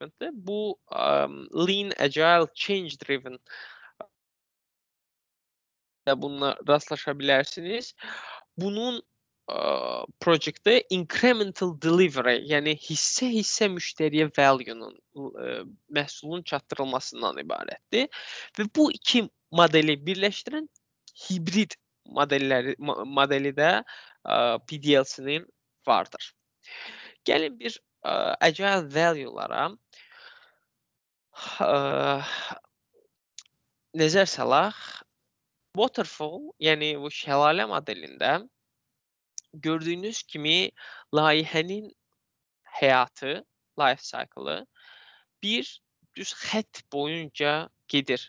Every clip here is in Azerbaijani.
developmentdə bu um, lean, agile, change driven də e, bununla rastlaşa bilərsiniz. Bunun ə, e, projektdə incremental delivery, yəni hissə-hissə müştəriyə value-nun e, məhsulun çatdırılmasından ibarətdir. Və bu iki modeli birləşdirən hibrid modelləri modeli də PDLC-nin vardır. Gəlin bir ə, agile value-lara Necər Səlah waterfall, yəni bu şəlalə modelində gördüyünüz kimi layihənin həyatı, life cycle-ı bir düz xətt boyunca gedir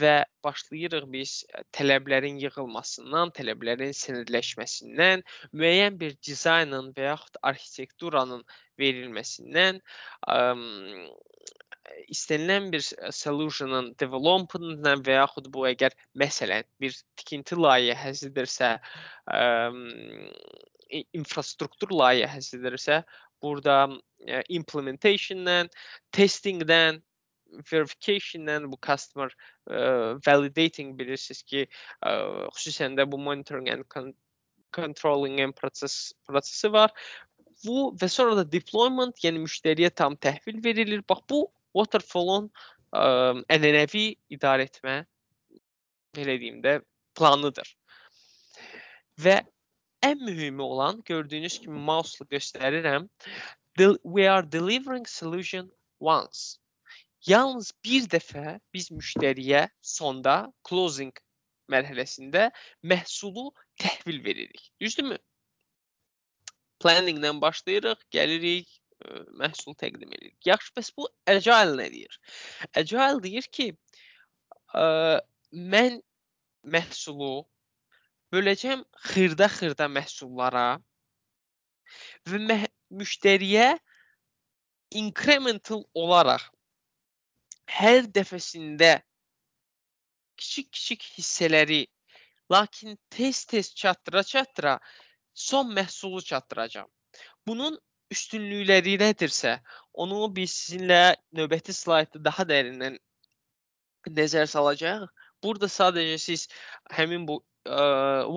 və başlayırıq biz e, tələblərin yığılmasından, tələblərin sinirləşməsindən, müəyyən bir dizaynın və yaxud arxitekturanın verilməsindən, istənilən bir solution-ın development-lə və yaxud bu əgər məsələn bir tikinti layihəsidirsə, ə, infrastruktur layihəsidirsə, burada ə, implementation-lə, testing-dən verification-dən bu customer ə, validating bilirsiniz ki, ə, xüsusən də bu monitoring and con controlling and proses prosesi var. Bu və sonra da deployment, yəni müştəriyə tam təhvil verilir. Bax bu Waterfall-un ənənəvi idarəetmə belə deyim də planıdır. Və ən mühümü olan gördüyünüz kimi mouse-la göstərirəm. We are delivering solution once. Yalnız bir dəfə biz müştəriyə sonda closing mərhələsində məhsulu təhvil veririk. Düzdürmü? Planning-dən başlayırıq, gəlirik məhsul təqdim edirik. Yaxşı, bəs bu agile nə deyir? Agile deyir ki, ə, mən məhsulu böləcəm xırda-xırda məhsullara və məh müştəriyə incremental olaraq hər dəfəsində kiçik-kiçik hissələri, lakin tez-tez çatdıra-çatdıra son məhsulu çatdıracam. Bunun üstünlükləri nədirsə, onu biz sizinlə növbəti slaydda daha dərindən nəzər salacağıq. Burada sadəcə siz həmin bu ə, e,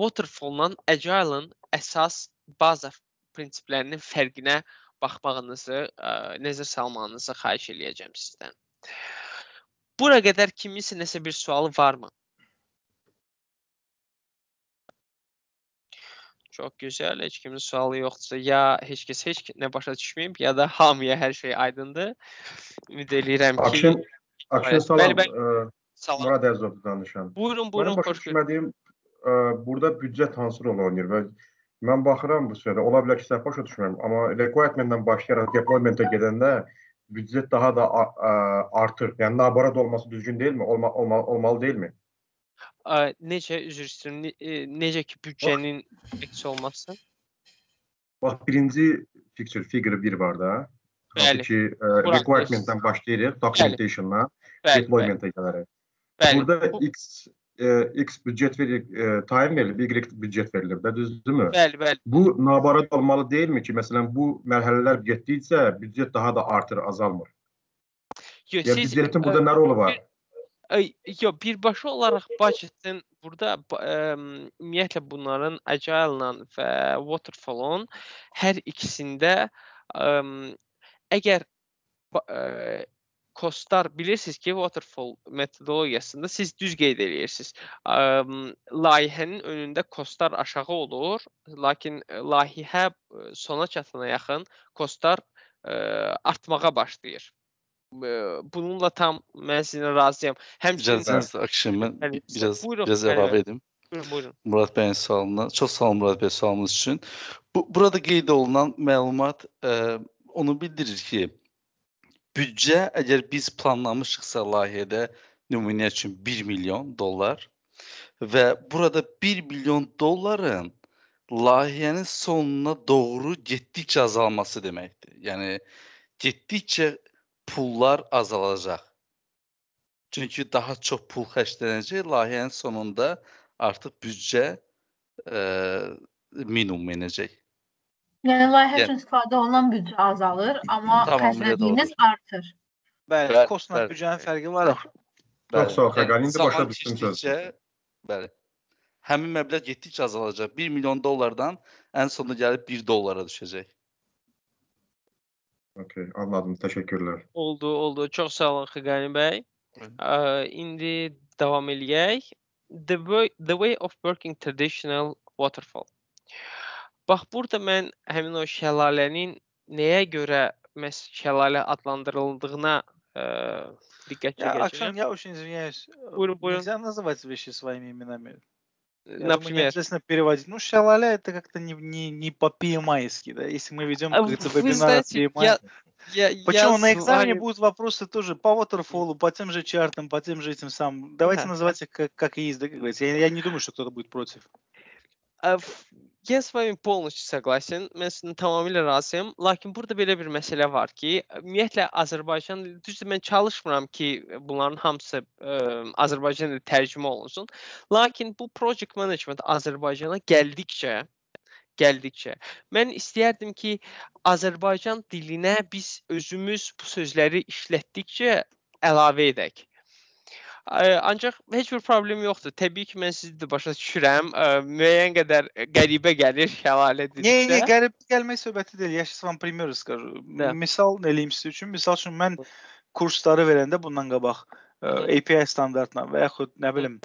waterfall-la agile-ın əsas baza prinsiplərinin fərqinə baxmağınızı, ə, e, nəzər salmağınızı xahiş eləyəcəm sizdən. Bura qədər kiminsə nəsə bir sualı varmı? Çox gözəl. Heç kimin sualı yoxdursa, ya heç kəs heç nə başa düşməyib, ya da hamıya hər şey aydındır. Ümid eləyirəm ki, Akşin, Akşin salam. Bəli, bəli. E, salam. Murad Əzov danışan. Buyurun, buyurun. Mənim başa düşmədiyim e, burada büdcə hansı rol oynayır və mən baxıram bu sürədə. Ola bilər ki, səhv başa düşmürəm, amma requirement-dən başlayaraq deployment-ə gedəndə büdcə daha da e, artır. Yəni nabarat olması düzgün deyilmi? Olma, olma, olmalı deyilmi? ə, necə üzr istəyirəm, ne, e, necə ki oh. büdcənin eks olması? Bax oh, birinci picture figure 1 var da. Bəli. Ki, ə, e, requirement-dən başlayırıq, documentation-la, deployment-a gələrək. Bəli. Burada Bu... x e, X büdcət verilir, e, time verilir, Y büdcət verilir də, düzdürmü? Bəli, bəli. Bu nabarad olmalı deyilmi ki, məsələn bu mərhələlər getdikcə büdcət daha da artır, azalmır? Yo, ya siz, büdcətin ə, burada e, nə rolu var? Yox, birbaşa olaraq budgetin burada ə, ümumiyyətlə bunların agile-la və waterfall-un hər ikisində ə, əgər ə, kostlar e, bilirsiniz ki, waterfall metodologiyasında siz düz qeyd eləyirsiniz. Layihənin önündə kostlar aşağı olur, lakin e, layihə e, sona çatana yaxın kostlar artmağa başlayır. bununla tam ben sizinle razıyım. Hem biraz akşam akşamı yani, biraz buyurun, biraz evet. evap edeyim. Buyurun, Murat Bey'in sualına. Çok sağ olun Murat Bey sualınız için. Bu, burada qeyd olunan məlumat e, onu bildirir ki, bütçe eğer biz planlamışıqsa layihədə nümunə için 1 milyon dolar ve burada 1 milyon doların layihənin sonuna doğru getdikcə azalması deməkdir. Yani getdikcə pullar azalacaq. Çünki daha çox pul xərclənəcək, layihənin sonunda artıq büdcə ə, e, minimum enəcək. Yəni layihə yəni, üçün istifadə olunan büdcə azalır, amma xərclədiyiniz artır. Bəli, bəli kosla büdcənin fərqi var. Çox sağ ol, yəni Xəqan. İndi başa düşdüm sözü. Bəli. Həmin məbləğ getdikcə azalacaq. 1 milyon dollardan ən sonunda gəlib 1 dollara düşəcək. Okay, anladım. Təşəkkürlər. Oldu, oldu. Çox sağ olun Xəqani bəy. Ə, indi davam eləyək. The way, the way of working traditional waterfall. Bax burada mən həmin o şəlalənin nəyə görə məs şəlalə adlandırıldığına э, я, Оксан, я очень извиняюсь. Бур, бур. Нельзя называть вещи своими именами. Э, я например... Думаю, обязательно переводить. Ну, шалаля это как-то не, не, не по-пиемайски, эм да, если мы ведем, а то вебинар PMI. Я, я, Почему я на экзамене вами... будут вопросы тоже по waterfall, по тем же чартам, по тем же этим самым. Давайте ага. называть их как, как и есть, да, как говорится. Я, я не думаю, что кто-то будет против. А Ya s vami полностью согласен. Mən sizinlə tamamilə razıyam. Lakin burada belə bir məsələ var ki, ümumiyyətlə Azərbaycan düzdür, mən çalışmıram ki, bunların hamısı ə, Azərbaycan dilinə tərcümə olunsun. Lakin bu project management Azərbaycana gəldikcə gəldikcə. Mən istəyərdim ki, Azərbaycan dilinə biz özümüz bu sözləri işlətdikcə əlavə edək. Ancaq heç bir problem yoxdur. Təbii ki, mən sizi də başa düşürəm. Müəyyən qədər qəribə gəlir həlalə dedikdə. Niyə niyə qəribə gəlmək söhbəti deyil. Yaşasın vam primer skor. Hə. Misal eləyim sizə üçün. Misal üçün mən kursları verəndə bundan qabaq API standartla və yaxud nə bilim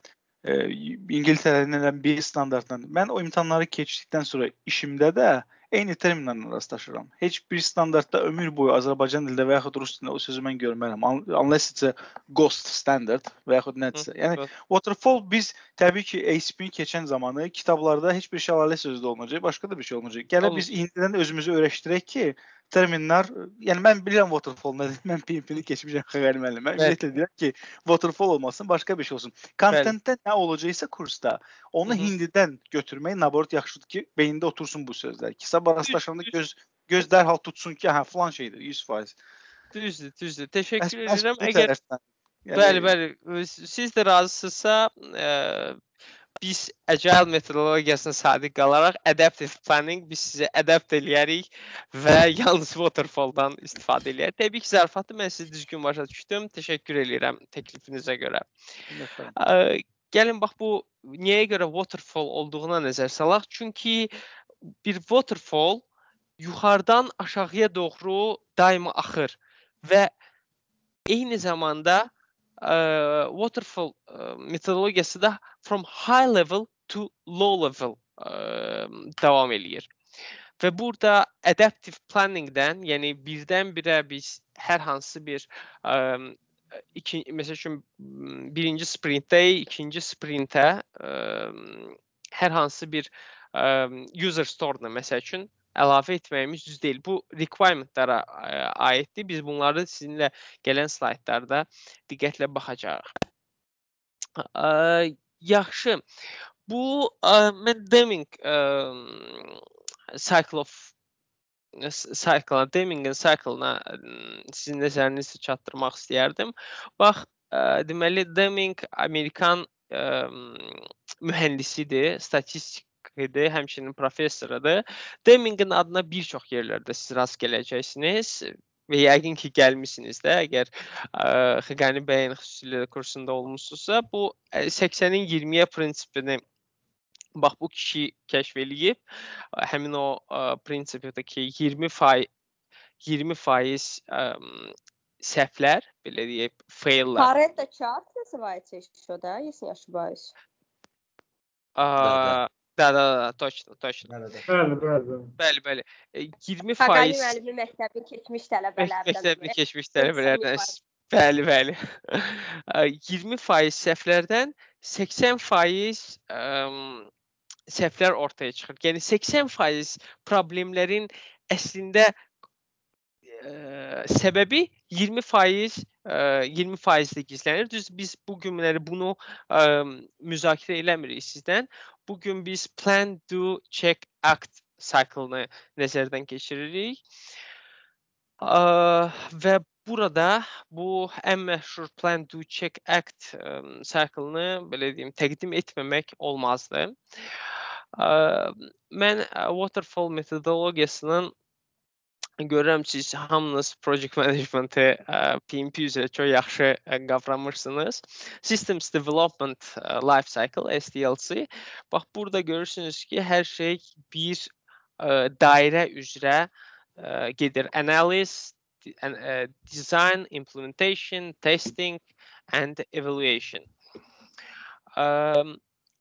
İngiltərənin bir standartla mən o imtahanları keçdikdən sonra işimdə də e, eyni terminlərlə rastlaşıram. Heç bir standartda ömür boyu Azərbaycan dilində və yaxud rus dilində o sözü mən görmərəm. Unless it's a ghost standard və yaxud nədirsə. Yəni Hı. waterfall biz təbii ki ASP-ni keçən zamanı kitablarda heç bir şəlalə sözü də olmayacaq, başqa da bir şey olmayacaq. Gələ biz indidən özümüzü öyrəşdirək ki, terminler yani ben biliyorum Waterfall ne ben pimpini geçmeyeceğim haberim ben Evet. Millete diyor ki Waterfall olmasın başka bir şey olsun. Content'te evet. ne olacaksa kursta onu Hı-hı. Hindi'den götürmeyi nabort yakışık ki beyinde otursun bu sözler. Ki sabah rastlaşanı göz, göz derhal tutsun ki ha falan şeydir 100 faiz. Düzdü düzdü. Teşekkür ederim. Eğer yani, bəli, bəli. Siz de razısınızsa, e, biz agile metodologiyasına sadiq qalaraq adaptive planning biz sizə adapt eləyərik və yalnız waterfall-dan istifadə eləyərik. Təbii ki, zarafatı mən sizi düzgün başa düşdüm. Təşəkkür edirəm təklifinizə görə. Ə, gəlin bax bu niyə görə waterfall olduğuna nəzər salaq. Çünki bir waterfall yuxarıdan aşağıya doğru daima axır və eyni zamanda e, waterfall e, metodologiyası da from high level to low level e, devam ediyor. Ve burada adaptive planning'den yani bire biz her hansı bir e, iki, mesela üçün birinci sprintdə, ikinci sprinte e, hər hansı bir e, user store-na məsəl əlavə etməyimiz düz deyil. Bu requirementlara e, aiddir. Biz bunları sizinlə gələn slaytlarda diqqətlə baxacağıq. Ə, e, yaxşı. Bu ə, e, mən Deming ə, cycle of cycle-a, Demingin cycle-na sizin nəzərinizi çatdırmaq istəyərdim. Bax, ə, deməli Deming Amerikan ə, mühəndisidir, statistik idi, həmçinin professorudur. Demingin adına bir çox yerlərdə siz rast gələcəksiniz və yəqin ki gəlmisiniz də əgər Xəqani bəyin xüsusilə kursunda olmusunuzsa, bu 80-in e, 20-yə prinsipini bax bu kişi kəşf eləyib. Həmin o prinsipdə ki 20 faiz 20 faiz səhvlər, belə deyək, faillər. Pareto chart называется ещё, да, если не ошибаюсь. А, Да, да, да, точно, точно. Bəli, bəli. 20 faiz müəllimi məktəbi keçmiş tələbələrdən. məktəbini biri. keçmiş tələbələrdən. Bəli, bəli. 20 faiz səhvlərdən 80 faiz səhvlər ortaya çıxır. Yəni 80 faiz problemlərin əslində ə, səbəbi 20 faiz 20 faizdə gizlənir. Düz biz bu günləri bunu ə, müzakirə eləmirik sizdən bugün biz plan, do, check, act cycle'ını nəzərdən keçiririk. Ah, ve burada bu en meşhur plan, do, check, act ə, cycle'ını belə deyim, təqdim etməmək olmazdı. Ə, mən waterfall metodologiyasının görürəm ki, hamınız project management-i e, PMP üzrə çox yaxşı ə, e, qavramışsınız. Systems development ə, e, life cycle SDLC. Bax burada görürsünüz ki, hər şey bir ə, dairə üzrə ə, gedir. Analysis, ə, design, implementation, testing and evaluation. Um,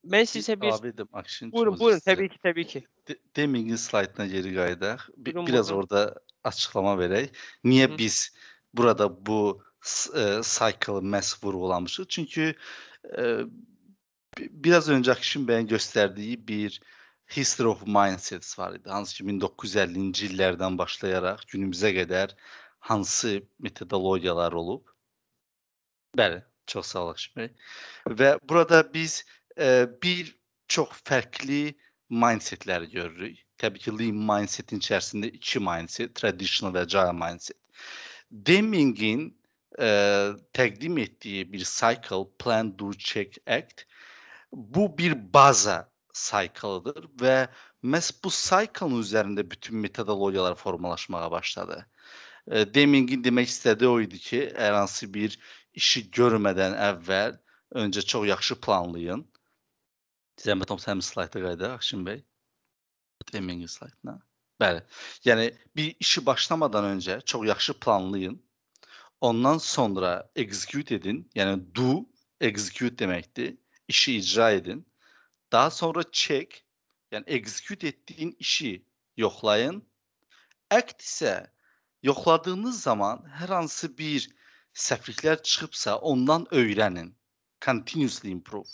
Mən sizə bir Abidim, Akşin. Buyurun, buyurun, təbii ki, təbii ki. De demin slaydına geri qayıdaq. Bir, buyurun, biraz buyurun. orada açıqlama verək. Niyə Hı. biz burada bu e, cycle məhz vurğulamışıq? Çünki e, biraz öncə Akşin bəyin göstərdiyi bir History of Mindsets var idi. Hansı ki 1950-ci illərdən başlayaraq günümüzə qədər hansı metodologiyalar olub? Bəli, çox sağ olun Akşin bəy. Və burada biz e, bir çox fərqli mindsetler görürük. Tabii ki, lean mindsetin içerisinde iki mindset, traditional ve agile mindset. Deming'in e, təqdim etdiyi bir cycle, plan, do, check, act bu bir baza cycle'dır ve mes, bu cycle üzerinde bütün metodolojiler formalaşmaya başladı. E, Deming'in demək istədiyi o ki, hər bir işi görmeden evvel önce çok yaxşı planlayın ben tam ሳምስ ስላይት ተጋይdı Akşin Bey. Emin slaytına. Bəli. Yani bir işi başlamadan önce çok yaxşı planlayın. Ondan sonra execute edin. Yani do execute demekti. İşi icra edin. Daha sonra check, Yani execute ettiğin işi yoxlayın. Act ise yoxladığınız zaman her hansı bir səhvliklər çıxıbsa ondan öğrenin. Continuously improve.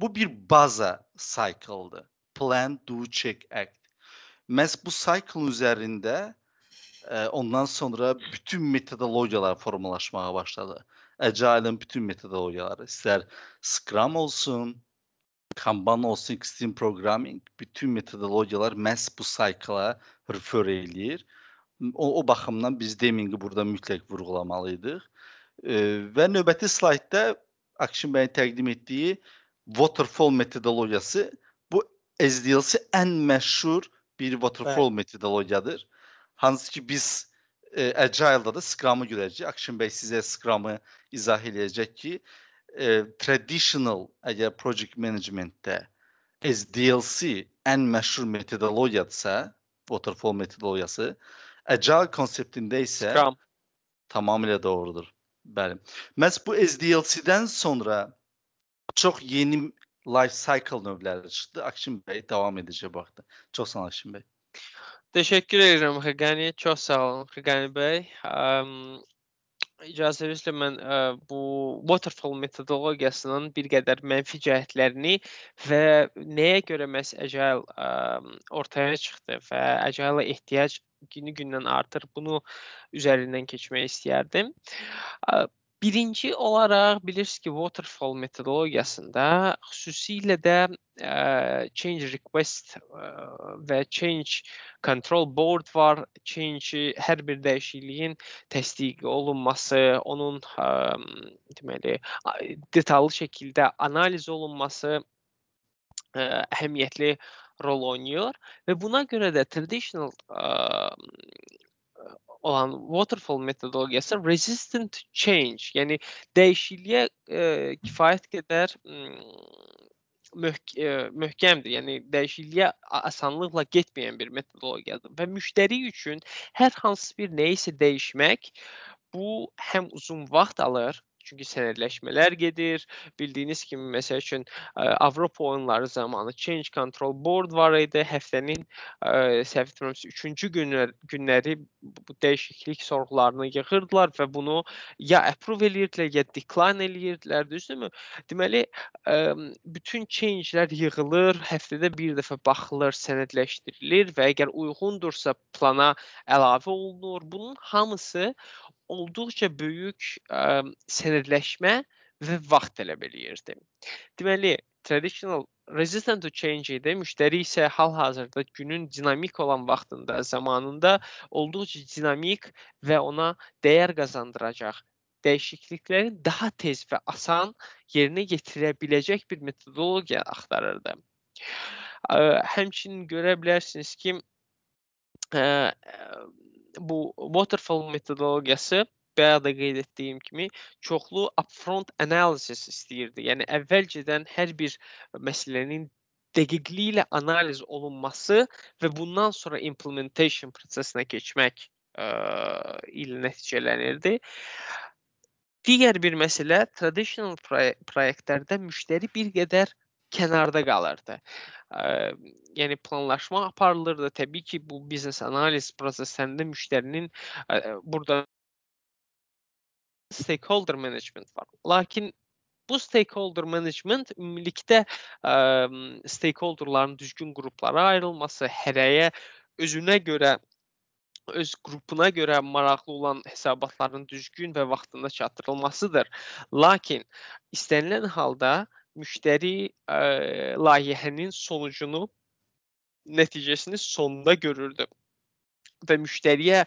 Bu bir baza cycle'dı. Plan, do, check, act. Məhz bu cycle üzərində e, ondan sonra bütün metodologiyalar formalaşmağa başladı. Agile'ın bütün metodologiyaları, istər Scrum olsun, Kanban olsun, Extreme Programming, bütün metodologiyalar məhz bu cycle-a refer eləyir. O, o baxımdan biz Deming'i burada mütləq vurğulamalıyıq. E, və növbəti slaydda Akşin bəyin təqdim etdiyi waterfall metodolojisi bu SDLC en meşhur bir waterfall evet. metodolojidir. Hansı ki biz e, Agile'da da Scrum'ı görəcək. Akşam bey size Scrum'ı izah eləyəcək ki, e, traditional eğer project management'te SDLC ən məşhur metodologiyadırsa, waterfall metodolojisi, Agile konseptinde ise Scrum tamamıyla doğrudur. Bəli. Mes, bu SDLC'den sonra Çox yeni life cycle növləri çıxdı. Akşin bəy davam edəcək baxdı. Çox sağ ol Akşin bəy. Təşəkkür edirəm Xəqəni. Çox sağ olun Xəqəni bəy. Um, icazə verirsizsə mən ə, e, bu waterfall metodologiyasının bir qədər mənfi cəhətlərini və nəyə görə məs agile ə, ortaya çıxdı və agile ehtiyac günü-gündən artır. Bunu üzərindən keçmək istərdim. Ə, Birinci olaraq bilirsiniz ki, waterfall metodologiyasında xüsusilə də ə, e, change request ə, e, və change control board var. Change hər bir dəyişikliyin təsdiq olunması, onun ə, e, deməli detallı şəkildə analiz olunması ə, əhəmiyyətli rol oynayır və buna görə də traditional ə, olan waterfall metodologiyası resistant to change yəni dəyişikliyə e, kifayət qədər möhk e, möhkəmdir. Yəni dəyişikliyə asanlıqla getməyən bir metodologiyadır və müştəri üçün hər hansı bir nəyisə dəyişmək bu həm uzun vaxt alır, Çünki sənədləşmələr gedir. Bildiyiniz kimi məsəl üçün Avropa oyunları zamanı Change Control Board var idi. Həftənin səhv etmirəmsə 3-cü günlər günləri bu dəyişiklik sorğularını yığırdılar və bunu ya approve eləyirdilər, ya decline eləyirdilər, düzdürmü? Deməli, bütün change-lər yığılır, həftədə bir dəfə baxılır, sənədləşdirilir və əgər uyğundursa plana əlavə olunur. Bunun hamısı olduqca böyük ə, sənədləşmə və vaxt tələb eləyirdi. Deməli, traditional resistant to change idi. Müştəri isə hal-hazırda günün dinamik olan vaxtında, zamanında olduqca dinamik və ona dəyər qazandıracaq dəyişikliklərin daha tez və asan yerinə yetirə biləcək bir metodologiya axtarırdı. Həmçinin görə bilərsiniz ki, ə, bu waterfall metodologiyası bayaq da qeyd etdiyim kimi çoxlu upfront analysis istəyirdi. Yəni əvvəlcədən hər bir məsələnin dəqiqliklə analiz olunması və bundan sonra implementation prosesinə keçmək ə, e, ilə nəticələnirdi. Digər bir məsələ traditional proyektlərdə müştəri bir qədər kənarda qalırdı. Yəni planlaşma aparılırdı. Təbii ki, bu biznes analiz proseslərində müştərinin burada stakeholder management var. Lakin bu stakeholder management ümumilikdə ə, stakeholderların düzgün qruplara ayrılması, hərəyə özünə görə öz qrupuna görə maraqlı olan hesabatların düzgün və vaxtında çatdırılmasıdır. Lakin istənilən halda ə, müştəri ə, layihənin sonucunu nəticəsini sonda görürdü və müştəriyə ə,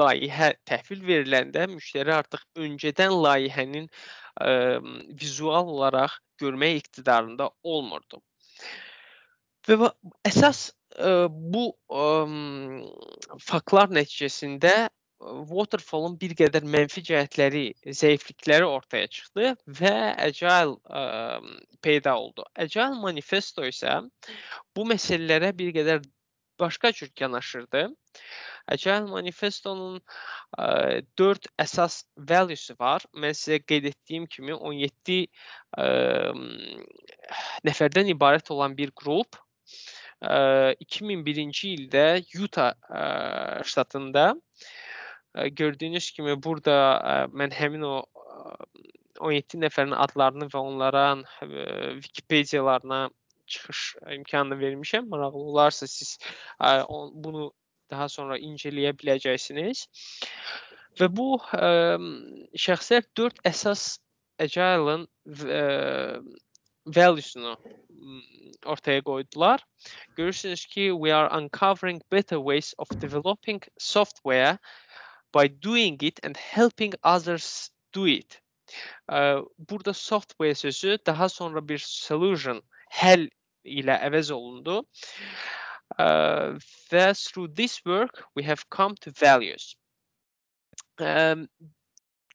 layihə təhvil veriləndə müştəri artıq öncədən layihənin ə, vizual olaraq görmək iqtidarında olmurdu. Və əsas ə, bu ə, faktlar nəticəsində Waterfall-un bir qədər mənfi cəhətləri, e, zəiflikləri ortaya çıxdı və Agile ə, peyda oldu. Agile manifesto isə bu məsələlərə bir qədər başqa cür yanaşırdı. Agile manifestonun ə, e, 4 əsas value'su var. Mən sizə qeyd etdiyim kimi 17 ə, nəfərdən ibarət olan bir qrup 2001-ci e, ildə Utah ə, ştatında Gördüyünüz kimi burada mən həmin o 17 nəfərin adlarını və onların Wikipediyalarına çıxış imkanı vermişəm. Maraqlı olarsa siz bunu daha sonra incələyə biləcəksiniz. Və bu ə, şəxslər 4 əsas Agile-ın values-unu mm, ortaya qoydular. Görürsünüz ki, we are uncovering better ways of developing software by doing it and helping others do it. Ee, burada software sözü daha sonra bir solution, hell ile evez olundu. Uh, ve through this work we have come to values.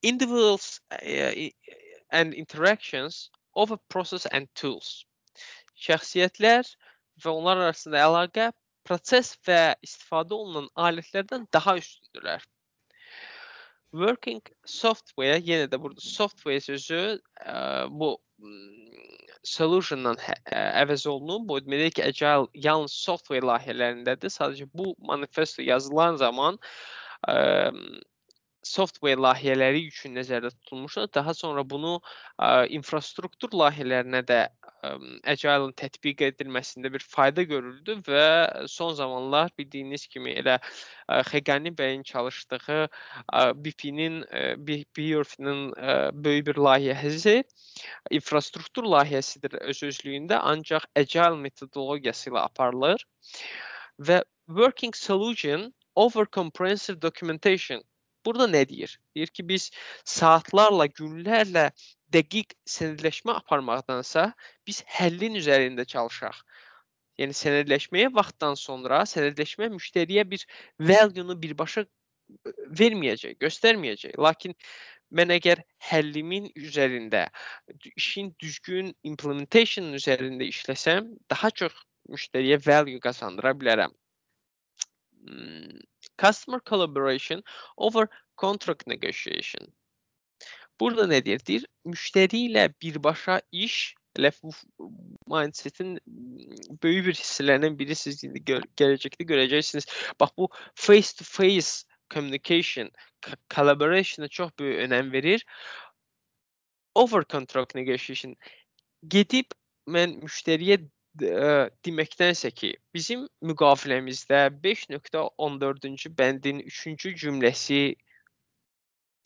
individuals and interactions of a process and tools. Şəxsiyyətlər və onlar arasında əlaqə proses və istifadə olunan alətlərdən daha üstündürlər. working software yenə də burada software sözü ə, bu solution-dan e, əvəz olunub. Bu demək ki, agile yalnız software layihələrindədir. Sadəcə bu manifesto yazılan zaman ə, software layihələri üçün nəzərdə tutulmuşdu. Daha sonra bunu ə, infrastruktur layihələrinə də ə, Agile-ın tətbiq edilməsində bir fayda görüldü və son zamanlar bildiyiniz kimi elə Xəqani bəyin çalışdığı BP-nin BIRF-nin böyük bir layihəsi infrastruktur layihəsidir öz özlüyündə, ancaq Agile metodologiyası ilə aparılır və Working Solution Over Comprehensive Documentation Burada nə deyir? Deyir ki, biz saatlarla, günlərlə dəqiq sənədləşmə aparmaqdansa, biz həllin üzərində çalışaq. Yəni sənədləşməyə vaxtdan sonra sənədləşmə müştəriyə bir value-nu birbaşa verməyəcək, göstərməyəcək. Lakin mən əgər həllimin üzərində, işin düzgün implementation üzərində işləsəm, daha çox müştəriyə value qazandıra bilərəm. Hmm, customer collaboration over contract negotiation. Burada ne nedir? Müşteriyle birbaşa iş lef, mindset'in hmm, büyük bir hisselerinin biri siz gelecekte göreceksiniz. Bak bu face to face communication, collaboration'a çok büyük önem verir. Over contract negotiation gidip ben müşteriye ə, e, deməkdənsə ki, bizim müqaviləmizdə 5.14-cü bəndin 3-cü cümləsi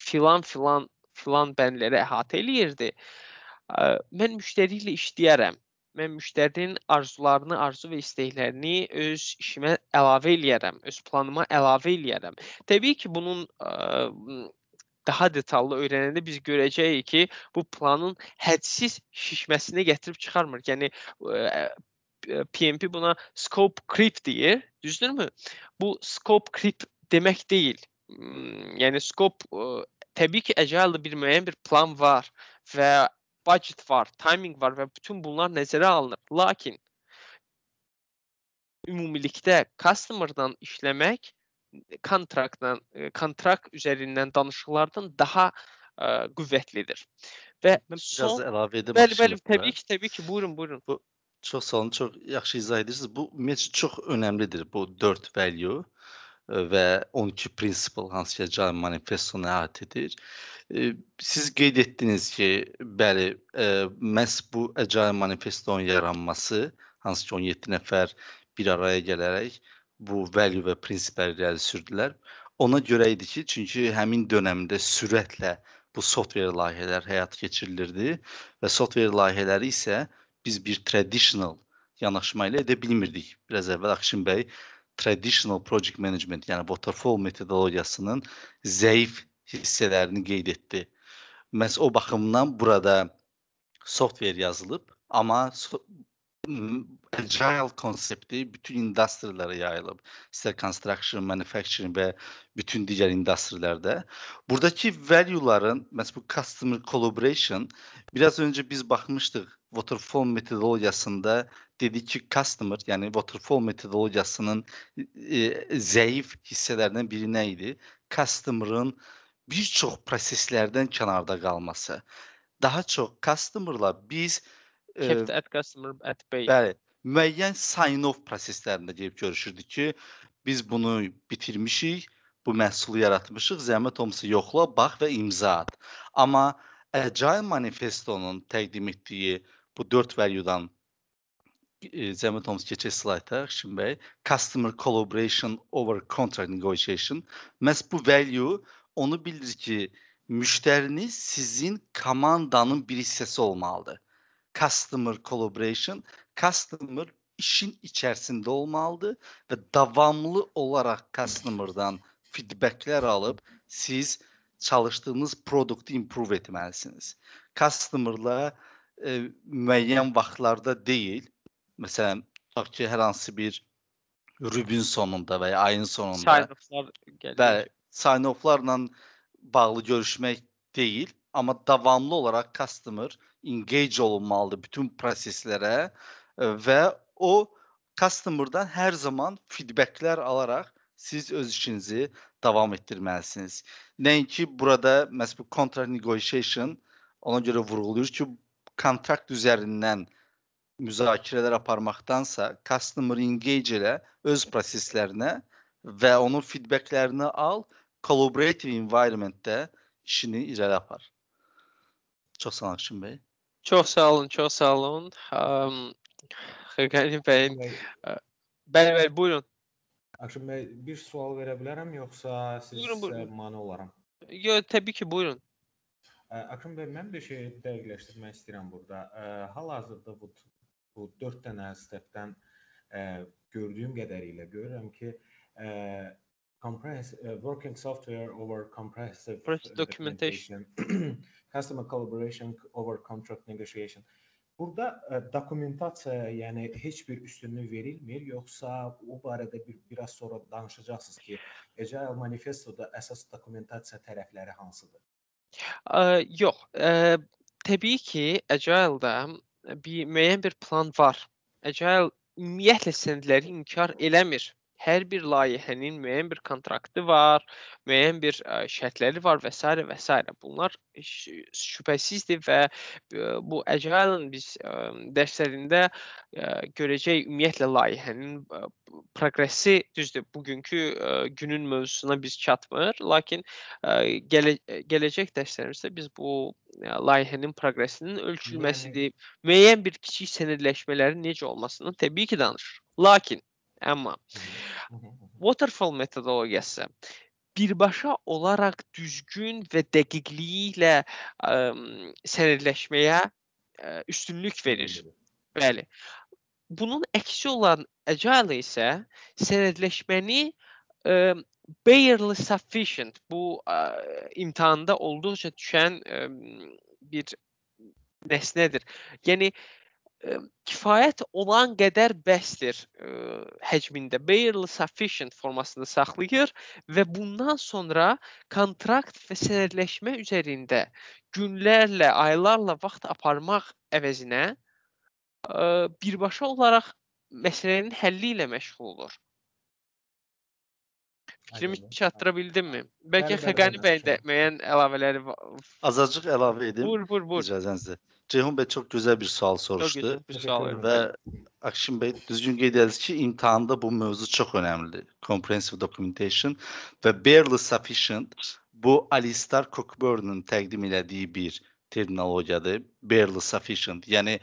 filan filan filan bəndləri əhatə eləyirdi. Ə, e, mən müştəri ilə işləyərəm. Mən müştərinin arzularını, arzu və istəklərini öz işimə əlavə eləyərəm, öz planıma əlavə eləyərəm. Təbii ki, bunun ə, e, daha detallı öyrənəndə biz görəcəyik ki, bu planın hədsiz şişməsini gətirib çıxarmır. Yəni PMP buna scope creep deyir, düzdürmü? Bu scope creep demək deyil. Hmm, yəni scope təbii ki, agile bir müəyyən bir plan var və budget var, timing var və bütün bunlar nəzərə alınır. Lakin ümumilikdə customer-dan işləmək kontraktla e, kontrakt üzərindən danışıqlardan daha ə, e, qüvvətlidir. Və mən biraz əlavə edim. Bəli, bəli, təbii ki, təbii ki, buyurun, buyurun. Bu çox sağ olun, çox yaxşı izah edirsiniz. Bu meç çox önəmlidir. Bu 4 value e, və 12 prinsipal hansı ki, Can manifestonu əhatə edir. Siz qeyd etdiniz ki, bəli, məhz bu Agile manifestonun yaranması, hansı ki 17 nəfər bir araya gələrək bu value və prinsipləri irəli sürdülər. Ona görə idi ki, çünki həmin dövrdə sürətlə bu software layihələri həyata keçirilirdi və software layihələri isə biz bir traditional yanaşma ilə edə bilmirdik. Biraz əvvəl Axşin bəy traditional project management, yəni waterfall metodologiyasının zəif hissələrini qeyd etdi. Məs o baxımdan burada software yazılıb, amma agile konsepti bütün industrilərə yayılıb. İstər construction, manufacturing və bütün digər industrilərdə. Buradakı value'ların, məsəl bu customer collaboration, biraz öncə biz baxmışdıq waterfall metodologiyasında dedik ki, customer, yəni waterfall metodologiyasının e, zəif hissələrindən biri nə idi? Customer'ın bir çox proseslərdən kənarda qalması. Daha çox customer'la biz Kept at customer at bay. Bəli. Müəyyən sign-off proseslərində gedib görüşürdük ki, biz bunu bitirmişik, bu məhsulu yaratmışıq, zəhmət olmasa yoxla, bax və imza at. Amma Agile manifestonun təqdim etdiyi bu 4 value-dan e, zəhmət olmasa keçək slayda Xşim bəy. Customer collaboration over contract negotiation. Məs bu value onu bildirir ki, müştəriniz sizin komandanın bir hissəsi olmalıdır. Customer collaboration. Customer işin içerisinde olmalıdır və davamlı olaraq customer'dan feedbacklər alıb siz çalışdığınız produktu improve etməlisiniz. Customer'la e, müəyyən vaxtlarda deyil, məsələn, tutaq ki, hər hansı bir rübün sonunda və ya ayın sonunda sign-off'lar gəlir. Bəli, sign-off'larla bağlı görüşmək deyil, amma davamlı olaraq customer engage olunmalıdır bütün proseslərə e, və o customerdan hər zaman feedbacklər alaraq siz öz işinizi davam etdirməlisiniz. Nəinki burada məhz bu contract negotiation ona görə vurğulayır ki, kontrakt üzərindən müzakirələr aparmaqdansa customer engage elə öz proseslərinə və onun feedbacklərini al, collaborative environment-də işini irəli apar. Çox sağ olun Şirin bəy. Çox sağ olun, çox sağ olun. Xəqani bəy. Bəli, bəli, buyurun. Akşam bəy, bir sual verə bilərəm yoxsa siz buyurun, buyurun. E, mane olaram? Yox, təbii ki, buyurun. E, akşam bəy, mən bir şey dəqiqləşdirmək istəyirəm burada. E, hal-hazırda bu bu 4 dənə stepdən gördüyüm qədərilə görürəm ki, compress uh, working software over comprehensive First uh, documentation, documentation. customer collaboration over contract negotiation. Burada e, dokumentasiyaya yəni heç bir üstünlük verilmir, yoxsa o barədə bir biraz sonra danışacaqsınız ki, Agile manifestoda əsas dokumentasiya tərəfləri hansıdır? Ə, yox, ə, təbii ki, Agile-da e, bir müəyyən bir plan var. Agile ümumiyyətlə sənədləri inkar eləmir hər bir layihənin müəyyən bir kontraktı var, müəyyən bir ə, şərtləri var və s. və s. Bunlar şübhəsizdir və bu Agile-ın biz ə, dərslərində ə, görəcək ümumiyyətlə layihənin ə, proqresi düzdür, bugünkü ə, günün mövzusuna biz çatmır, lakin ə, gələ gələcək dərslərimizdə biz bu ə, layihənin proqresinin ölçülməsidir, müəyyən bir kiçik sənədləşmələrin necə olmasının təbii ki danışır. Lakin Amma waterfall metodologiyası birbaşa olaraq düzgün və dəqiqliyi ilə ə, sənədləşməyə ə, üstünlük verir. Bəli. Bunun əksi olan agile isə sənədləşməni ə, barely sufficient bu ə, imtahanda olduqca düşən ə, bir nəsnədir. Yəni kifayət olan qədər bəsdir ə, həcmində. Barely sufficient formasını saxlayır və bundan sonra kontrakt və sənədləşmə üzərində günlərlə, aylarla vaxt aparmaq əvəzinə ə, birbaşa olaraq məsələnin həlli ilə məşğul olur. Fikrimi çatdıra bildimmi? Bəlkə Xəqani bəyin də müəyyən əlavələri var. Azacıq əlavə edim. Vur, vur, vur. İcazənizlə. Ceyhun bəy çox gözəl bir sual soruşdu. Çox gözəl bir sual. Və Akşin bəy düzgün qeyd edirsiniz ki, imtahanda bu mövzu çox önəmlidir. Comprehensive documentation və barely sufficient bu Alistair Cockburn'un təqdim elədiyi bir terminologiyadır. Barely sufficient. Yəni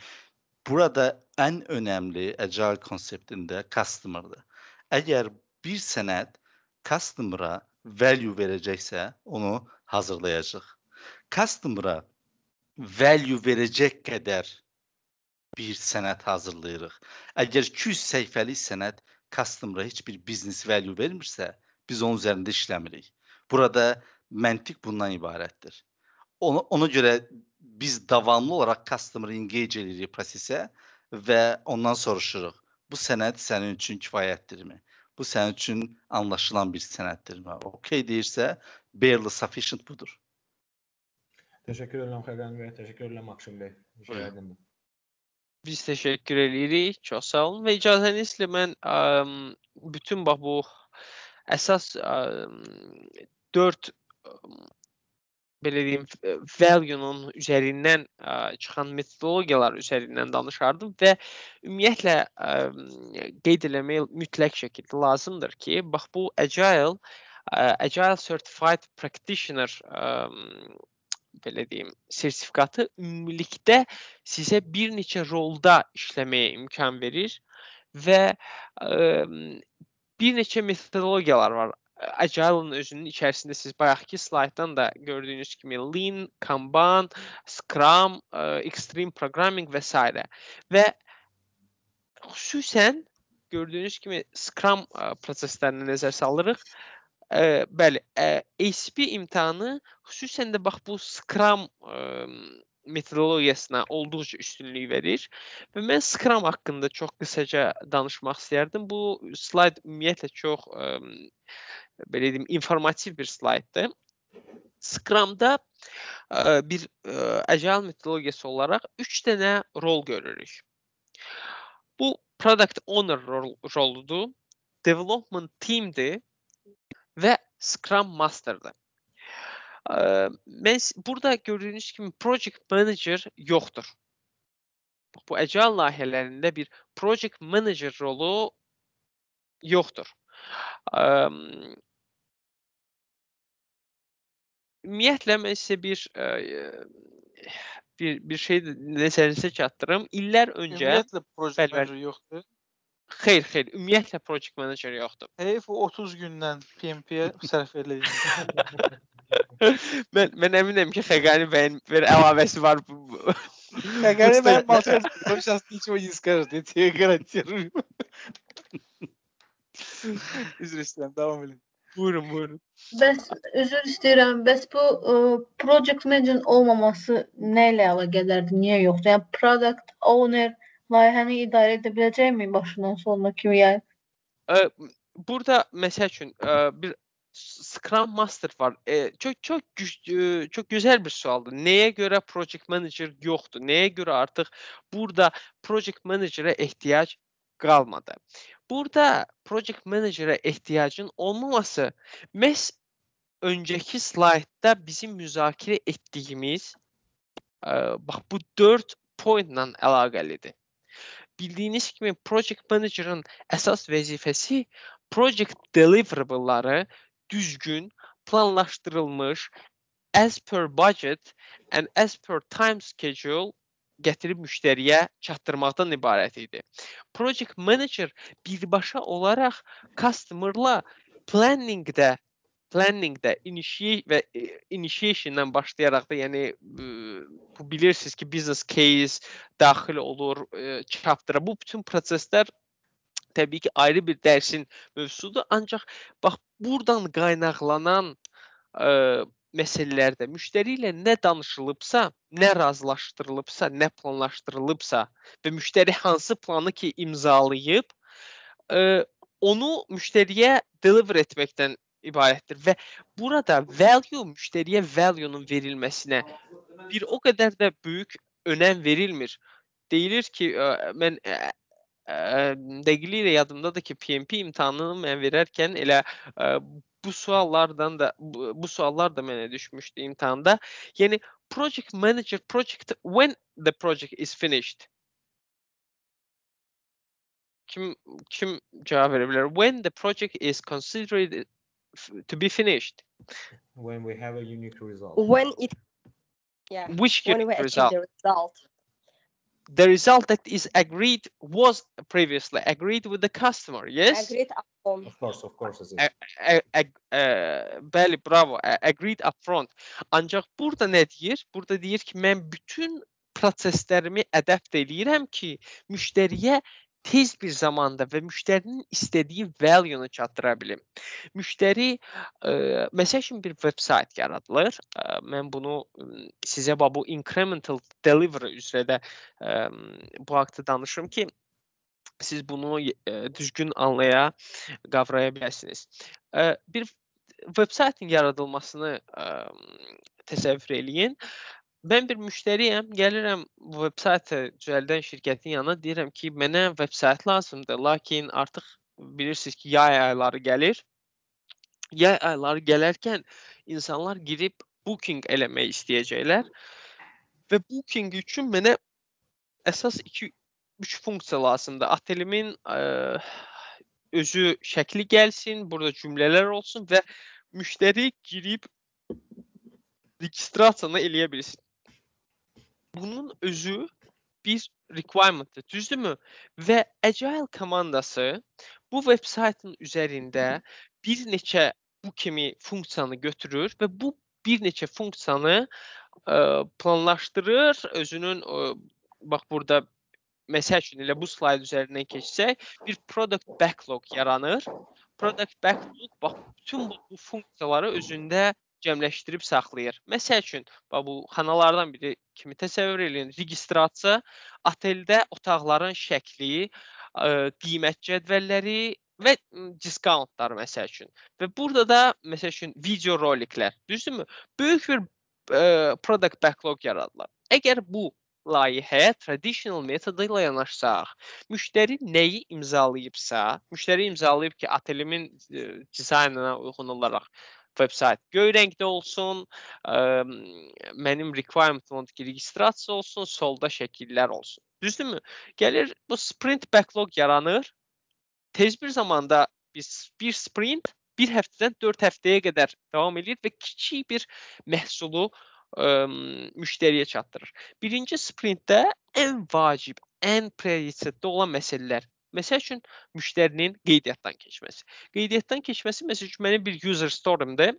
burada ən önəmli agile konseptində customer-dır. Əgər bir sənəd customer-a value verəcəksə, onu hazırlayacağıq. Customer-a value verəcək qədər bir sənəd hazırlayırıq. Əgər 200 səhifəlik sənəd customer-a heç bir business value vermirsə, biz onun üzərində işləmirik. Burada məntiq bundan ibarətdir. Ona, ona görə biz davamlı olaraq customer engage edirik prosesə və ondan soruşuruq. Bu sənəd sənin üçün kifayətdirmi? Bu sənin üçün anlaşılan bir sənəddirmi? Okay deyirsə, barely sufficient budur. Teşekkür edirəm Xəqan bəy, təşəkkür edirəm Akşin bəy. Şəhərdin. Biz təşəkkür edirik. Çox sağ olun və icazənizlə mən ə, bütün bax bu əsas ə, 4 belə deyim, value-nun üzərindən ə, çıxan metodologiyalar üzərindən danışardım və ümumiyyətlə ə, qeyd eləmək mütləq şəkildə lazımdır ki, bax bu agile, ə, agile certified practitioner ə, belə deyim, sertifikatı ümumilikdə sizə bir neçə rolda işləməyə imkan verir və ə, bir neçə metodologiyalar var. Agile-ın özünün içərisində siz bayaqki slayddan da gördüyünüz kimi Lean, Kanban, Scrum, ə, Extreme Programming və s. və xüsusən gördüyünüz kimi Scrum ə, proseslərini nəzər salırıq. Ə, Ə, bəli, ə, ACP imtahanı xüsusən də bax bu Scrum ə, metodologiyasına olduqca üstünlük verir. Və mən Scrum haqqında çox qısaca danışmaq istərdim. Bu slayd ümumiyyətlə çox ə, belə deyim, informativ bir slayddır. Scrum-da ə, bir ə, agile metodologiyası olaraq 3 dənə rol görürük. Bu product owner rol, roludur, development teamdir ve Scrum Master'dı. Mən burada gördüyünüz kimi Project Manager yoxdur. Bu Agile layihələrində bir Project Manager rolu yoxdur. Ümumiyyətlə mən sizə bir bir bir şey nəzərinizə çatdırım. İllər öncə ümumiyyətlə Project bəli, Manager yoxdur. Xeyr, xeyr. Ümumiyyətlə project manager yoxdur. Heyf o 30 gündən PMP-yə sərf edilir. mən mən əminəm ki, Xəqani bəyin bir əlavəsi var. Xəqani bəy başqa bir şey ничего не скажет, я тебе гарантирую. Üzr istəyirəm, davam edin. Buyurun, buyurun. Bəs üzr istəyirəm, bəs bu ə, e, project manager olmaması nə ilə əlaqədardır? Niyə yoxdur? Yəni product owner Layihəni idarə edə biləcəkmi başından sonuna kimi yəni? Ə, burada məsəl üçün ə, e, bir Scrum Master var. E, çox çox güclü, e, çox gözəl bir sualdır. Nəyə görə project manager yoxdur? Nəyə görə artıq burada project managerə ehtiyac qalmadı? Burada project managerə ehtiyacın olmaması məhz öncəki slaydda bizim müzakirə etdiyimiz ə, e, bax bu 4 pointla əlaqəlidir bildiyiniz kimi project manager'ın əsas vəzifəsi project deliverable-ları düzgün, planlaşdırılmış, as per budget and as per time schedule gətirib müştəriyə çatdırmaqdan ibarət idi. Project manager birbaşa olaraq customer-la planning-də planningdə initiate və e, initiationdan başlayaraq da, yəni bu bilirsiniz ki, business case daxil olur ə, chapter-a. Bu bütün proseslər təbii ki, ayrı bir dərsin mövzusudur, ancaq bax burdan qaynaqlanan ə, məsələlərdə müştəri ilə nə danışılıbsa, nə razılaşdırılıbsa, nə planlaşdırılıbsa və müştəri hansı planı ki imzalayıb, ə, onu müştəriyə deliver etməkdən ibarettir. Ve burada value müşteriye value'nun verilmesine bir o kadar da büyük önem verilmir. Deyilir ki ben dəqiqliklə da ki, PMP imtihanını ben verərkən ele bu suallardan da bu, bu suallar da mənə düşmüşdü imtahanda. Yani project manager project when the project is finished. Kim kim cevap verə When the project is considered to be finished when we have a unique result when it yeah which result? The result the result that is agreed was previously agreed with the customer yes agreed upfront. of course of course a, belli bravo a, agreed upfront Ancak burada ne diyor? burada diyor ki mən bütün proseslerimi ədəpt eləyirəm ki müştəriyə tez bir zamanda və müştərinin istədiyi value-nu çatdıra bilim. Müştəri ə, məsəl üçün bir veb-sayt yaradılır. Ə, mən bunu ə, sizə bax bu incremental delivery üzrə də ə, bu haqqda danışım ki, siz bunu ə, düzgün anlaya, qavraya biləsiniz. Ə, bir veb-saytın yaradılmasını ə, təsəvvür eləyin mən bir müştəriyəm, gəlirəm bu vebsaytı düzəldən şirkətin yanına, deyirəm ki, mənə vebsayt lazımdır, lakin artıq bilirsiniz ki, yay ayları gəlir. Yay ayları gələrkən insanlar girib booking eləmək istəyəcəklər və booking üçün mənə əsas 2 3 funksiya lazımdır. Otelimin ə, özü şəkli gəlsin, burada cümlələr olsun və müştəri girib registrasiyanı eləyə bilsin bunun özü bir requirement'dır, düzdürmü? Və Agile komandası bu veb-saytın üzərində bir neçə bu kimi funksiyanı götürür və bu bir neçə funksiyanı ə, e, planlaşdırır, özünün ə, e, bax burada məsəl üçün elə bu slayd üzərindən keçsək, bir product backlog yaranır. Product backlog bax bütün bu, bu funksiyaları özündə cəmləşdirib saxlayır. Məsəl üçün, bax bu xanalardan biri kimi təsəvvür eləyin, registrasiya, oteldə otaqların şəkli, ə, qiymət cədvəlləri və diskauntlar məsəl üçün. Və burada da məsəl üçün video roliklər, düzdürmü? Böyük bir ə, product backlog yaradılar. Əgər bu layihəyə traditional metodu ilə yanaşsaq, müştəri nəyi imzalayıbsa, müştəri imzalayıb ki, atelimin dizaynına uyğun olaraq vebsayt göy rəngdə olsun, ə, mənim requirement.ki registrasiya olsun, solda şəkillər olsun. Düzdürmü? Gəlir bu sprint backlog yaranır. Tez bir zamanda biz bir sprint bir həftədən 4 həftəyə qədər davam edir və kiçik bir məhsulu ə, müştəriyə çatdırır. Birinci sprintdə ən vacib, ən prioritetdə olan məsələlər Məsəl üçün müştərinin qeydiyyatdan keçməsi. Qeydiyyatdan keçməsi məsəl üçün mənim bir user storymdir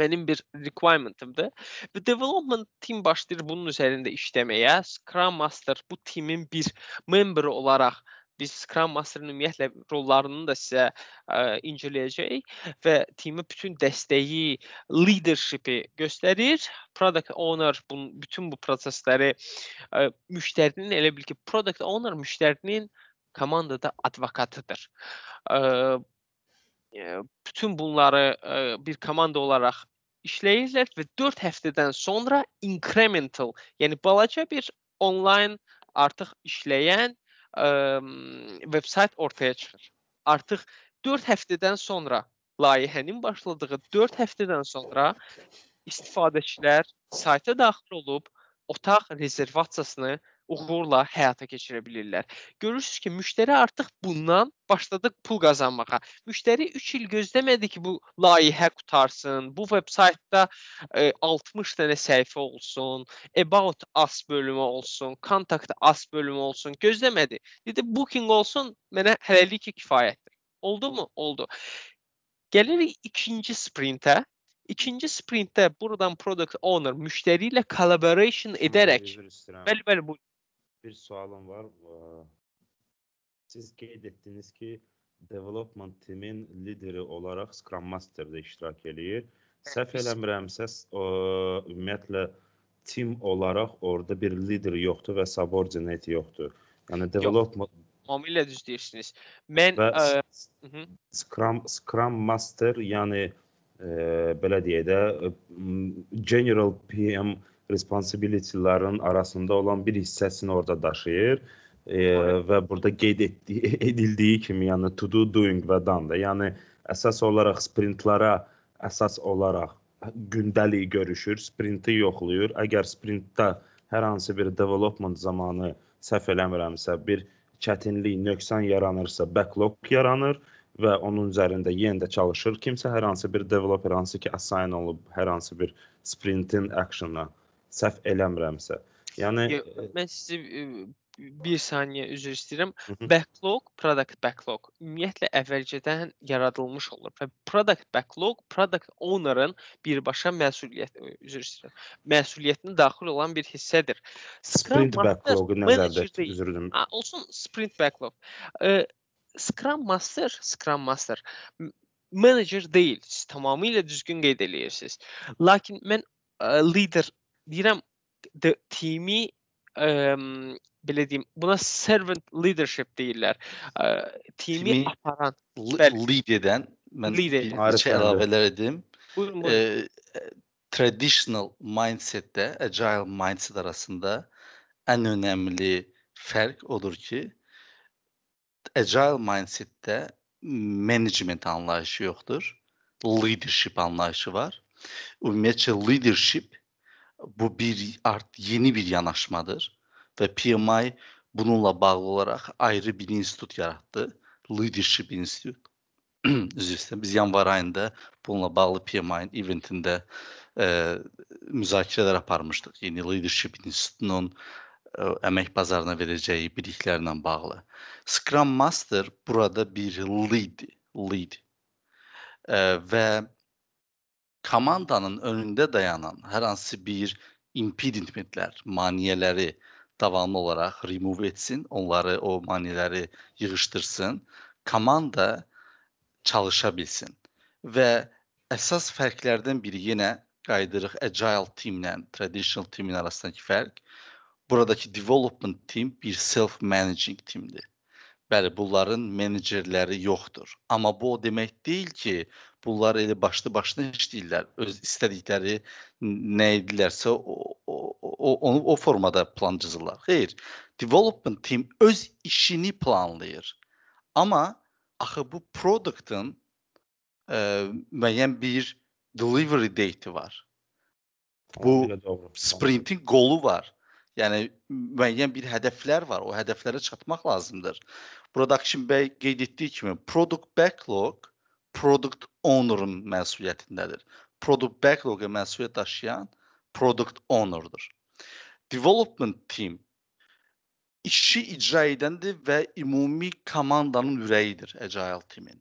mənim bir requirementımdır. Və development team başlayır bunun üzərində işləməyə. Scrum Master bu timin bir memberi olaraq biz Scrum Master-ın ümumiyyətlə rollarını da sizə ə, e, incələyəcəyik və timin bütün dəstəyi, leadership-i göstərir. Product owner bunun bütün bu prosesləri ə, e, müştərinin elə bil ki, product owner müştərinin komandada advokatıdır. Bütün bunları bir komanda olaraq işləyirlər və 4 həftədən sonra incremental, yəni balaca bir onlayn artıq işləyən veb-sayt ortaya çıxır. Artıq 4 həftədən sonra layihənin başladığı 4 həftədən sonra istifadəçilər sayta daxil olub otaq rezervasiyasını uğurla həyata keçirə bilirlər. Görürsüz ki, müştəri artıq bundan başladı pul qazanmağa. Müştəri 3 il gözləmədi ki, bu layihə qutarsın, bu veb-saytda e, 60 dənə səhifə olsun, about us bölümü olsun, contact us bölümü olsun, gözləmədi. Dedi booking olsun, mənə hələlik kifayətdir. Oldu mu? Oldu. Gəlirik ikinci sprintə. İkinci sprintdə buradan product owner müştəri ilə collaboration edərək. Bəli, bəli, bu bir sualım var. Siz qeyd etdiniz ki, development timin lideri olaraq Scrum Master-da iştirak eləyir. Səhv eləmirəmsə, ümumiyyətlə tim olaraq orada bir lider yoxdur və subordinate yoxdur. Yəni development Yox, tamamilə düz deyirsiniz. Mən və, ə, mhm. Scrum Scrum Master, yəni ə, e, belə deyə də General PM responsibility'ların arasında olan bir hissəsini orada daşıyır. E, evet. və burada qeyd etdiyi, edildiyi kimi, yəni to do, doing və done da. Yəni əsas olaraq sprintlara əsas olaraq gündəlik görüşür, sprinti yoxlayır. Əgər sprintdə hər hansı bir development zamanı səhv eləmirəmsə, bir çətinlik, nöqsan yaranırsa, backlog yaranır və onun üzərində yenə də çalışır. Kimsə hər hansı bir developer hansı ki, assign olub hər hansı bir sprintin actionına səhv eləmirəmsə. Yəni Yo, e, mən sizi e, bir saniyə üzr istəyirəm. Hı -hı. Backlog, product backlog ümumiyyətlə əvvəlcədən yaradılmış olur və product backlog product ownerın birbaşa məsuliyyət e, üzr istəyirəm. Məsuliyyətinə daxil olan bir hissədir. Sprint backlogu nəzərdə tutur, üzr dilərim. Olsun sprint backlog. E, Scrum master, Scrum master menecer deyil. Siz tamamilə düzgün qeyd eləyirsiniz. Lakin mən ə, lider direm the team'i e, bile diyeyim buna servant leadership değiller. E, team'i, team'i aparan. L- lead eden. Ben lead şey ilaveler edeyim. Buyurun, buyurun. E, traditional mindset'te agile mindset arasında en önemli fark odur ki agile mindset'te management anlayışı yoktur. Leadership anlayışı var. Ümumiyyətcə leadership bu bir art, yeni bir yanaşmadır və PMI bununla bağlı olaraq ayrı bir institut yaratdı. Leadership Institute. Üzr istəyirəm. Biz yanvar ayında bununla bağlı PMI-nin eventində e, müzakirələr aparmışdıq. Yeni Leadership İnstitutunun e, əmək bazarına verəcəyi biliklərlə bağlı. Scrum Master burada bir lead, lead. E, və komandanın önündə dayanan hər hansı bir impedimentlər, maneələri davamlı olaraq remove etsin, onları o maneələri yığışdırsın, komanda çalışa bilsin. Və əsas fərqlərdən biri yenə qayıdırıq agile teamlə traditional teamin arasındakı fərq. Buradakı development team bir self managing teamdir. Bəli, bunların menecerləri yoxdur. Amma bu o demək deyil ki, bunlar elə başlı-başına işləyirlər. Öz istədikləri nə edirlərsə o, o, o onu o formada plan cızırlar. Xeyr, development team öz işini planlayır. Amma axı bu productın e, müəyyən bir delivery date var. Bu sprintin qolu var. Yəni müəyyən bir hədəflər var. O hədəflərə çatmaq lazımdır. Production Bay qeyd etdiyi kimi product backlog product owner'ın məsuliyyətindədir. Product backlog-a məsuliyyət daşıyan product owner-dır. Development team işi icra edəndir və ümumi komandanın ürəyidir Agile teamin.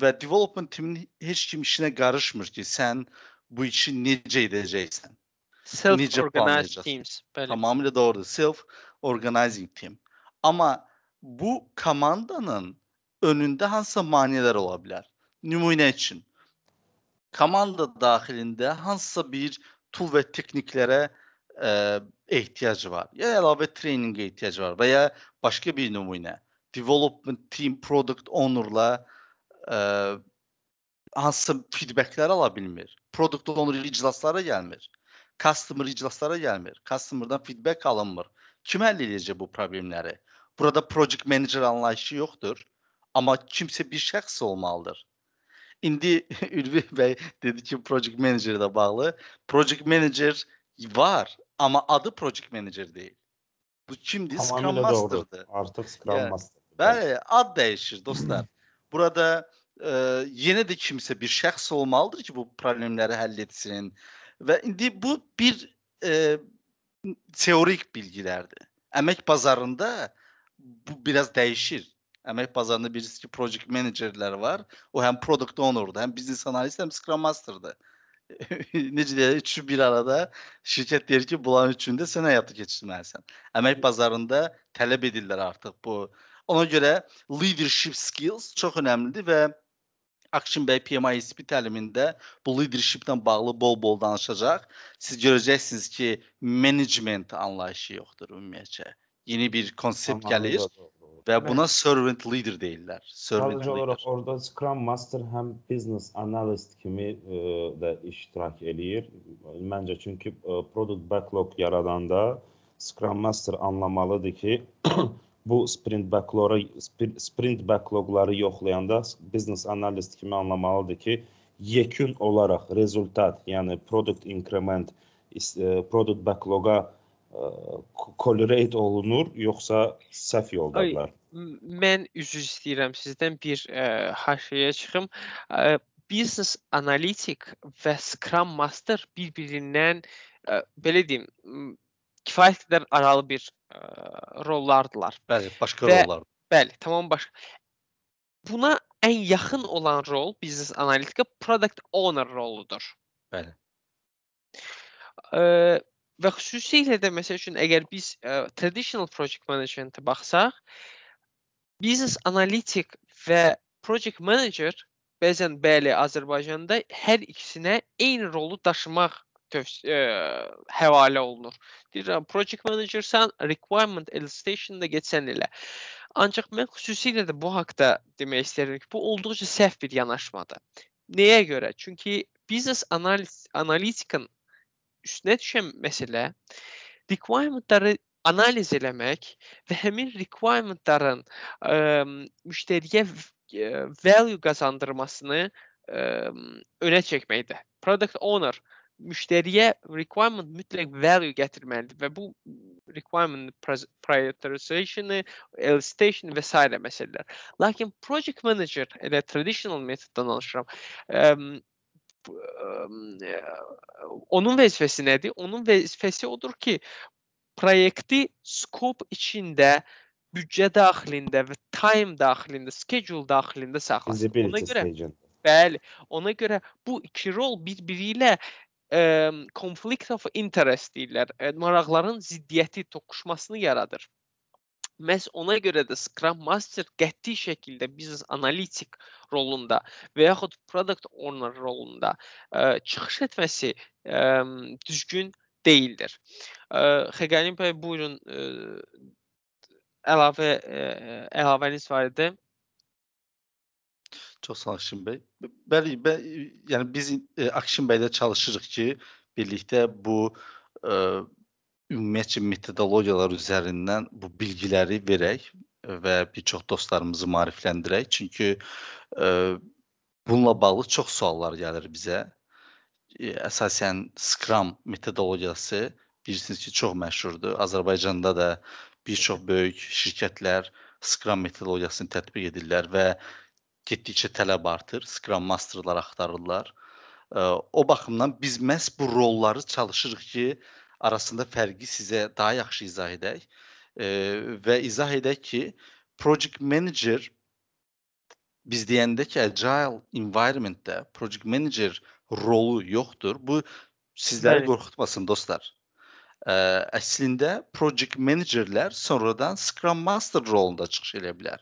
Və development teaminin heç kim işinə qarışmır ki, sən bu işi necə edəcəksən. Self-organized teams. Bəli. Tamamilə doğrudur. Self-organizing team. Amma bu komandanın önünde hansı maneələr olabilir. Numune için üçün dahilinde daxilində bir tul və texniklərə ə, ehtiyac var. Ya elave training'e ehtiyac var veya başka bir numune. Development team product owner'la e, hansısa feedbacklər ala bilmir. Product owner iclaslara gelmir, Customer iclaslara gelmir, Customer'dan feedback alınmır. Kim həll bu problemleri? Burada project manager anlayışı yoktur. Ama kimse bir şəxs olmalıdır. İndi Ülvi bəy dedi ki, project manager də bağlı. Project manager var, amma adı project manager deyil. Bu kimdir? Tamamilə Scrum Master'dı. Artıq Scrum yani, Master. Bəli, e, ad dəyişir dostlar. Burada e, yenə də kimsə bir şəxs olmalıdır ki, bu problemləri həll etsin. Və indi bu bir e, teorik bilgilərdir. Əmək bazarında bu biraz dəyişir emek pazarında birisi ki project manager'ler var. O hem product owner'dı hem business analyst hem scrum master'dı. Neciliğe üçü bir arada şirket diyelim ki bulan üçünde sene yaptı geçirmezsen. Emek pazarında talep edildiler artık bu. Ona göre leadership skills çok önemlidir ve Akşin Bey PMISP təlimində bu leadershipdən bağlı bol-bol danışacaq. Siz görəcəksiniz ki, management anlayışı yoxdur ümumiyyətcə. Yeni bir konsept gəlir. Anladım. Ve buna evet. servant leader değiller. Servant Sadece leader. olarak orada Scrum Master hem business analyst kimi e, də iştirak eləyir. Məncə çünki e, product backlog yaradanda Scrum Master anlamalıdır ki, bu sprint backlogları sprint backlogları yoxlayanda business analist kimi anlamalıdır ki, yekun olaraq rezultat, yəni product increment, e, product backloga kolerate olunur, yoxsa səhv yoldadırlar? Mən üzr istəyirəm sizdən bir ə, e, haşiyyə çıxım. Ə, e, business analitik və Scrum Master bir-birindən ə, e, belə deyim, kifayət qədər aralı bir ə, rollardılar. Bəli, başqa və, rollardır. Bəli, tamam başqa. Buna ən yaxın olan rol business analitika product owner roludur. Bəli. Ə, və xüsusilə də məsəl üçün əgər biz ə, traditional project management-ə baxsaq, business analitik və project manager bəzən bəli Azərbaycanda hər ikisinə eyni rolu daşımaq tövsiyə həvalə olunur. Deyirəm project managersan, requirement elicitation-da keçsən elə. Ancaq mən xüsusilə də bu haqqda demək istəyirəm ki, bu olduqca səhv bir yanaşmadır. Nəyə görə? Çünki business analiz analitikın üstünə düşən məsələ requirementları analiz eləmək və həmin requirementların ə, müştəriyə e, value qazandırmasını ə, önə çəkməkdir. Product owner müştəriyə requirement mütləq value gətirməlidir və bu requirement prioritization-ı, elicitation və s. məsələlər. Lakin project manager elə traditional metoddan danışıram. Əm, E, onun vəzifəsi nədir? Onun vəzifəsi odur ki, proyekti skop içində büdcə daxilində və time daxilində, schedule daxilində saxlasın. Ona görə bəli, ona görə bu iki rol bir-biri ilə ə, conflict of interest deyirlər. Ə, e, maraqların ziddiyyəti, toqquşmasını yaradır məhz ona görə də Scrum Master qəti şəkildə biznes analitik rolunda və yaxud product owner rolunda ə, çıxış etməsi ə, düzgün deyildir. Xəqəlim bəy buyurun ə, əlavə ə, əlavəniz var idi. Çox sağ olun Şim bəy. Bəli, bə, yəni biz e, Akşin bəylə çalışırıq ki, birlikdə bu ə, ümumiyyətcə metodologiyalar üzərindən bu bilgiləri verək e, və bir çox dostlarımızı maarifləndirək. Çünki ə, e, bununla bağlı çox suallar gəlir bizə. E, əsasən Scrum metodologiyası bilirsiniz ki, çox məşhurdur. Azərbaycanda da bir çox böyük şirkətlər Scrum metodologiyasını tətbiq edirlər və getdikcə tələb artır. Scrum masterlar axtarırlar. O baxımdan biz məhz bu rolları çalışırıq ki, arasında fərqi sizə daha yaxşı izah edək e, və izah edək ki, project manager biz deyəndə ki, agile environment-də project manager rolu yoxdur. Bu sizləri evet. qorxutmasın dostlar. Ə, əslində project managerlər sonradan Scrum Master rolunda çıxış edə bilər.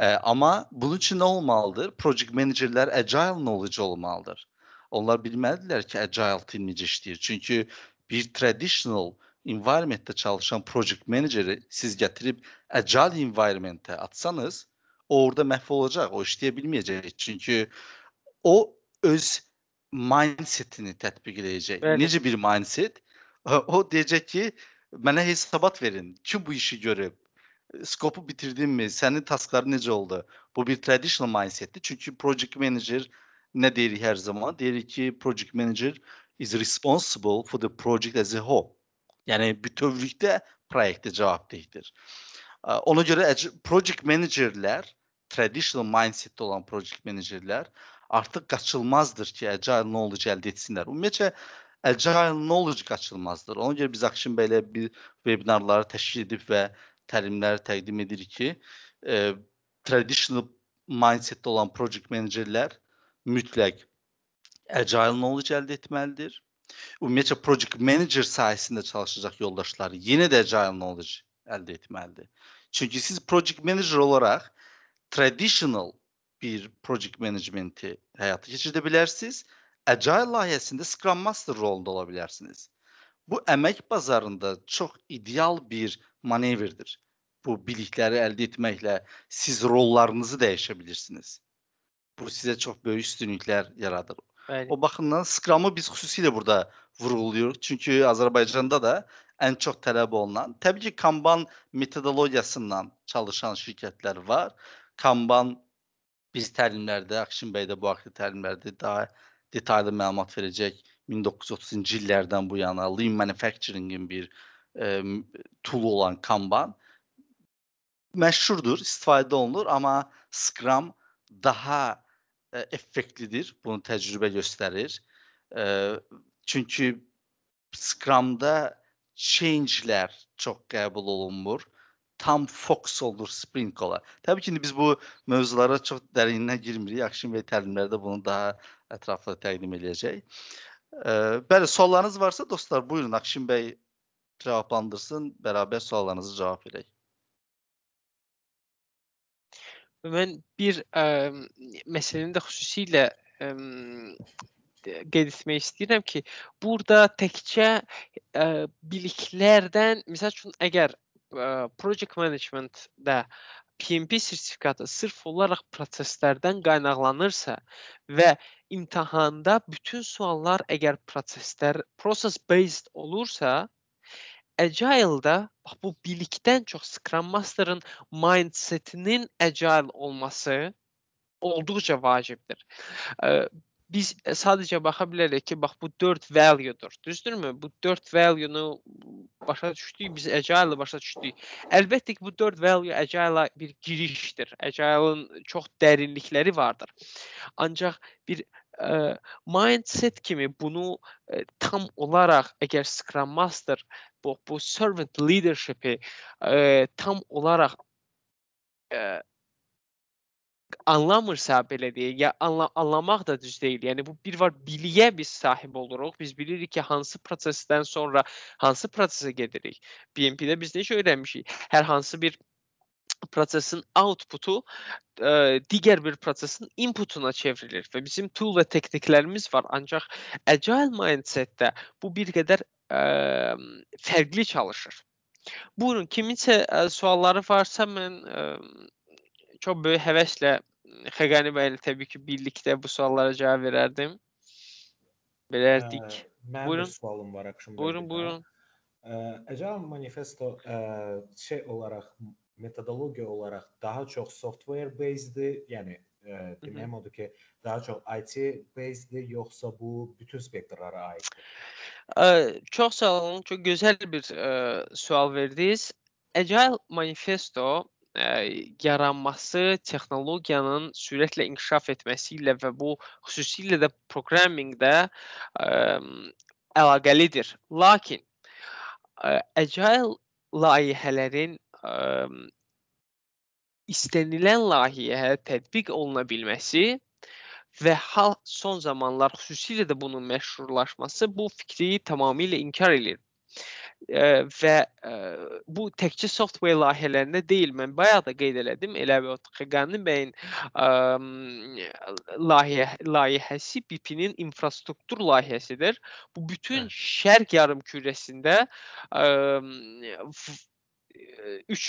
Ə, amma bunun üçün nə olmalıdır? Project managerlər agile knowledge olmalıdır. Onlar bilməlidirlər ki, agile team necə işləyir. Çünki bir traditional environment'te çalışan project manager'i siz getirip agile environment'e atsanız o orada məhv olacaq, o işləyəcək. Çünki o öz mindsetini tətbiq edəcək. Evet. Necə bir mindset? Hə, o deyəcək ki, mənə hesabat verin. Kim bu işi görüb? Skopu bitirdinmi? Sənin taskların necə oldu? Bu bir traditional mindsetdir. Çünki project manager nə deyirik hər zaman? Deyirik ki, project manager is responsible for the project as a whole. Yani bütövlükte proyekte cevaplıdır. Ona göre project managerler, traditional mindset'te olan project managerler artıq qaçılmazdır ki, agile knowledge əldə etsinlər. Ümumiyyətlə agile knowledge qaçılmazdır. Ona görə biz Akşin belə bir vebinarları təşkil edib və təlimləri təqdim edirik ki, e, traditional mindsetdə olan project managerlər mütləq agile knowledge əldə etməlidir. Ümumiyyətlə project manager sayəsində çalışacaq yoldaşları yenə də agile knowledge əldə etməlidir. Çünki siz project manager olaraq traditional bir project managementi həyata keçirə bilərsiniz. Agile layihəsində Scrum Master rolunda ola bilərsiniz. Bu əmək bazarında çox ideal bir manevrdir. Bu bilikləri əldə etməklə siz rollarınızı dəyişə bilirsiniz. Bu sizə çox böyük üstünlüklər yaradır. Bəli. O baxımdan skramı biz xüsusilə burada vurğuluyoruz. Çünki Azərbaycanda da ən çox tələb olunan, təbii ki, Kanban metodologiyasından çalışan şirkətlər var. Kanban biz təlimlərdə, Akşin bəy də bu haqda təlimlərdə daha detaylı məlumat verəcək. 1930-cu illərdən bu yana lean manufacturing-in bir e, tool olan Kanban məşhurdur, istifadə olunur, amma Scrum daha e, effektlidir. Bunu təcrübə göstərir. E, çünki Scrum'da change'lər çox qəbul olunmur. Tam fokus olur sprint call-a. Təbii ki, indi biz bu mövzulara çox dərininə girmirik. Akşin və təlimlərdə bunu daha ətraflı təqdim eləyəcək. E, bəli, suallarınız varsa dostlar, buyurun Akşin bəy cavablandırsın, bərabər suallarınızı cavab verək. Mən bir ə, məsələni də xüsusilə ə, qeyd etmək istəyirəm ki, burada təkcə ə, e, biliklərdən, məsəl üçün əgər ə, e, project management-də PMP sertifikatı sırf olaraq proseslərdən qaynaqlanırsa və imtahanda bütün suallar əgər proseslər process based olursa, Agile'da bak bu birlikten çok Scrum Master'ın mindsetinin agile olması olduqca vacibdir. Ee, biz e, sadəcə baxa bilərik ki, bax bu 4 value-dur. Düzdürmü? Bu 4 value-nu başa düşdük, biz agile başa düşdük. Əlbəttə ki, bu 4 value agile bir girişdir. Agile-ın çox dərinlikləri vardır. Ancaq bir ə, mindset kimi bunu ə, tam olaraq əgər Scrum Master bu, bu servant leadershipi e, tam olaraq e, anlamırsa belə deyək, ya anla anlamaq da düz deyil. Yəni bu bir var biliyə biz sahib oluruq. Biz bilirik ki, hansı prosesdən sonra hansı prosesə gedirik. BMP-də biz necə öyrənmişik? Hər hansı bir prosesin output'u ə, digər bir prosesin inputuna çevrilir və bizim tool və texniklərimiz var. Ancaq agile mindset-də bu bir qədər ə, fərqli çalışır. Buyurun, kiminsə ə, sualları varsa mən ə, çox böyük həvəslə Xəqani bəylə təbii ki, birlikdə bu suallara cavab verərdim. Verərdik. Mənim buyurun. sualım var Akşın bəy. Buyurun, buyurun. Agile manifesto ə, şey olaraq metodologiya olaraq daha çox software based-dir, yəni ə, e, deməyim mhm. odur ki, daha çox IT based-dir, yoxsa bu bütün spektrlara aiddir? Ə, e, çox sağ olun. Çox gözəl bir ə, e, sual verdiniz. Agile Manifesto ə, yaranması texnologiyanın sürətlə inkişaf etməsi ilə və bu xüsusilə də proqramminqdə əlaqəlidir. Lakin ə, agile layihələrin istənilən layihəyə tətbiq oluna bilməsi və hal son zamanlar xüsusilə də bunun məşhurlaşması bu fikri tamamilə inkar edir. E, və e, bu təkcə software layihələrində deyil, mən bayaq da qeyd elədim, elə və Xəqani bəyin e, layihə layihəsi BP-nin infrastruktur layihəsidir. Bu bütün hə. Şərq yarımkürəsində 3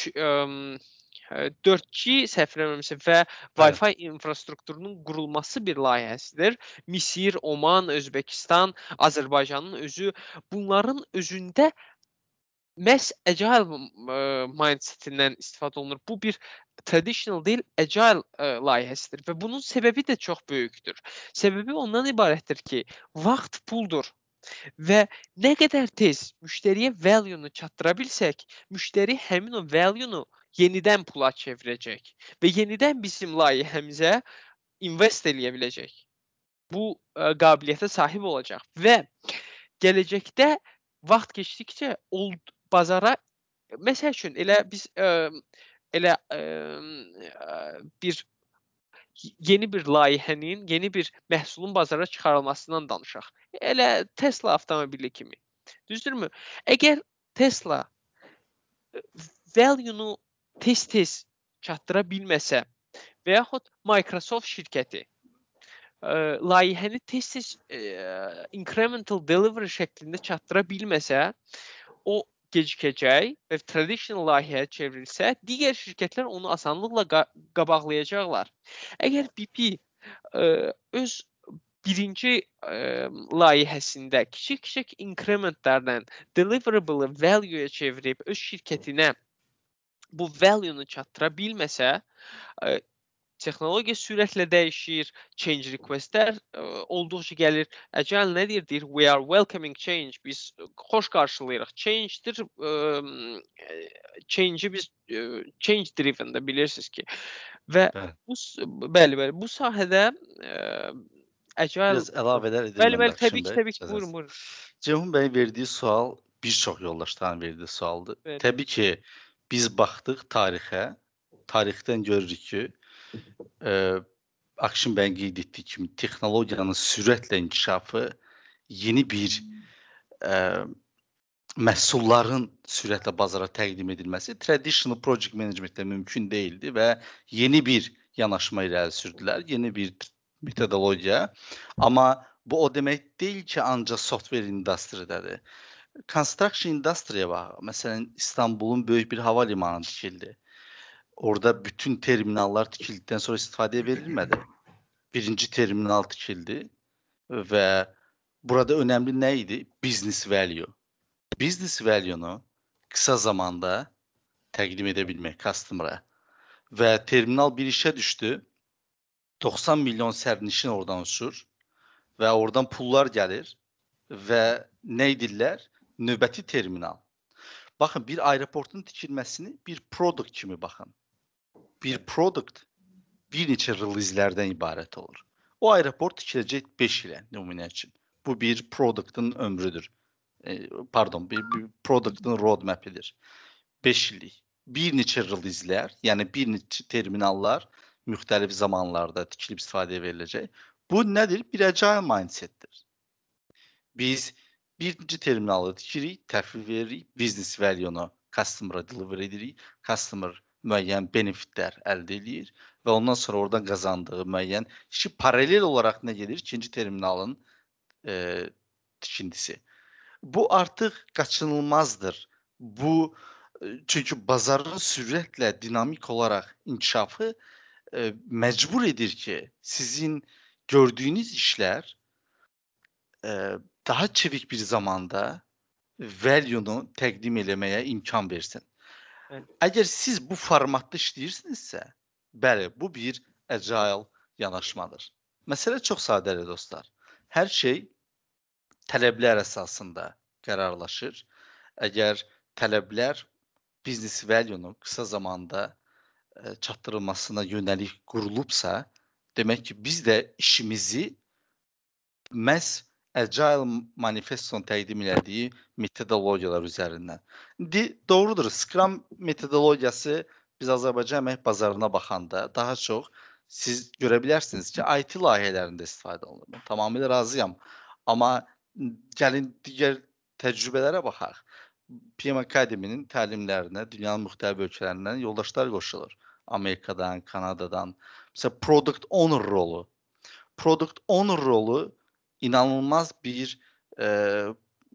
4G səhv eləmirəmsə və Wi-Fi evet. infrastrukturunun qurulması bir layihəsidir. Misir, Oman, Özbəkistan, Azərbaycanın özü bunların özündə məhz agile e, mindsetindən istifadə olunur. Bu bir traditional deyil, agile ə, e, layihəsidir və bunun səbəbi də çox böyükdür. Səbəbi ondan ibarətdir ki, vaxt puldur Və nə qədər tez müştəriyə value-nu çatdırabilsək, müştəri həmin o value-nu yenidən pula çevirəcək və yenidən bizim layihəmizə invest eləyə biləcək. Bu ə, e, qabiliyyətə sahib olacaq və gələcəkdə vaxt keçdikcə old bazara e, məsəl üçün elə biz ə, elə ə, bir yeni bir layihənin, yeni bir məhsulun bazara çıxarılmasından danışaq. Elə Tesla avtomobili kimi. Düzdürmü? Əgər Tesla e, value-nu tez-tez çatdıra bilməsə və yaxud Microsoft şirkəti ə, e, layihəni tez-tez e, incremental delivery şəklində çatdıra bilməsə, o gecikəcək və traditional layihəyə çevrilsə, digər şirkətlər onu asanlıqla qa qabaqlayacaqlar. Əgər BP ə, e, öz birinci ə, e, layihəsində kiçik-kiçik inkrementlərlə deliverable value-yə çevirib öz şirkətinə bu value-nu çatdıra bilməsə, ə, e, texnologiya sürətlə dəyişir, change requestlər e, olduqca gəlir. Agile nə deyir? Deyir we are welcoming change. Biz e, xoş qarşılayırıq. Change-dir e, change-i biz change driven də bilirsiniz ki. Və Hə. bu bəli, bəli, bu sahədə Agile Biraz əlavə edər edirəm. Bəli, bəli, təbii ki, təbii ki, buyurun, buyurun. Ceyhun bəyin verdiği sual bir çox yoldaşların verdiği sualdır. Evet. Təbii ki, biz baxdıq tarixə, tarixdən görürük ki, Akşın bəyin qeyd etdiyi kimi texnologiyanın sürətlə inkişafı yeni bir ə, e, məhsulların sürətlə bazara təqdim edilməsi traditional project managementdə mümkün değildi və yeni bir yanaşma irəli sürdülər, yeni bir metodologiya. Amma bu o demək deyil ki, ancaq software industriyadadır. Construction industriya var. Məsələn, İstanbulun böyük bir hava limanı tikildi orada bütün terminallar tikildikten sonra istifadeye verilmedi. Birinci terminal tikildi ve burada önemli neydi? Business value. Business value'nu kısa zamanda təqdim edə bilmək customer'a. Və terminal bir işə düşdü. 90 milyon sərnişin oradan uçur və oradan pullar gəlir və nə edirlər? Növbəti terminal. Baxın, bir aeroportun tikilməsini bir produkt kimi baxın bir product bir neçə release'lərdən ibarət olur. O aeroport tikiləcək 5 ilə nümunə üçün. Bu bir productın ömrüdür. E, pardon, bir, bir productın roadmap-idir. 5 illik. Bir neçə release'lər, yəni bir neçə terminallar müxtəlif zamanlarda tikilib istifadəyə veriləcək. Bu nədir? Bir agile mindsetdir. Biz birinci terminalı tikirik, təhvil veririk, business value-nu customer-a deliver edirik. Customer müəyyən benefitlər əldə eləyir və ondan sonra orada qazandığı müəyyən işi paralel olaraq nə gedir? İkinci terminalın e, tikintisi. Bu artıq qaçınılmazdır. Bu e, çünki bazarın sürətlə dinamik olaraq inkişafı e, məcbur edir ki, sizin gördüyünüz işlər e, daha çevik bir zamanda value-nu təqdim eləməyə imkan versin. Əgər siz bu formatda işləyirsinizsə, bəli, bu bir agile yanaşmadır. Məsələ çox sadədir dostlar. Hər şey tələblər əsasında qərarlaşır. Əgər tələblər biznes value-nu qısa zamanda e, çatdırılmasına yönəlik qurulubsa, demək ki, biz də işimizi məhz Agile Manifeston təqdim elədiyi metodologiyalar üzərindən. İndi doğrudur, Scrum metodologiyası biz Azərbaycan əmək bazarına baxanda daha çox siz görə bilərsiniz ki, IT layihələrində istifadə olunur. Tamamilə razıyam. Amma gəlin digər təcrübələrə baxaq. PM Akademinin təlimlərinə dünyanın müxtəlif ölkələrindən yoldaşlar qoşulur. Amerikadan, Kanadadan. Məsələn, product owner rolu. Product owner rolu inanılmaz bir e,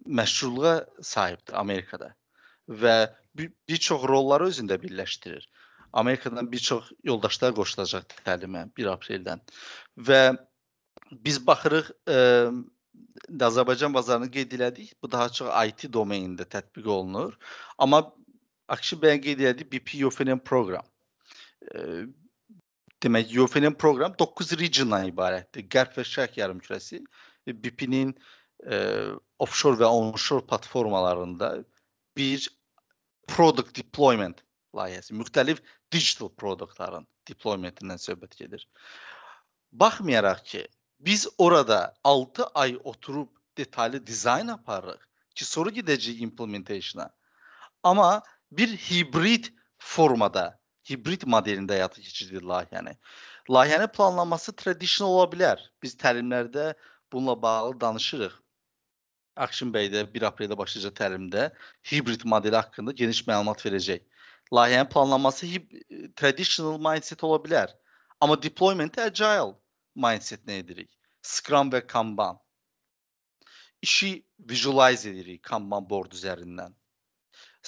məşhurluğa sahibdir Amerikada və bir, bir çox rolları özündə birləşdirir. Amerikadan bir çox yoldaşlar qoşulacaq təlimə 1 apreldən. Və biz baxırıq, ə, Azərbaycan bazarını qeyd elədik. Bu daha çox IT domenində tətbiq olunur. Amma Akşı bəy qeyd elədi BP UFNM proqram. Ə, demək UFNM proqram 9 regiondan ibarətdir. Qərb və Şərq yarımkürəsi BP'nin e, offshore və onshore platformalarında bir product deployment layihəsi, müxtəlif digital produktların deploymentindən söhbət gedir. Baxmayaraq ki, biz orada 6 ay oturub detallı dizayn aparırıq ki, sonra gedəcəyik implementation'a. Amma bir hibrid formada, hibrid modelində həyata keçirdiyi layihəni. Layihənin planlanması traditional ola bilər. Biz təlimlərdə bununla bağlı danışırıq. Akşin bəy də 1 apreldə başlayacaq təlimdə hibrid modeli haqqında geniş məlumat verəcək. Layihənin planlanması traditional mindset ola bilər, amma deployment agile mindsetinə edirik. Scrum və Kanban. İşi visualize edirik Kanban board üzərindən.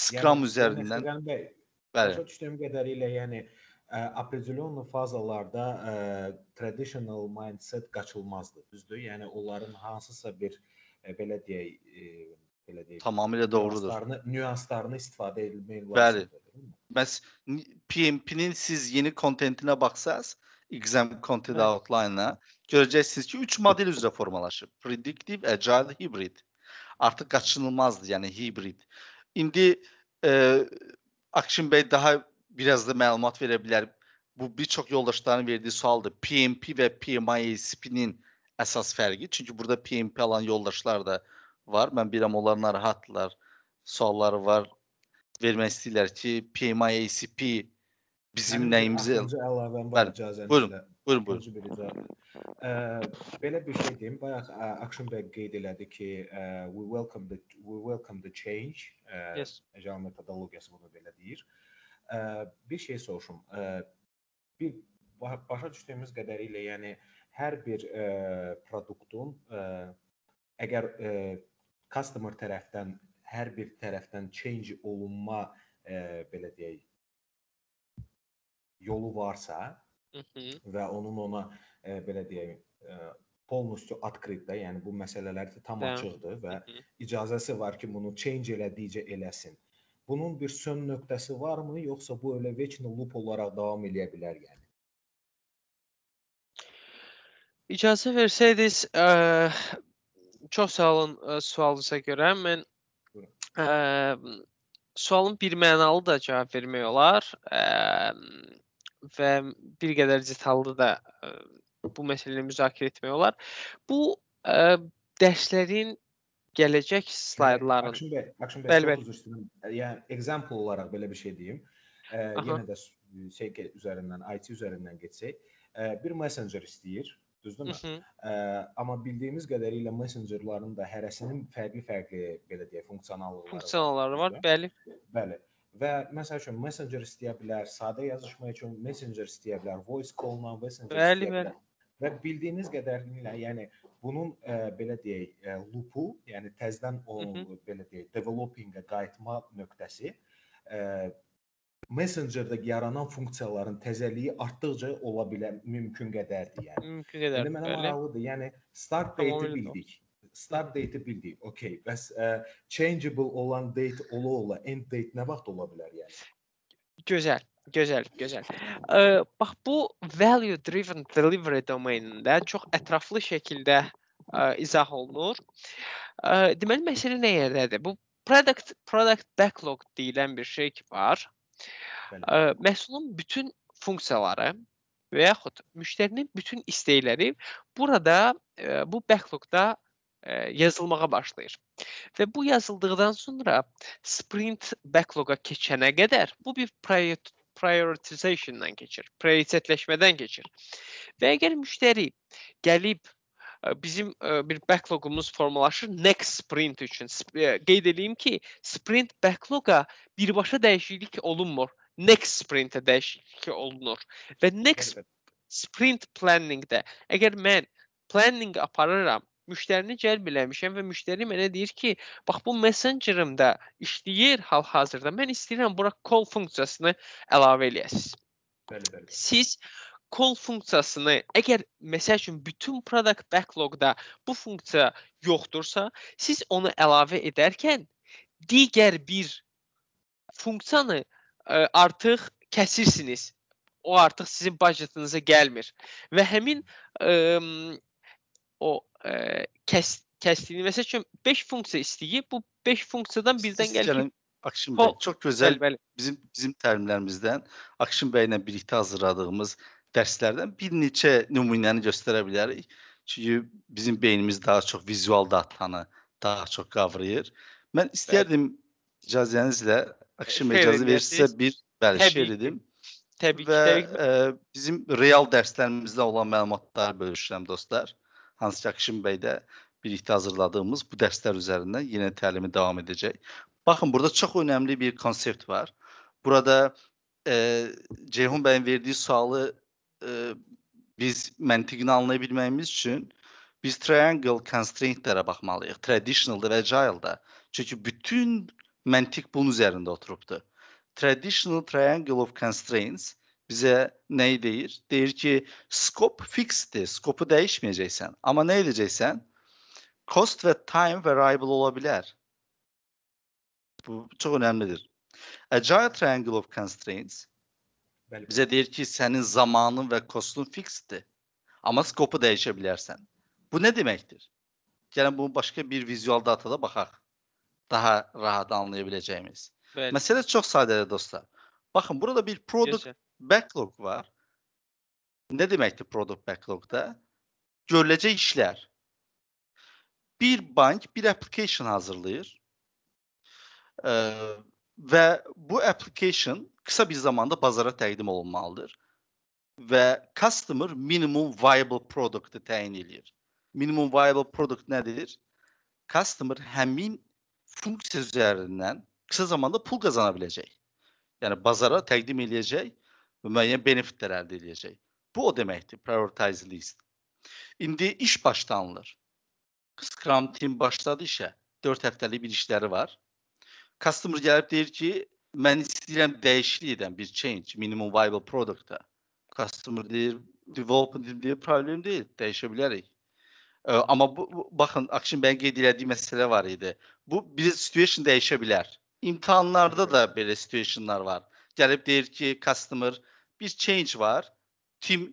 Scrum yəni, üzərindən. Bəli. Başa düşdüyüm qədərilə, yəni opределенно fazalarda ə, traditional mindset qaçılmazdır. Düzdür? Yəni onların hansısa bir ə, belə deyək, ə, belə deyək. Tamamilə doğrudur. Nüanslarını, nüanslarını istifadə edilmək lazımdır. Bəli. Məs PMP-nin siz yeni kontentinə baxsaz, exam content outline-a görəcəksiniz ki, 3 model üzrə formalaşıb. Predictive, agile, hybrid. Artıq qaçınılmazdır, yəni hybrid. İndi e, Akşin bəy daha biraz da məlumat verə bilər. Bu bir çox yoldaşların verdiyi sualdır. PMP və PMISP-nin əsas fərqi. Çünki burada PMP alan yoldaşlar da var. Mən bilirəm onlar narahatdırlar. Sualları var. Vermək istəyirlər ki, PMISP bizim nəyimizə əlavəm var icazənizlə. Buyurun. Buyurun, buyurun. Ə, belə bir şey deyim. Bayaq Akşin bəy qeyd elədi ki, ə, we welcome the we welcome the change. Ə, yes. Agile metodologiyası bunu belə deyir. Ə, Bir şey soruşum. Bir başa düşdüyümüz qədərilə, yəni hər bir ə, produktun ə, əgər ə, customer tərəfdən hər bir tərəfdən change olunma ə, belə deyək yolu varsa Hı -hı. və onun ona ə, belə deyək ə, polnuscu открыт da, yəni bu məsələlər tam Hı hə. -hı. açıqdır və Hı -hı. icazəsi var ki, bunu change elədikcə eləsin bunun bir sön nöqtəsi varmı, yoxsa bu elə veçnə loop olaraq davam eləyə bilər yəni? İcazə versəydiniz, ə, çox sağ olun ə, sualınıza görə. Mən ə, sualın bir mənalı da cavab vermək olar ə, və bir qədər detallı da ə, bu məsələni müzakirə etmək olar. Bu ə, dərslərin gələcək slaydların. Akşın bəy, Akşın bəy, bəli, bəli. üzr istəyirəm. E, yəni example olaraq belə bir şey deyim. E, yenə də e, şey üzərindən, IT üzərindən getsək, e, bir messenger istəyir, düzdürmü? E, amma bildiyimiz qədərilə messengerların da hərəsinin fərqli-fərqli belə deyək, funksionallıqları. Funksionalları var, var bəli. Bəli. Və məsəl üçün messenger istəyə bilər, sadə yazışma üçün messenger istəyə bilər, voice call-la messenger bəli, istəyə bəli. bilər. Bəli, bəli və bildiyiniz qədərilə, yəni bunun ə, e, belə deyək, ə, e, loopu, yəni təzədən o Hı -hı. belə deyək, developing-ə qayıtma nöqtəsi ə, e, Messenger-də yaranan funksiyaların təzəliyi artdıqca ola bilər mümkün qədərdir, yəni. Mümkün qədər. Yəni mənə maraqlıdır. Yəni start date-i bildik. Start date-i bildik. Okay, bəs ə, changeable olan date ola ola end date nə vaxt ola bilər yəni? Gözəl. Gözəl, gözəl. E, bax bu value driven delivery domenində çox ətraflı şəkildə e, izah olunur. E, deməli məsələ nə yerdədir? Bu product product backlog deyilən bir şey ki var. E, məhsulun bütün funksiyaları və yaxud müştərinin bütün istəkləri burada e, bu backlogda yazılmağa başlayır. Və bu yazıldıqdan sonra sprint backloqa keçənə qədər bu bir prioritization'dan keçir, prioritetləşmədən keçir. Və əgər müştəri gəlib e, bizim e, bir backlogumuz formalaşır next sprint üçün. E, qeyd edeyim ki, sprint backloga birbaşa dəyişiklik olunmur. Next sprintə dəyişiklik olunur. Və next sprint planningdə əgər mən planning aparıram müştərini cəlb eləmişəm yəni və müştəri mənə deyir ki, bax bu Messenger-ımda işləyir hal-hazırda. Mən istəyirəm bura call funksiyasını əlavə eləyəsiz. Bəli, bəli. Siz call funksiyasını əgər məsəl üçün bütün product backlogda bu funksiya yoxdursa, siz onu əlavə edərkən digər bir funksiyanı ə, e, artıq kəsirsiniz. O artıq sizin budgetınıza gəlmir və həmin ə, o e, kəs, kəsdiyini. Məsəl üçün 5 funksiya istəyib. Bu 5 funksiyadan birdən gəlir. Akşin bəy çox gözəl bəli, bəli. bizim bizim təlimlərimizdən Akşin bəylə birlikdə hazırladığımız dərslərdən bir neçə nümunəni göstərə bilərik. Çünki bizim beynimiz daha çox vizual datanı daha çox qavrayır. Mən istərdim icazənizlə Akşin bəy icazə versə bir bəli şeir edim. Təbii ki, təbii ki. E, bizim real dərslərimizdə olan məlumatları bölüşürəm dostlar. Hans Yakşin bəy də birlikdə hazırladığımız bu dərslər üzərindən yenə təlimi davam edəcək. Baxın, burada çox önəmli bir konsept var. Burada e, Ceyhun bəyin verdiyi sualı e, biz məntiqini anlayabilməyimiz üçün biz triangle constraintlərə baxmalıyıq. Traditional-da və agile-da. Çünki bütün məntiq bunun üzərində oturubdu. Traditional triangle of constraints bize neyi deyir? Deyir ki scope fixti, Scope'u değişmeyeceksen. Ama ne edeceksen? Cost ve time variable olabilir. Bu çok önemlidir. Agile Triangle of Constraints Belki. bize deyir ki senin zamanın ve cost'un fixti, Ama scope'u değişebilirsen. Bu ne demektir? Yani bu başka bir vizual datada bakak. Daha rahat anlayabileceğimiz. Evet. Mesele çok sadedir dostlar. Bakın burada bir product Yaşa. backlog var. Ne demektir product backlog'da? Görüləcək işlər. Bir bank bir application hazırlayır. E, və bu application qısa bir zamanda bazara təqdim olunmalıdır və customer minimum viable product-ı təyin eləyir. Minimum viable product nədir? Customer həmin funksiya üzərindən qısa zamanda pul qazana biləcək. Yəni bazara təqdim eləyəcək və müəyyən benefitlər əldə edəcək. Bu o deməkdir, prioritize list. İndi iş başlanılır. Scrum team başladı işə. 4 həftəlik bir işləri var. Customer gəlib deyir ki, mən istəyirəm dəyişiklik edən bir change, minimum viable product-a. Customer deyir, development deyir, problem deyil, dəyişə bilərik. Ə, amma bu, bu baxın, Action Bank qeyd elədiyi məsələ var idi. Bu bir situation dəyişə bilər. İmtahanlarda da belə situationlar var. Gəlib deyir ki, customer bir change var. Tim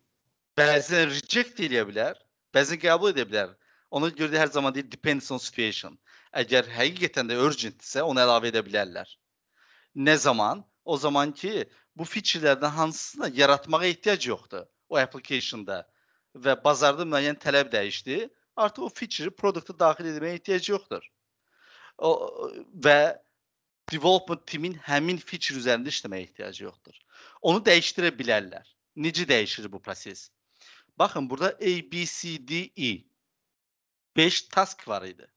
bəzən reject edə bilər, bəzən qəbul edə bilər. Ona görə də hər zaman deyir depends on situation. Əgər həqiqətən də urgentdirsə, onu əlavə edə bilərlər. Nə zaman? O zaman ki, bu feature-lərdən hansısını yaratmağa ehtiyac yoxdur o application-da və bazarda müəyyən tələb dəyişdi. Artıq o feature-i produkta daxil etməyə ehtiyac yoxdur. O və development timin həmin feature üzərində işləməyə ehtiyacı yoxdur. Onu dəyişdirə bilərlər. Necə dəyişir bu proses? Baxın, burada A, B, C, D, E 5 task var idi.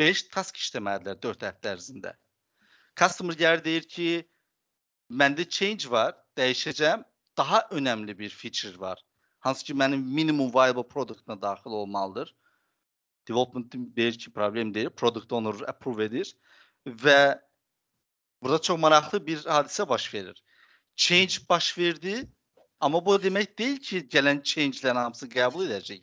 5 task işləmədilər 4 həftə ərzində. Customer gəlir deyir ki, məndə change var, dəyişəcəm. Daha önəmli bir feature var. Hansı ki, mənim minimum viable productına daxil olmalıdır. Development deyir ki, problem deyil, product owner approve edir və burada çox maraqlı bir hadisə baş verir. Change baş verdi, amma bu demək deyil ki, gələn change-lərin hamısı qəbul edəcək.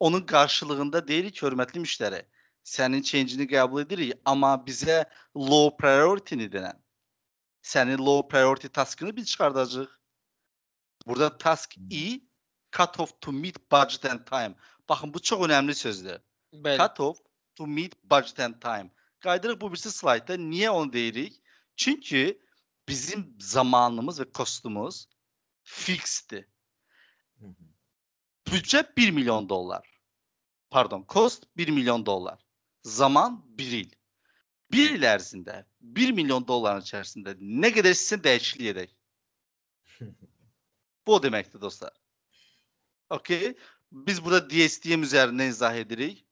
Onun qarşılığında deyirik, hörmətli müştəri, sənin change-ini qəbul edirik, amma bizə low priority-ni denən sənin low priority taskını biz çıxardacağıq. Burada task E cut off to meet budget and time. Baxın bu çox önəmli sözdür. Bəli. Cut off to meet budget and time. Kaydırıp bu birisi slaytta. Niye onu değirik? Çünkü bizim zamanımız ve kostumuz fixti. Hı hı. Bütçe 1 milyon dolar. Pardon, cost 1 milyon dolar. Zaman 1 yıl. 1 yıl ərzində 1 milyon doların içərisində nə qədər sizin dəyişiklik edək. Bu o deməkdir dostlar. Okay? Biz burada DSTM üzərindən izah edirik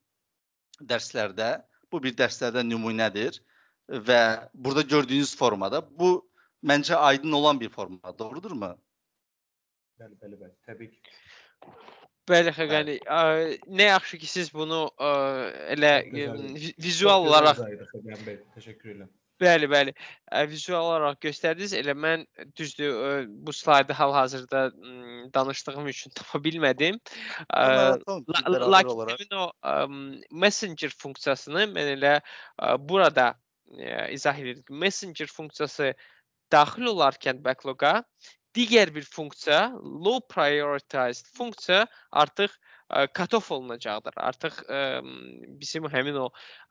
dərslərdə. Bu bir dərslərdən nümunədir və burada gördüyünüz formada bu məncə aydın olan bir forma, doğrudurmu? Bəli, bəli, bəli, təbii ki. Bəli, Xəqani, bəli. Ə, nə yaxşı ki siz bunu ə, elə ə, vizual olaraq Təşəkkür edirəm. Bəli, bəli. Ə, vizual olaraq göstərdiniz. Elə mən düzdür, ə, bu slaydı hal-hazırda danışdığım üçün tapa bilmədim. Ə, lakin həmin o ə, Messenger funksiyasını mən elə ə, burada ə, izah edirdim. Messenger funksiyası daxil olarkən backloqa digər bir funksiya, low prioritized funksiya artıq ə, cut-off olunacaqdır. Artıq ə, bizim həmin o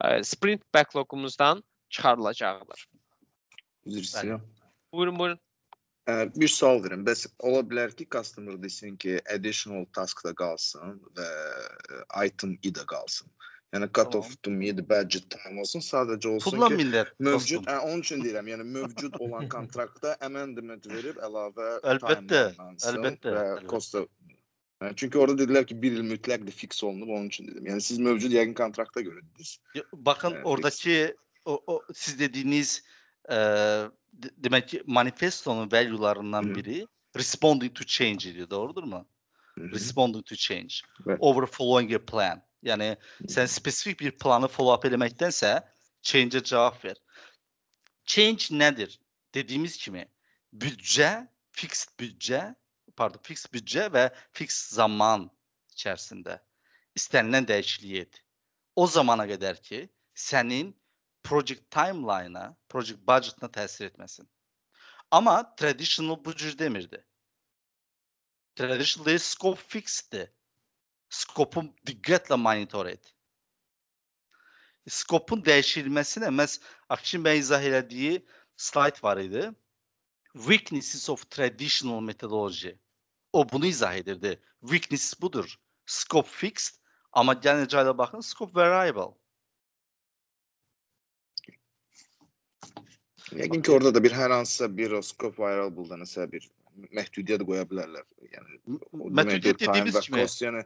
ə, sprint backlogumuzdan çıxarılacaqlar. Üzr istəyirəm. Buyurun, buyurun. Bir sual verim. Bəs ola bilər ki, customer desin ki, additional task da qalsın və e, item i də qalsın. Yəni cut off to mid budget time olsun. Sadəcə olsun Pulla ki, millət, mövcud, ə, onun üçün deyirəm, yəni mövcud olan kontraktda amendment verib əlavə əlbəttə, əlbəttə və cost Yəni orada dediler ki 1 il mütləq də olunub onun için dedim. Yani siz mövcud yəqin kontrakta görürdünüz. Bakın Baxın ee, yəni, oradakı o, o siz dediğiniz e, demek ki manifestonun value'larından Hı-hı. biri responding to change diyor. Doğrudur mu? Hı-hı. Responding to change. Evet. Over following a plan. Yani Hı-hı. sen spesifik bir planı follow up elemektense change'e cevap ver. Change nedir? Dediğimiz gibi bütçe, fixed bütçe, pardon fixed bütçe ve fixed zaman içerisinde istenilen dəyişikliyə et. O zamana qədər ki, sənin project timeline'a, project budget'ına tesir etmesin. Ama traditional bucu demirdi. Traditional scope fixed'di. Scope'u dikkatle monitor et. Scope'un değişilmesine mes Akşin Bey izah elədiyi slide var idi. Weaknesses of traditional methodology. O bunu izah edirdi. Weakness budur. Scope fixed ama gələcəyə bakın, scope variable. Yəqin ki, orada da bir hər hansısa bir skop viral buldanısa bir məhdudiyyət qoya bilərlər. Yəni məhdudiyyət dediyimiz kimi Kostyanı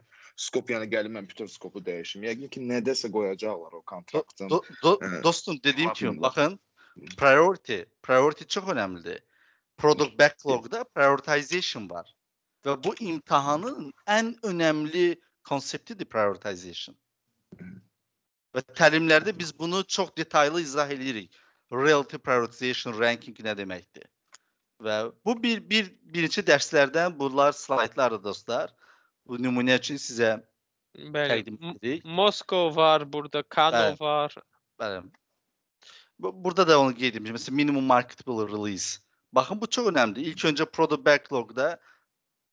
skop yəni gəlim mən bütün skopu dəyişim. Yəqin ki, nədəsə qoyacaqlar o kontraktın. Do, do, ə, dostum dediyim kimi baxın priority, priority çox önəmlidir. Product backlog'da prioritization var. Və bu imtahanın ən önəmli konseptidir prioritization. Və təlimlərdə biz bunu çox detaylı izah edirik relative prioritization ranking nə deməkdir? Və bu bir, bir birinci dərslərdən bunlar slaytlardır dostlar. Bu nümunə üçün sizə Bəli. təqdim edirik. Moskov var, burada Kano bəli. var. Bəli. Burada da onu qeyd etmişəm. Məsələn, minimum marketable release. Baxın bu çox önəmlidir. İlk öncə product backlogda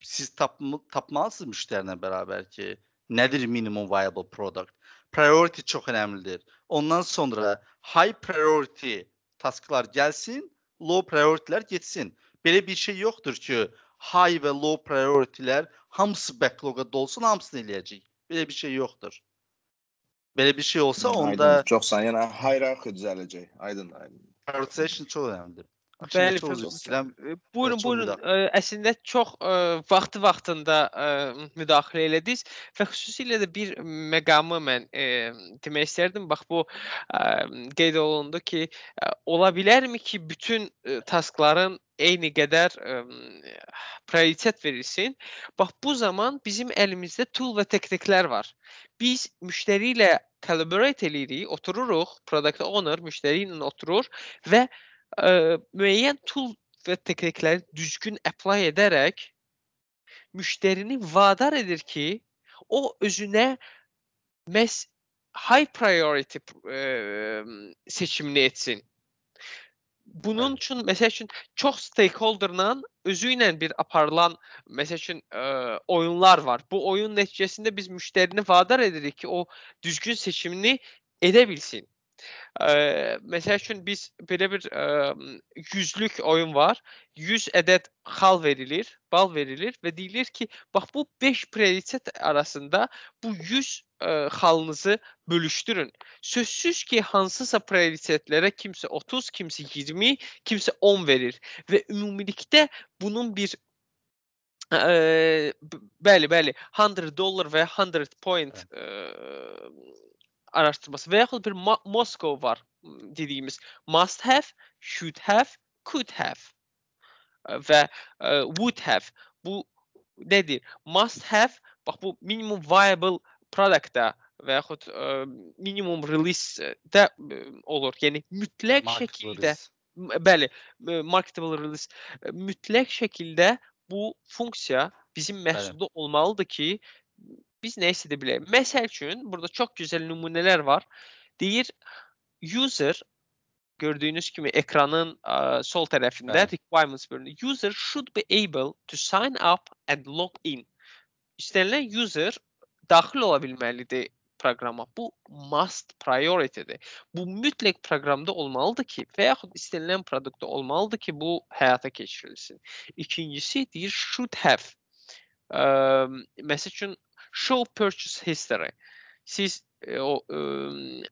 siz tapma, tapmalısınız müştərilə bərabər ki, nədir minimum viable product? Priority çox önəmlidir. Ondan sonra high priority tasklar gəlsin, low prioritylər getsin. Belə bir şey yoxdur ki, high və low prioritylər hamısı backloqa dolsun, hamısını eləyəcək. Belə bir şey yoxdur. Belə bir şey olsa aydın, onda çox sayın yəni hierarxi düzələcək. Aydın, aydın. Prioritization çox önəmlidir. Bəli, istəyirəm. Buyurun, buyurun. Ə, əslində çox ə, vaxtı vaxtında ə, müdaxilə elədiniz və xüsusilə də bir məqamı mən ə, demək istərdim. Bax bu ə, qeyd olundu ki, ə, ola bilərmi ki, bütün ə, taskların eyni qədər ə, prioritet verilsin. Bax bu zaman bizim əlimizdə tool və texniklər var. Biz müştəri ilə collaborate eləyirik, otururuq, product owner müştəri ilə oturur və e, müəyyən tool ve texnikləri düzgün apply ederek müşterini vadar edir ki, o özüne məhz high priority e, seçimini etsin. Bunun için üçün için çok çox stakeholderla özü bir aparılan məsəl için e, oyunlar var. Bu oyun neticesinde biz müşterini vadar ederiz ki, o düzgün seçimini edebilsin. Ə, məsəl üçün biz belə bir ə, yüzlük oyun var. 100 ədəd xal verilir, bal verilir və deyilir ki, bax bu 5 predikat arasında bu 100 ə, xalınızı bölüşdürün. Sözsüz ki, hansısa predikatlərə kimsə 30, kimsə 20, kimsə 10 verir və ümumilikdə bunun bir ə, bəli, bəli, 100 dollar və 100 point ə, araşdırması və yaxud bir Ma Moskov var dediyimiz must have, should have, could have e, və ə, e, would have. Bu nədir? Must have bax bu minimum viable product-da və yaxud ə, e, minimum release-də olur. Yəni mütləq Market şəkildə release. bəli, marketable release mütləq şəkildə bu funksiya bizim məhsulda bəli. olmalıdır ki, biz nə hiss edə bilərik? Məsəl üçün burada çox gözəl nümunələr var. Deyir user gördüyünüz kimi ekranın ə, sol tərəfində Bəli. requirements bölümü user should be able to sign up and log in. İstənilən user daxil ola bilməlidir proqrama. Bu must priority-dir. Bu mütləq proqramda olmalıdır ki, və yaxud istənilən produktda olmalıdır ki, bu həyata keçirilsin. İkincisi deyir should have. Ə, məsəl üçün Show purchase history. Siz e, o e,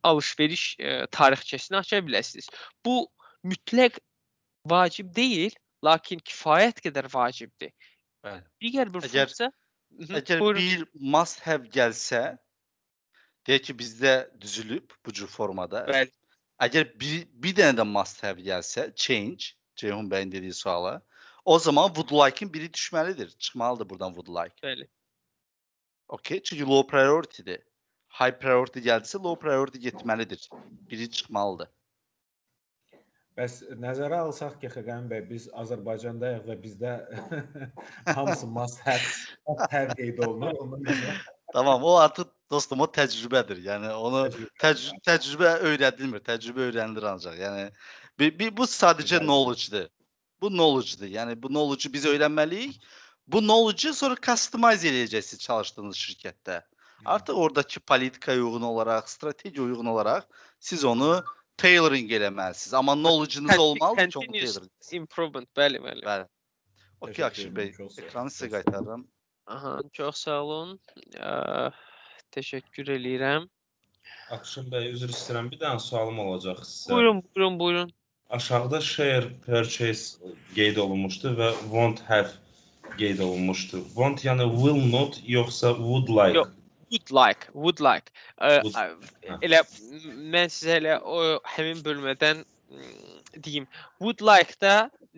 alış-veriş e, tarixçəsini aça biləsiniz. Bu mütləq vacib deyil, lakin kifayət qədər vacibdir. Bəli. Digər bir əgər, funksiya əgər buyurun. bir must have gəlsə, deyək ki, bizdə düzülüb bu cür formada. Bəli. Əgər bir bir dənə də must have gəlsə, change Ceyhun bəyin dediyi suala, o zaman would like-in biri düşməlidir, çıxmalıdır burdan would like. Bəli. Okey, çünki low prioritydir. High priority gəldisə low priority getməlidir. Biri çıxmalıdır. Bəs nəzərə alsaq ki, Xəqəm bəy, biz Azərbaycandayıq və bizdə hamısı must have hər qeyd olunur. Tamam, o artıq dostum o təcrübədir. Yəni onu təcrübə, təcrübə öyrədilmir, təcrübə öyrənilir ancaq. Yəni bir, bir bu sadəcə knowledge-dir. Bu knowledge-dir. Yəni bu knowledge-ı biz öyrənməliyik Bu knowledge'ı sonra customize eləyəcəksiniz çalışdığınız şirkətdə. Artıq ordakı politikaya uyğun olaraq, strategiya uyğun olaraq siz onu tailoring eləməlisiniz. Amma knowledge-ınız olmalıdır ki, onu tailoring. Improvement, bəli, bəli. Bəli. Okay, Akşin bəy, ekranı sizə qaytarıram. Aha, çox sağ olun. Ə, təşəkkür eləyirəm. Akşin bəy, üzr istəyirəm. Bir dənə sualım olacaq sizə. Buyurun, buyurun, buyurun. Aşağıda share purchase qeyd olunmuşdu və won't have qeyd olunmuşdu. Want yəni will not yoxsa would like. Yox, would like, would like. Ə, would, elə hə. mən sizə elə o həmin bölmədən deyim. Would like da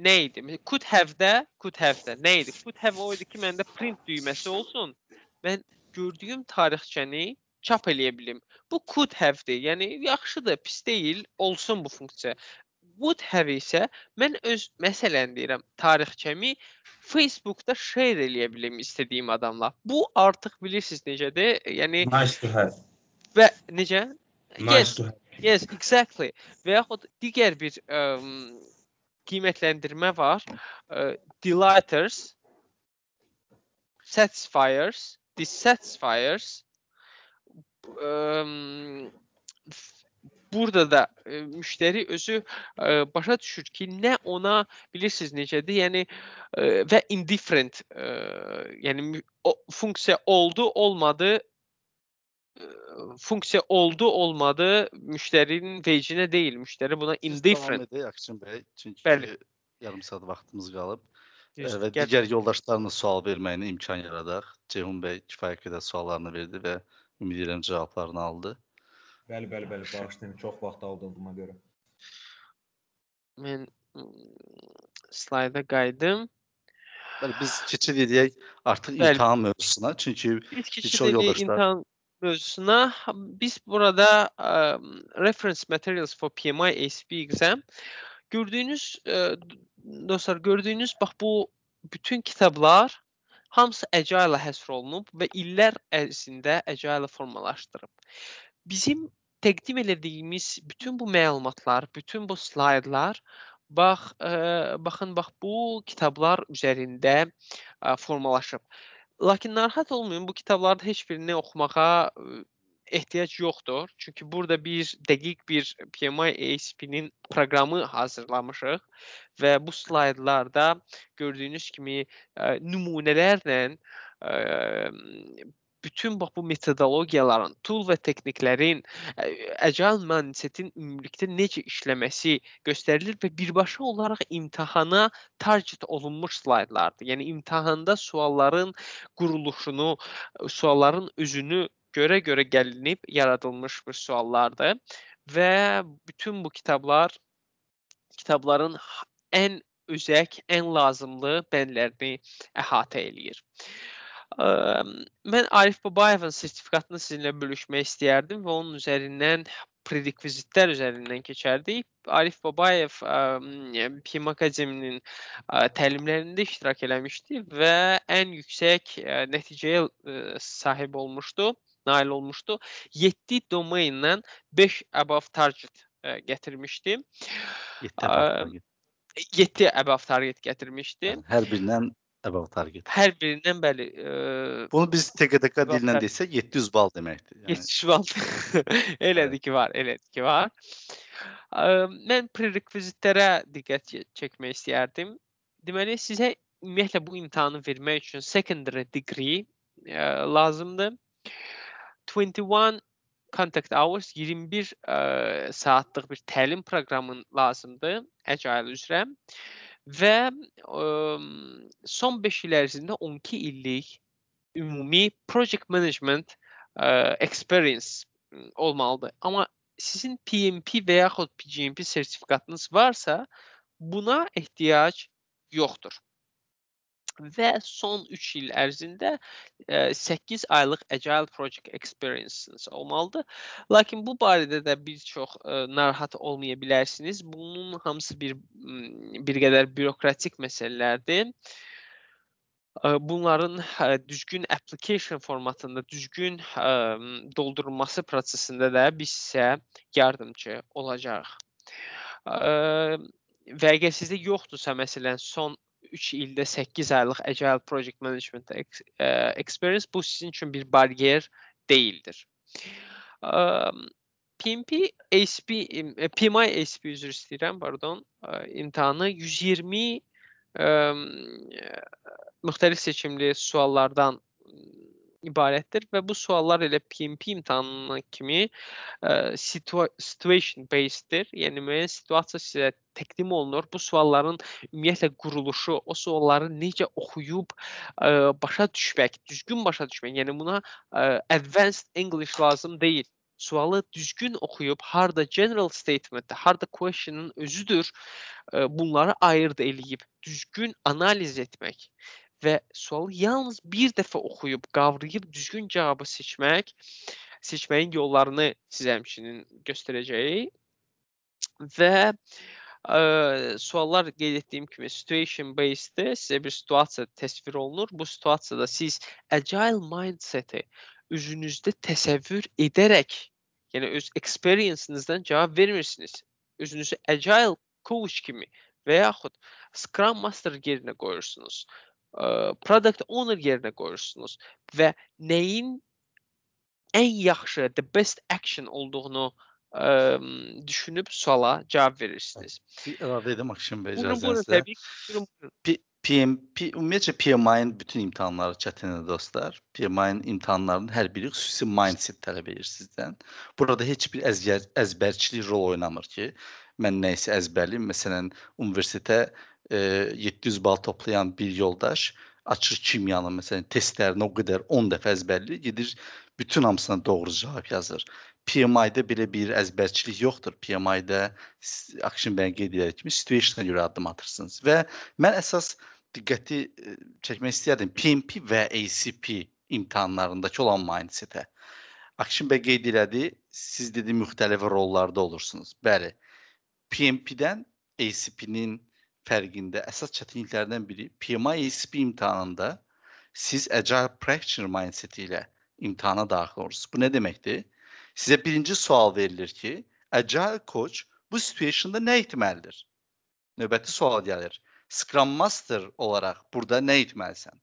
nə idi? Could have da, could have da nə idi? Could have o idi ki, məndə print düyməsi olsun. Mən gördüyüm tarixçəni çap eləyə bilim. Bu could have-dir. Yəni yaxşıdır, pis deyil, olsun bu funksiya. Woodhead isə mən öz məsələn deyirəm, tarixçəmi Facebookda share eləyə bilim istədiyim adamla. Bu artıq bilirsiniz necədir? Yəni Nice to have. Və necə? Nice yes. To have. Yes, exactly. Və yaxud digər bir um, qiymətləndirmə var. Uh, delighters, satisfiers, dissatisfiers, um, burada da e, müştəri özü e, başa düşür ki, nə ona bilirsiniz necədir? Yəni e, və indifferent, e, yəni o funksiya oldu, olmadı funksiya oldu olmadı müştərinin vecinə deyil. Müştəri buna indifferent. Tamam Akçın bəy, çünki Bəli. yarım saat vaxtımız qalıb. Düzdür, və digər gəl. yoldaşlarına sual verməyinə imkan yaradaq. Ceyhun bəy kifayət qədər suallarını verdi və ümid edirəm cavablarını aldı. Bəli, bəli, bəli, bağışlayın. Çox vaxt aldığıma görə. Mən mm, slayda qayıdım. Bəli, biz keçirik deyək artıq bəli. imtahan mövzusuna. Çünki bir çox yoldaşlar imtahan mövzusuna biz burada ə, reference materials for PMI ASP exam gördüyünüz ə, e, dostlar gördüyünüz bax bu bütün kitablar hamısı Agile-a həsr olunub və illər ərzində Agile formalaşdırıb. Bizim təqdim elədiyimiz bütün bu məlumatlar, bütün bu slaydlar bax ə, e, baxın bax bu kitablar üzərində ə, e, formalaşıb. Lakin narahat olmayın, bu kitablarda heç birini oxumağa e, ehtiyac yoxdur. Çünki burada bir dəqiq bir PMI ASP-nin proqramı hazırlamışıq və bu slaydlarda gördüyünüz kimi ə, nümunələrlə ə, bütün bax bu metodologiyaların, tool və texniklərin, agile mindsetin ümumilikdə necə işləməsi göstərilir və birbaşa olaraq imtahana target olunmuş slaydlardır. Yəni imtahanda sualların quruluşunu, sualların özünü görə-görə gəlinib yaradılmış bir suallardır və bütün bu kitablar kitabların ən özək, ən lazımlı bəndlərini əhatə eləyir. Mən Arif Babayevin sertifikatını sizinlə bölüşmək istəyərdim və onun üzərindən prerekvizitlər üzərindən keçərdik. Arif Babayev PM Akademiyasının təlimlərində iştirak eləmişdi və ən yüksək nəticəyə sahib olmuşdu, nail olmuşdu. 7 domainlə 5 above target gətirmişdi. 7 above target. 7 above target gətirmişdi. Yəni hər birindən above target. Hər birindən bəli. E, Bunu biz TQTK dilindən desək 700 bal deməkdir. Yəni. 700 bal. elədir ki var, elədir ki var. E, mən prerequisitlərə diqqət çəkmək istəyərdim. Deməli sizə ümumiyyətlə bu imtahanı vermək üçün secondary degree e, lazımdır. 21 contact hours 21 ə, saatlıq bir təlim proqramı lazımdır Agile üzrə. Ə, Və ə, son 5 il ərzində 12 illik ümumi project management ə, experience olmalıdır. Amma sizin PMP və yaxud PGMP sertifikatınız varsa, buna ehtiyac yoxdur və son 3 il ərzində 8 aylıq Agile Project Experience olmalıdır. Lakin bu barədə də bir çox narahat olmaya bilərsiniz. Bunun hamısı bir bir qədər bürokratik məsələlərdir bunların düzgün application formatında, düzgün doldurulması prosesində də biz sizə yardımçı olacağıq. Və əgər sizdə yoxdursa, məsələn, son 3 ildə 8 aylıq Agile Project Management e, Experience bu sizin üçün bir baryer deyildir. PMP ASP e, PMI ASP üzr istəyirəm, pardon, e, imtahanı 120 ə, müxtəlif seçimli suallardan ibarətdir və bu suallar elə PMP imtahanına kimi ə, situa situation baseddir. Yəni müəyyən situasiya sizə təqdim olunur. Bu sualların ümumiyyətlə quruluşu, o sualları necə oxuyub ə, başa düşmək, düzgün başa düşmək, yəni buna ə, advanced English lazım deyil sualı düzgün oxuyub harda general statementdə, harda questionın özüdür, bunları ayırd eləyib düzgün analiz etmək və sualı yalnız bir dəfə oxuyub, qavrayıb düzgün cavabı seçmək, seçməyin yollarını sizə həmçinin göstərəcək. Və ə, suallar qeyd etdiyim kimi situation based-dir. E sizə bir situasiya təsvir olunur. Bu situasiyada siz agile mindset-i özünüzdə təsəvvür edərək, yəni öz experience-inizdən cavab vermirsiniz. Özünüzü agile coach kimi və yaxud Scrum Master yerinə qoyursunuz E, product owner yerinə qoyursunuz və nəyin ən yaxşı, the best action olduğunu ə, düşünüb suala cavab verirsiniz. Bir əlavə e, edim Akşin bəy icazənizlə. Buyurun, buyurun. PM, P, ümumiyyətcə PMI-nin bütün imtahanları çətindir dostlar. PMI-nin imtahanlarının hər biri xüsusi mindset tələb edir sizdən. Burada heç bir əzbər, əzbərçilik rol oynamır ki, mən nəyisə əzbərliyim. Məsələn, universitetə e, 700 bal toplayan bir yoldaş açır kimyanın məsələn testlərini o qədər 10 dəfə əzbərləyir, gedir bütün hamısına doğru cavab yazır. PMI-də belə bir əzbərçilik yoxdur. PMI-də action bank edirlər kimi situation'a görə addım atırsınız və mən əsas diqqəti çəkmək istəyirdim PMP və ACP imtahanlarındakı olan mindsetə. Action bank edirlədi, siz dedi müxtəlif rollarda olursunuz. Bəli. PMP-dən ACP-nin fərqində əsas çətinliklərdən biri PMISP imtahanında siz agile practitioner mindset ilə imtahana daxil olursunuz. Bu nə deməkdir? Sizə birinci sual verilir ki, agile coach bu situationda nə etməlidir? Növbəti sual gəlir. Scrum master olaraq burada nə etməlisən?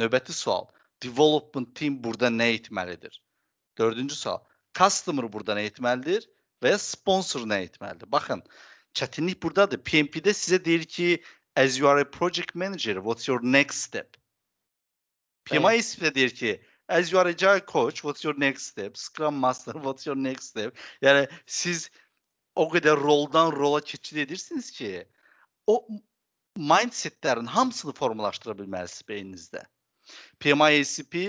Növbəti sual. Development team burada nə etməlidir? Dördüncü sual. Customer burada nə etməlidir? Və sponsor nə etməlidir? Baxın, çətinlik burdadır. PMP-də sizə deyir ki, as you are a project manager, what's your next step? PMI evet. sizə deyir ki, as you are a agile coach, what's your next step? Scrum master, what's your next step? Yəni siz o qədər roldan rola keçid edirsiniz ki, o mindsetlərin hamısını formalaşdıra bilməlisiniz beyninizdə. PMIACP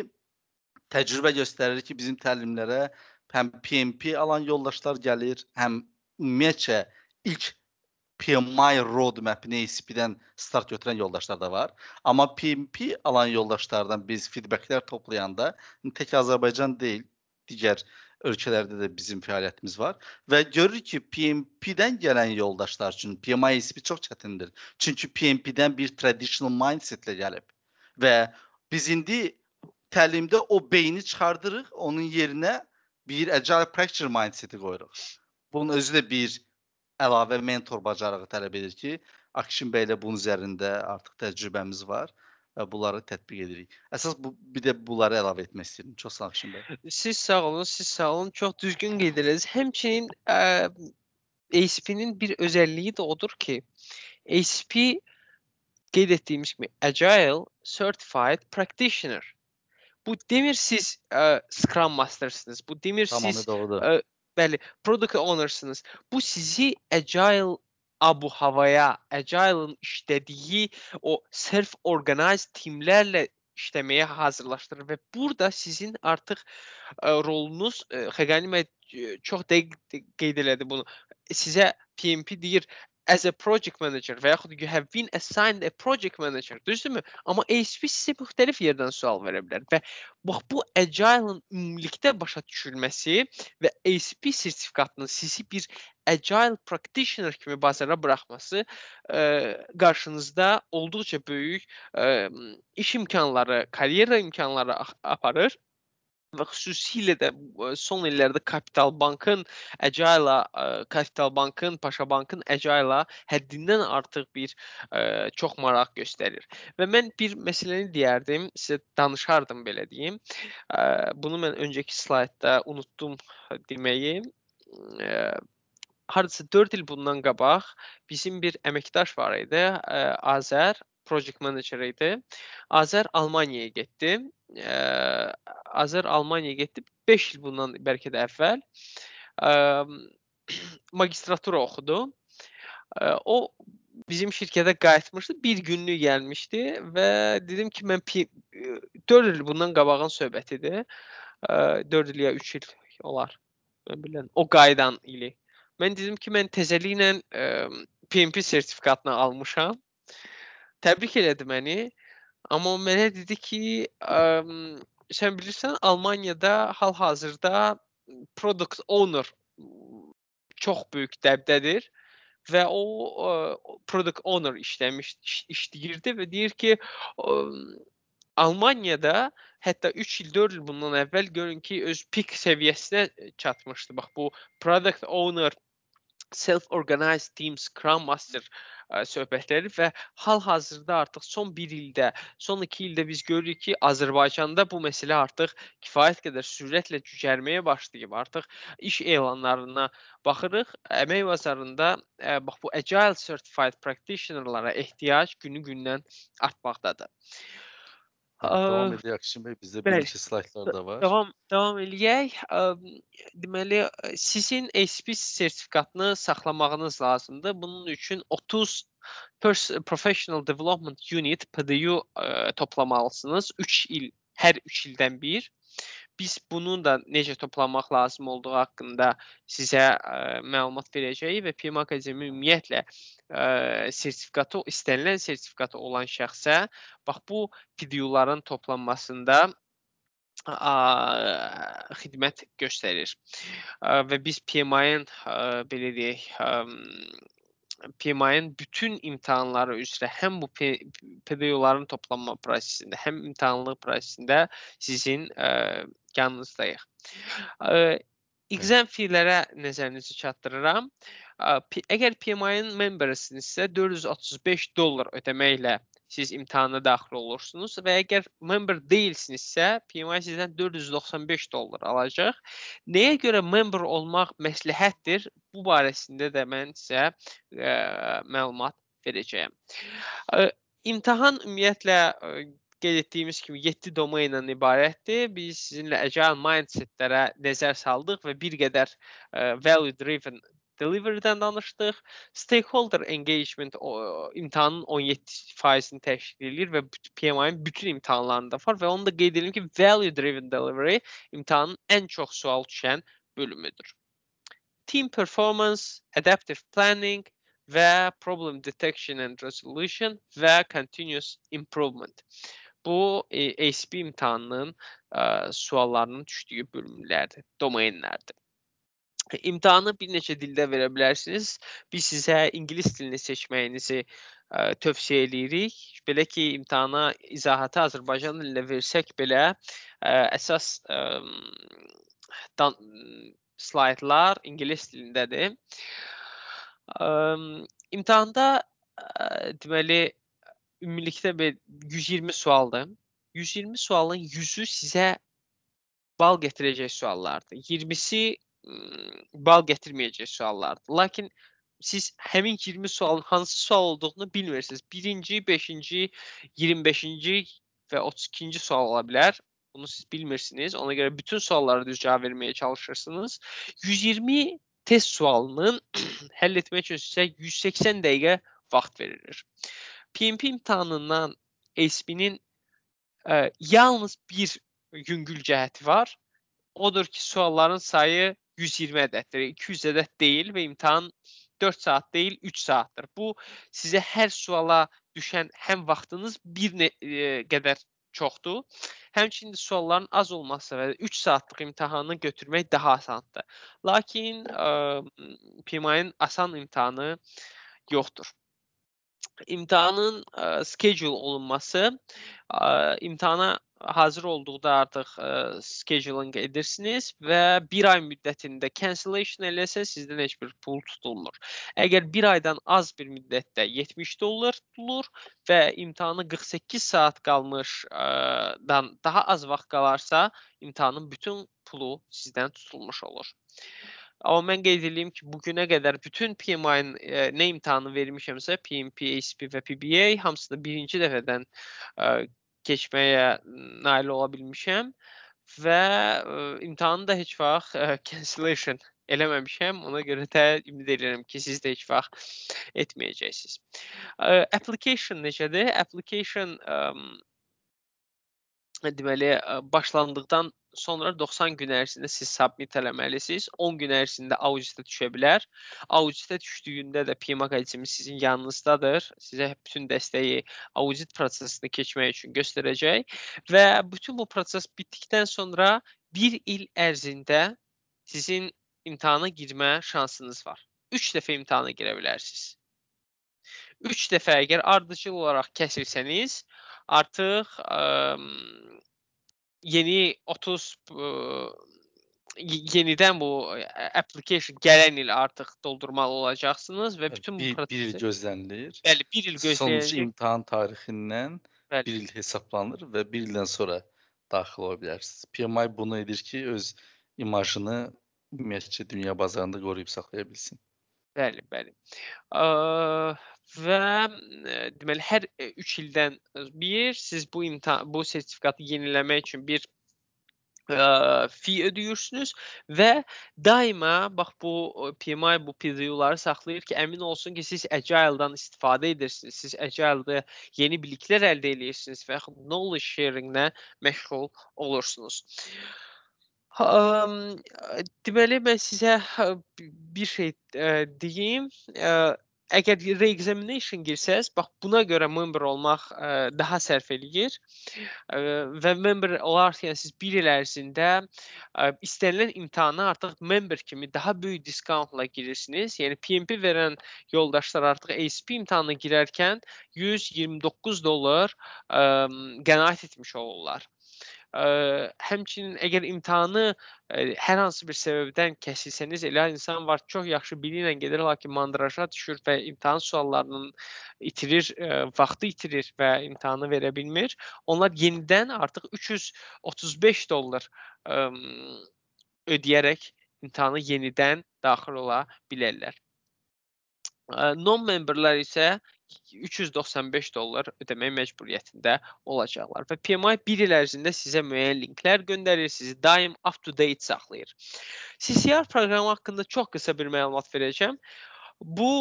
təcrübə göstərir ki, bizim təlimlərə həm PMP alan yoldaşlar gəlir, həm ümumiyyətcə ilk PMI roadmap-ini ACP-dən start götürən yoldaşlar da var. Amma PMP alan yoldaşlardan biz feedbacklər toplayanda tək Azərbaycan deyil, digər ölkələrdə də bizim fəaliyyətimiz var və görürük ki, PMP-dən gələn yoldaşlar üçün PMI ACP çox çətindir. Çünki PMP-dən bir traditional mindsetlə gəlib və biz indi təlimdə o beyni çıxardırıq, onun yerinə bir agile practitioner mindseti qoyuruq. Bunun özü də bir əlavə mentor bacarığı tələb edir ki, Akşin bəylə bunun üzərində artıq təcrübəmiz var və bunları tətbiq edirik. Əsas bu bir də bunları əlavə etmək istəyirəm. Çox sağ olun Akşin bəy. Siz sağ olun, siz sağ olun. Çox düzgün qeyd edirsiniz. Həmçinin ACP-nin bir özəlliyi də odur ki, ACP qeyd etdiyimiz kimi Agile Certified Practitioner. Bu demir siz ə, Scrum Mastersınız. Bu demir Tamamı siz doğrudur. ə, Bəli, product ownersınız. Bu sizi agile abu havaya, agile'ın işlədiyi o self-organized timlərlə işləməyə hazırlaşdırır və burada sizin artıq ə, e, rolunuz Xəqani e, e, çox dəqiq qeyd elədi bunu. Sizə PMP deyir, as a project manager və yaxud you have been assigned a project manager, düzdürmü? Amma ASP sizə müxtəlif yerdən sual verə bilər və bax bu Agile-ın ümumilikdə başa düşülməsi və ASP sertifikatının sizi bir Agile practitioner kimi bazara buraxması ə, e, qarşınızda olduqca böyük ə, e, iş imkanları, karyera imkanları aparır və xüsusilə də son illərdə Kapital Bankın Əcaila Kapital Bankın, Paşa Bankın Əcaila həddindən artıq bir ə, çox maraq göstərir. Və mən bir məsələni deyərdim, sizə danışardım belə deyim. Ə, bunu mən öncəki slaydda unutdum deməyi. Ə, hardasa 4 il bundan qabaq bizim bir əməkdaş var idi, ə, Azər project manager idi. Azər Almaniyaya getdi ə, Azər Almaniyaya getdi 5 il bundan bəlkə də əvvəl. Ə, magistratura oxudu. Ə, o bizim şirkətə qayıtmışdı, bir günlük gəlmişdi və dedim ki, mən 4 il bundan qabağın söhbətidir. 4 il ya 3 il olar. Mən bilən o qaydan ili. Mən dedim ki, mən təzəliklə PMP sertifikatını almışam. Təbrik elədi məni. Amma o mənə dedi ki, ə, sən bilirsən Almaniyada hal-hazırda product owner çox böyük dəbdədir və o ə, product owner işləmiş iş, işləyirdi və deyir ki, ə, Almaniyada hətta 3 il 4 il bundan əvvəl görün ki, öz pik səviyyəsinə çatmışdı. Bax bu product owner self-organized team, Scrum Master ə, söhbətləri və hal-hazırda artıq son 1 ildə, son 2 ildə biz görürük ki, Azərbaycanda bu məsələ artıq kifayət qədər sürətlə cücərməyə başlayıb. Artıq iş elanlarına baxırıq. Əmək bazarında ə, bax bu agile certified practitionerlara ehtiyac günü-gündən artmaqdadır. Davam edək Şimi, bizdə bir-iki slaydlar da var. Davam davam eləyək. Deməli, sizin SP sertifikatını saxlamağınız lazımdır. Bunun üçün 30 Professional Development Unit PDU ə, toplamalısınız 3 il, hər 3 ildən bir biz bunun da necə toplanmaq lazım olduğu haqqında sizə ə, e, məlumat verəcəyik və PM Akademi ümumiyyətlə ə, e, sertifikatı istənilən sertifikatı olan şəxsə bax bu videoların toplanmasında ə, xidmət göstərir. Ə, e, və biz PMI-nin belə deyək ə, PMI-nin bütün imtahanları üzrə həm bu PDO-ların toplanma prosesində, həm imtahanlıq prosesində sizin ə, yalnızdayıq. Exam feelərə nəzərinizi çatdırıram. Əgər PMI-nin membersinizsə 435 dollar ödəməklə siz imtahana daxil olursunuz və əgər member deyilsinizsə, PMI sizdən 495 dollar alacaq. Nəyə görə member olmaq məsləhətdir? Bu barəsində də mən sizə ə, məlumat verəcəyəm. Ə, imtahan ümumiyyətlə ə, qeyd etdiyimiz kimi 7 domendan ibarətdir. Biz sizinlə agile mindsetlərə nəzər saldıq və bir qədər ə, e, value driven delivery-dən danışdıq. Stakeholder engagement o, imtahanın 17%-ni təşkil edir və PMI-nin bütün imtahanlarında var və onu da qeyd edim ki, value driven delivery imtahanın ən çox sual düşən bölümüdür. Team performance, adaptive planning və problem detection and resolution və continuous improvement. Bu e, ASP imtahanının ə, e, suallarının düşdüyü bölümlərdir, domenlərdir. İmtahanı bir neçə dildə verə bilərsiniz. Biz sizə ingilis dilini seçməyinizi ə, e, tövsiyə eləyirik. Belə ki, imtahana izahatı Azərbaycan dilində versək belə ə, e, əsas ə, dan, slaytlar ingilis dilindədir. Ə, imtahanda ə, deməli ümumilikdə bir 120 sualdır. 120 sualın 100-ü sizə bal gətirəcək suallardır. 20-si bal gətirməyəcək suallardır. Lakin siz həmin 20 sualın hansı sual olduğunu bilmirsiniz. 1-ci, 5-ci, 25-ci və 32-ci sual ola bilər. Bunu siz bilmirsiniz. Ona görə bütün suallara düz cavab verməyə çalışırsınız. 120 test sualının həll etmək üçün sizə 180 dəqiqə vaxt verilir. PMP imtahanından SB'nin e, yalnız bir yüngül cəhəti var. Odur ki, sualların sayı 120 ədəddir. 200 ədəd deyil və imtahan 4 saat deyil, 3 saatdır. Bu sizə hər suala düşən həm vaxtınız bir e, qədər çoxdur. Həmçinin sualların az olması və 3 saatlıq imtahanı götürmək daha asandır. Lakin e, PMI-nin asan imtahanı yoxdur imtahanın ə, e, schedule olunması ə, e, imtahana hazır olduqda artıq ə, e, scheduling edirsiniz və 1 ay müddətində cancellation eləsə sizdən heç bir pul tutulmur. Əgər 1 aydan az bir müddətdə 70 dollar tutulur və imtahanı 48 saat qalmışdan daha az vaxt qalarsa, imtahanın bütün pulu sizdən tutulmuş olur. Omega edileyim ki bugüne qədər bütün PMI-nin e, nə imtahanı vermişəmsə, PMP, ACP və PBA hamısını birinci dəfədən e, keçməyə nail ola bilmişəm və e, imtahanı da heç vaxt e, cancellation eləməmişəm. Ona görə də ümid edirəm ki, siz də heç vaxt etməyəcəksiniz. E, application necədir? Application e, deməli başlandıqdan sonra 90 gün ərzində siz submit eləməlisiniz. 10 gün ərzində auditə düşə bilər. Auditə düşdüyündə də PMAK həcmi sizin yanınızdadır. Sizə bütün dəstəyi audit prosesini keçmək üçün göstərəcək və bütün bu proses bitdikdən sonra 1 il ərzində sizin imtahana girmə şansınız var. 3 dəfə imtahana girə bilərsiniz. 3 dəfə əgər ardıcıl olaraq kəsirsəniz, artıq ə, yeni 30 yenidən bu application gələn il artıq doldurmalı olacaqsınız və bütün bu bir, prosesi bir il gözlənilir. Bəli, 1 il gözlənilir. Sonuncu imtahan tarixindən 1 il hesablanır və 1 ildən sonra daxil ola bilərsiniz. PMI bunu edir ki, öz imajını ümumiyyətcə dünya bazarında qoruyub saxlaya bilsin. Bəli, bəli. Ə, və deməli hər 3 ildən bir siz bu imtahan bu sertifikatı yeniləmək üçün bir ə, fi ödəyirsiniz və daima bax bu PMI bu PDU-ları saxlayır ki, əmin olsun ki, siz Agile-dan istifadə edirsiniz. Siz Agile-da yeni biliklər əldə edirsiniz və knowledge sharing-nə məşğul olursunuz. Deməli mən sizə hə, bir şey deyim əgər reexamination girsəz, bax buna görə member olmaq ə, e, daha sərf eləyir ə, e, və member olarkən siz 1 il ərzində ə, e, istənilən imtahana artıq member kimi daha böyük diskantla girirsiniz. Yəni PMP verən yoldaşlar artıq ASP imtahanına girərkən 129 dollar ə, qənaət etmiş olurlar. Ə, həmçinin əgər imtahanı ə, hər hansı bir səbəbdən kəsilsəniz, elə insan var çox yaxşı bilinlə gedir, lakin mandraja düşür və imtahan suallarının itirir, ə, vaxtı itirir və imtahanı verə bilmir. Onlar yenidən artıq 335 dollar ə, ödəyərək imtahanı yenidən daxil ola bilərlər non-memberlər isə 395 dollar ödəmək məcburiyyətində olacaqlar və PMI 1 il ərzində sizə müəyyən linklər göndərir, sizi daim up to date saxlayır. CCR proqramı haqqında çox qısa bir məlumat verəcəm. Bu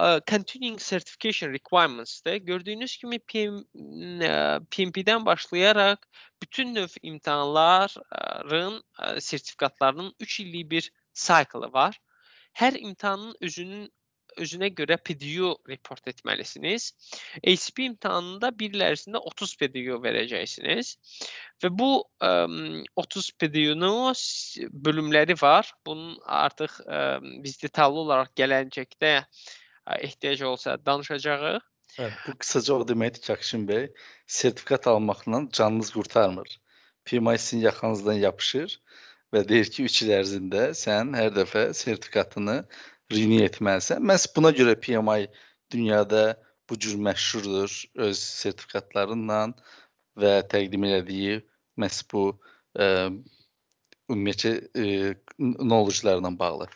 Uh, continuing certification requirements-də gördüyünüz kimi PM, uh, PMP-dən başlayaraq bütün növ imtahanların sertifikatlarının 3 illik bir sayqlı var. Hər imtahanın özünün özünə görə PDU report etməlisiniz. ACP imtahanında bir il ərzində 30 PDU verəcəksiniz. Və bu ə, 30 PDU-nun bölümləri var. Bunun artıq ə, biz detallı olaraq gələcəkdə e, ehtiyac olsa danışacağıq. Hə, bu qısaca o deməkdir ki, Akşin bəy, sertifikat almaqla canınız qurtarmır. PMI sizin yaxanızdan yapışır və deyir ki, 3 il ərzində sən hər dəfə sertifikatını renew etməlisən. Məhz buna görə PMI dünyada bu cür məşhurdur öz sertifikatlarınla və təqdim elədiyi məhz bu ə, e, ümumiyyətcə ə, e, knowledge-larla bağlı.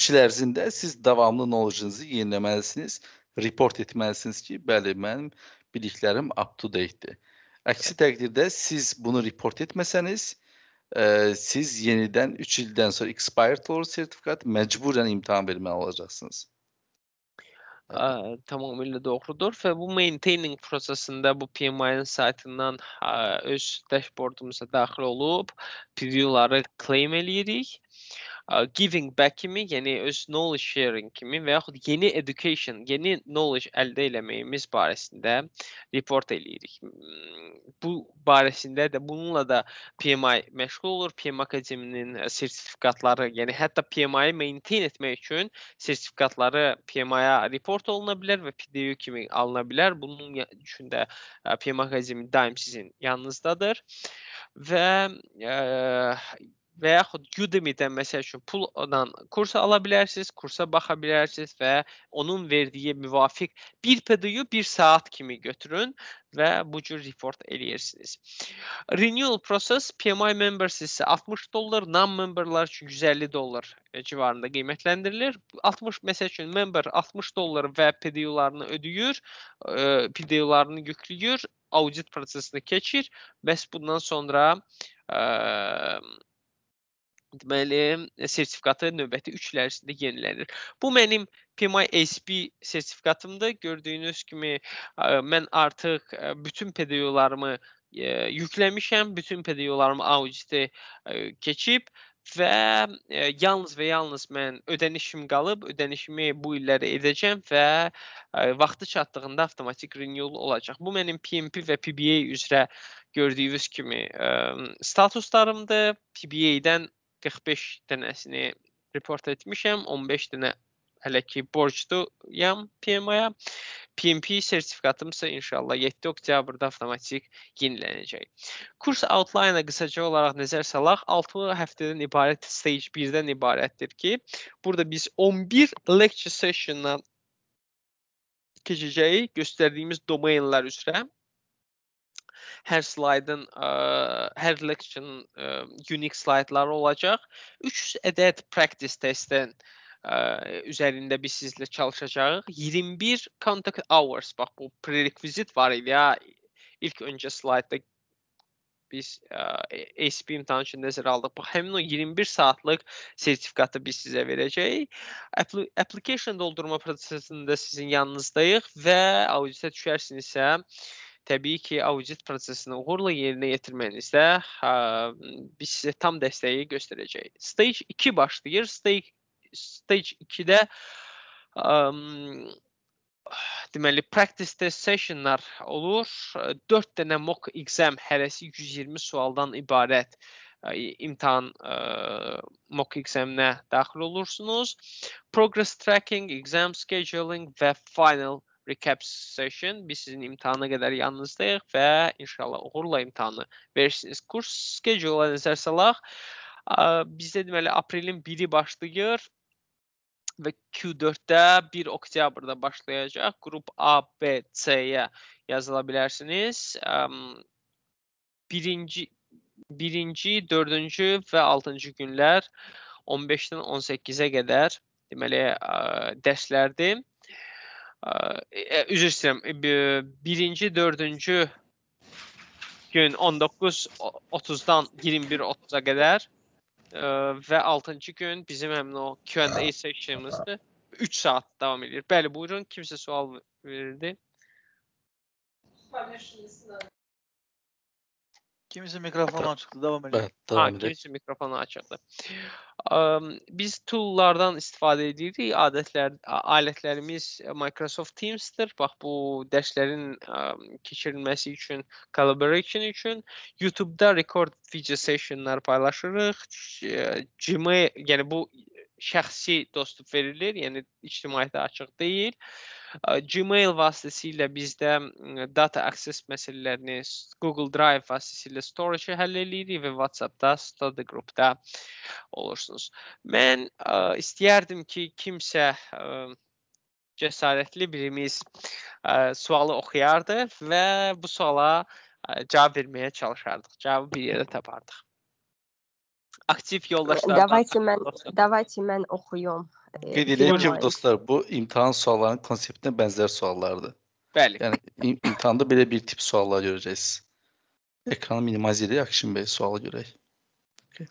3 il ərzində siz davamlı knowledge-ınızı yeniləməlisiniz, report etməlisiniz ki, bəli, mənim biliklərim up to date-dir. Əksi təqdirdə siz bunu report etməsəniz, e, siz yeniden 3 ilden sonra expired olur sertifikat mecburen imtihan verimi alacaksınız. Ə, tamamilə doğrudur və bu maintaining prosesində bu PMI-nin saytından ə, öz dashboardumuza daxil olub preview-ları claim eləyirik giving back kimi, yəni öz knowledge sharing kimi və yaxud yeni education, yeni knowledge əldə etməyimiz barəsində report eləyirik. Hmm, bu barəsində də bununla da PMI məşğul olur. PMI Akademiyasının e, sertifikatları, yəni hətta PMI-ı maintain etmək üçün sertifikatları PMI-a report oluna bilər və PDU kimi alına bilər. Bunun üçün də e, PMI Akademiyası daim sizin yanınızdadır və ə, e, və yaxud Udemy-dən məsəl üçün puldan kurs ala bilərsiniz, kursa baxa bilərsiniz və onun verdiyi müvafiq bir PDF-yu 1 saat kimi götürün və bu cür report eləyirsiniz. Renewal process PMI members isə 60 dollar, non-memberlar üçün 150 dollar e, civarında qiymətləndirilir. 60 məsəl üçün member 60 dollar və PDF-larını ödəyir, e, PDF-larını yükləyir, audit prosesinə keçir. Bəs bundan sonra ə, deməli e, sertifikatı növbəti 3 il ərzində yenilənir. Bu mənim PMI-SP sertifikatımdır. Gördüyünüz kimi e, mən artıq e, bütün PDU-larımı yükləmişəm, bütün PDU-larım auditi keçib və yalnız və yalnız mən ödənişim qalıb, ödənişimi bu illərə edəcəm və vaxtı çatdığında avtomatik renewal olacaq. Bu mənim PMP və PBA üzrə gördüyünüz kimi ə, statuslarımdır. PBA-dən 45 dənəsini report etmişəm. 15 dənə hələ ki borcluyam PMA-ya. PMP sertifikatım isə inşallah 7 oktyabrda avtomatik yenilənəcək. Kurs outline-a qısaca olaraq nəzər salaq. 6 həftədən ibarət stage 1-dən ibarətdir ki, burada biz 11 lecture session-dan keçəcəyik göstərdiyimiz domainlər üzrə. Hər slaydın, ə, hər lecture-ın unique slaydları olacaq. 3 ədəd practice testdən ə, üzərində biz sizlə çalışacağıq. 21 contact hours bax bu prerequisit var idi ya. İlk öncə slaydda biz ASP imtahanı üçün nəzərə aldıq. Bax həmin o 21 saatlıq sertifikatı biz sizə verəcəyik. Appli application doldurma prosesində sizin yanınızdayıq və auditə düşərsinizsə təbii ki, audit prosesini uğurla yerinə yetirmənizdə ə, biz sizə tam dəstəyi göstərəcəyik. Stage 2 başlayır. Stage stage 2-də deməli practice test sessionlar olur. 4 dənə mock exam hərəsi 120 sualdan ibarət e, imtahan ə, e, mock examinə daxil olursunuz. Progress tracking, exam scheduling və final recap session. Biz sizin imtahana qədər yanınızdayıq və inşallah uğurla imtahanı verirsiniz. Kurs schedule-a nəzər salaq. Bizdə deməli aprelin 1-i başlayır və Q4-də 1 oktyabrda başlayacaq. Qrup A, B, C-yə yazıla bilərsiniz. Birinci, birinci, dördüncü və altıncı günlər 15-dən 18-ə qədər deməli ə, dərslərdir. E, e, üzr e, istəyirəm, birinci, dördüncü gün 19.30-dan 21.30-a qədər və gün bizim həmin o Q&A sessionımızdır. 3 saat devam ediyor. Bəli, buyurun, kimsə sual verirdi. Kimisi mikrofonu açıqdı, davam edir. Bəli, davam edir. Kimisi mikrofonu açıqdı. biz toollardan istifadə edirik. Adətlər alətlərimiz Microsoft Teams-dir. Bax bu dərslərin keçirilməsi üçün, collaboration üçün YouTube-da record video sessionlar paylaşırıq. E, Gmail, yəni bu şəxsi dostluq verilir, yəni ictimaiyyətə açıq deyil. Gmail vasitəsilə bizdə data access məsələlərini Google Drive vasitəsilə storage-ı həll eləyirik və WhatsApp-da study qrupda olursunuz. Mən ə, istəyərdim ki, kimsə ə, cəsarətli birimiz ə, sualı oxuyardı və bu suala ə, cavab verməyə çalışardıq. Cavabı bir yerdə tapardıq. aktif Давайте мен, давайте мен dostlar, bu konseptine benzer Yani im bir tip Ekranı Bey Okay.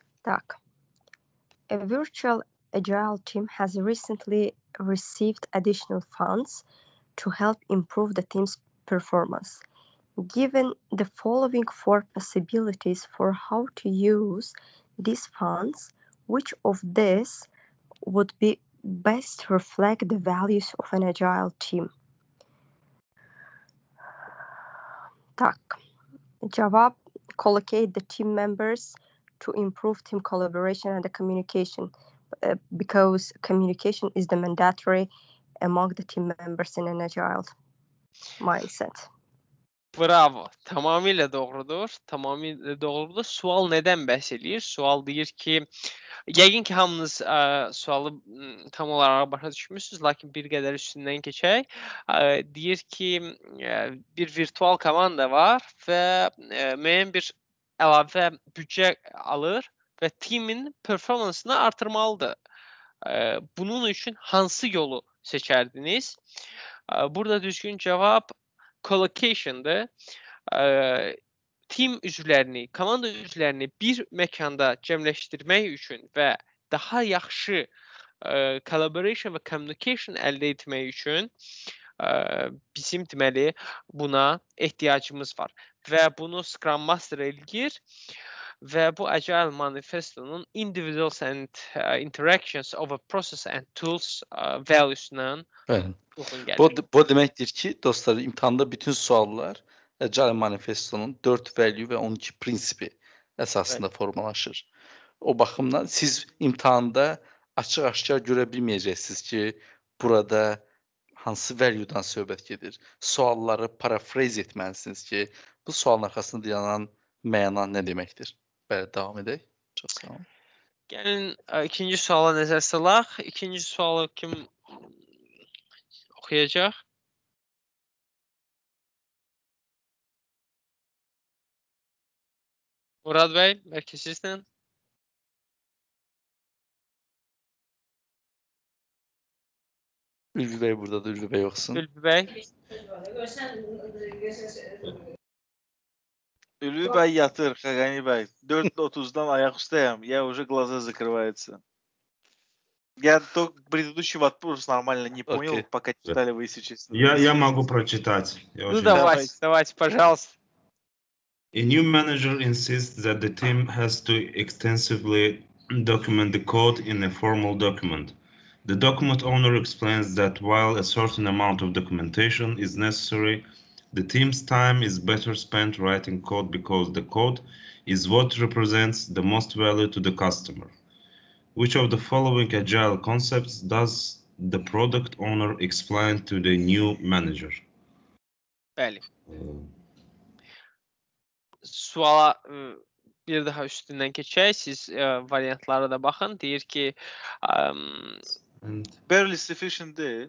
A virtual agile team has recently received additional funds to help improve the team's performance. Given the following four possibilities for how to use these funds, which of these would be best reflect the values of an agile team? Так, Java collocate the team members to improve team collaboration and the communication uh, because communication is the mandatory among the team members in an agile mindset. Bravo. Tamamilə doğrudur. Tamamilə doğrudur. Sual nədən bəhs eləyir? Sual deyir ki, yəqin ki, hamınız ə, sualı ə, tam olaraq başa düşmüsünüz, lakin bir qədər üstündən keçək. Ə, deyir ki, ə, bir virtual komanda var və ə, müəyyən bir əlavə büdcə alır və timin performansını artırmalıdır. Ə, bunun üçün hansı yolu seçərdiniz? Ə, burada düzgün cavab collocation'dır. E, tim üzvlərini, komanda üzvlərini bir məkanda cəmləşdirmək üçün və daha yaxşı ə, e, collaboration və communication əldə etmək üçün ə, e, bizim deməli buna ehtiyacımız var və bunu Scrum Master eləyir. Ə, və bu Agile manifestonun individuals and uh, interactions of a process and tools uh, values-nan Bu bu deməkdir ki, dostlar, imtahanda bütün suallar Agile manifestonun 4 value və 12 prinsipi əsasında Bəli. formalaşır. O baxımdan siz imtahanda açıq-aşkar görə bilməyəcəksiniz ki, burada hansı value-dan söhbət gedir. Sualları parafraz etməlisiniz ki, bu sualın arxasında dayanan məna nə deməkdir? Bəli, davam edək. Çox sağ olun. Gəlin e, ikinci suala nəzər salaq. İkinci sualı kim oxuyacaq? Murad Bey, bəlkə sizlə? Ülvi Bey burada da Ülvi Bey yoksun. Ülvi Bəy. Ülvi Bey yatır Kagani Bey. 4.30'dan ayak ustayım. Я уже глаза закрывается. Я только предыдущий вопрос нормально не понял, okay. пока читали вы, если честно. Я, я могу прочитать. Я ну давайте, давайте, пожалуйста. A new manager insists that the team has to extensively document the code in a formal document. The document owner explains that while a certain amount of documentation is necessary, The team's time is better spent writing code because the code is what represents the most value to the customer. Which of the following agile concepts does the product owner explain to the new manager? Bəli. Suala bir mm, daha üstündən keçək. Siz ə, variantlara da baxın. Deyir ki, ə, barely sufficient deyil.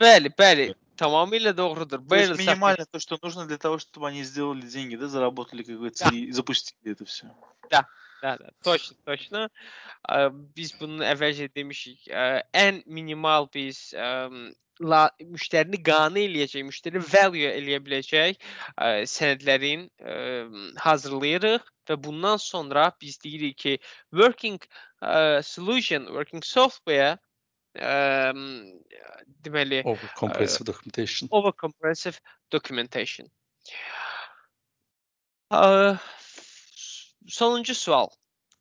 Bəli, bəli. Tamamıyla doğrudur. Böyle то минимально то, что нужно для того, чтобы они сделали деньги, да, заработали, как говорится, да. и запустили это все. Да, да, да. Точно, точно. biz bunu evvelce demiştik. en minimal biz um, la, müşterini qane eləyəcək, müşteri value eləyə biləcək ə, sənədlərin hazırlayırıq və bundan sonra biz deyirik ki, working solution, working software um, demeli overcomprehensive uh, documentation. Overcomprehensive documentation. Uh, sonuncu sual.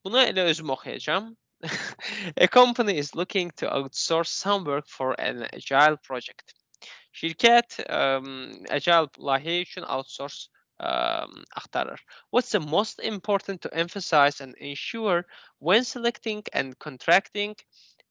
Bunu ele özüm okuyacağım. A company is looking to outsource some work for an agile project. Şirket um, agile layihə için outsource um, aktarır. What's the most important to emphasize and ensure when selecting and contracting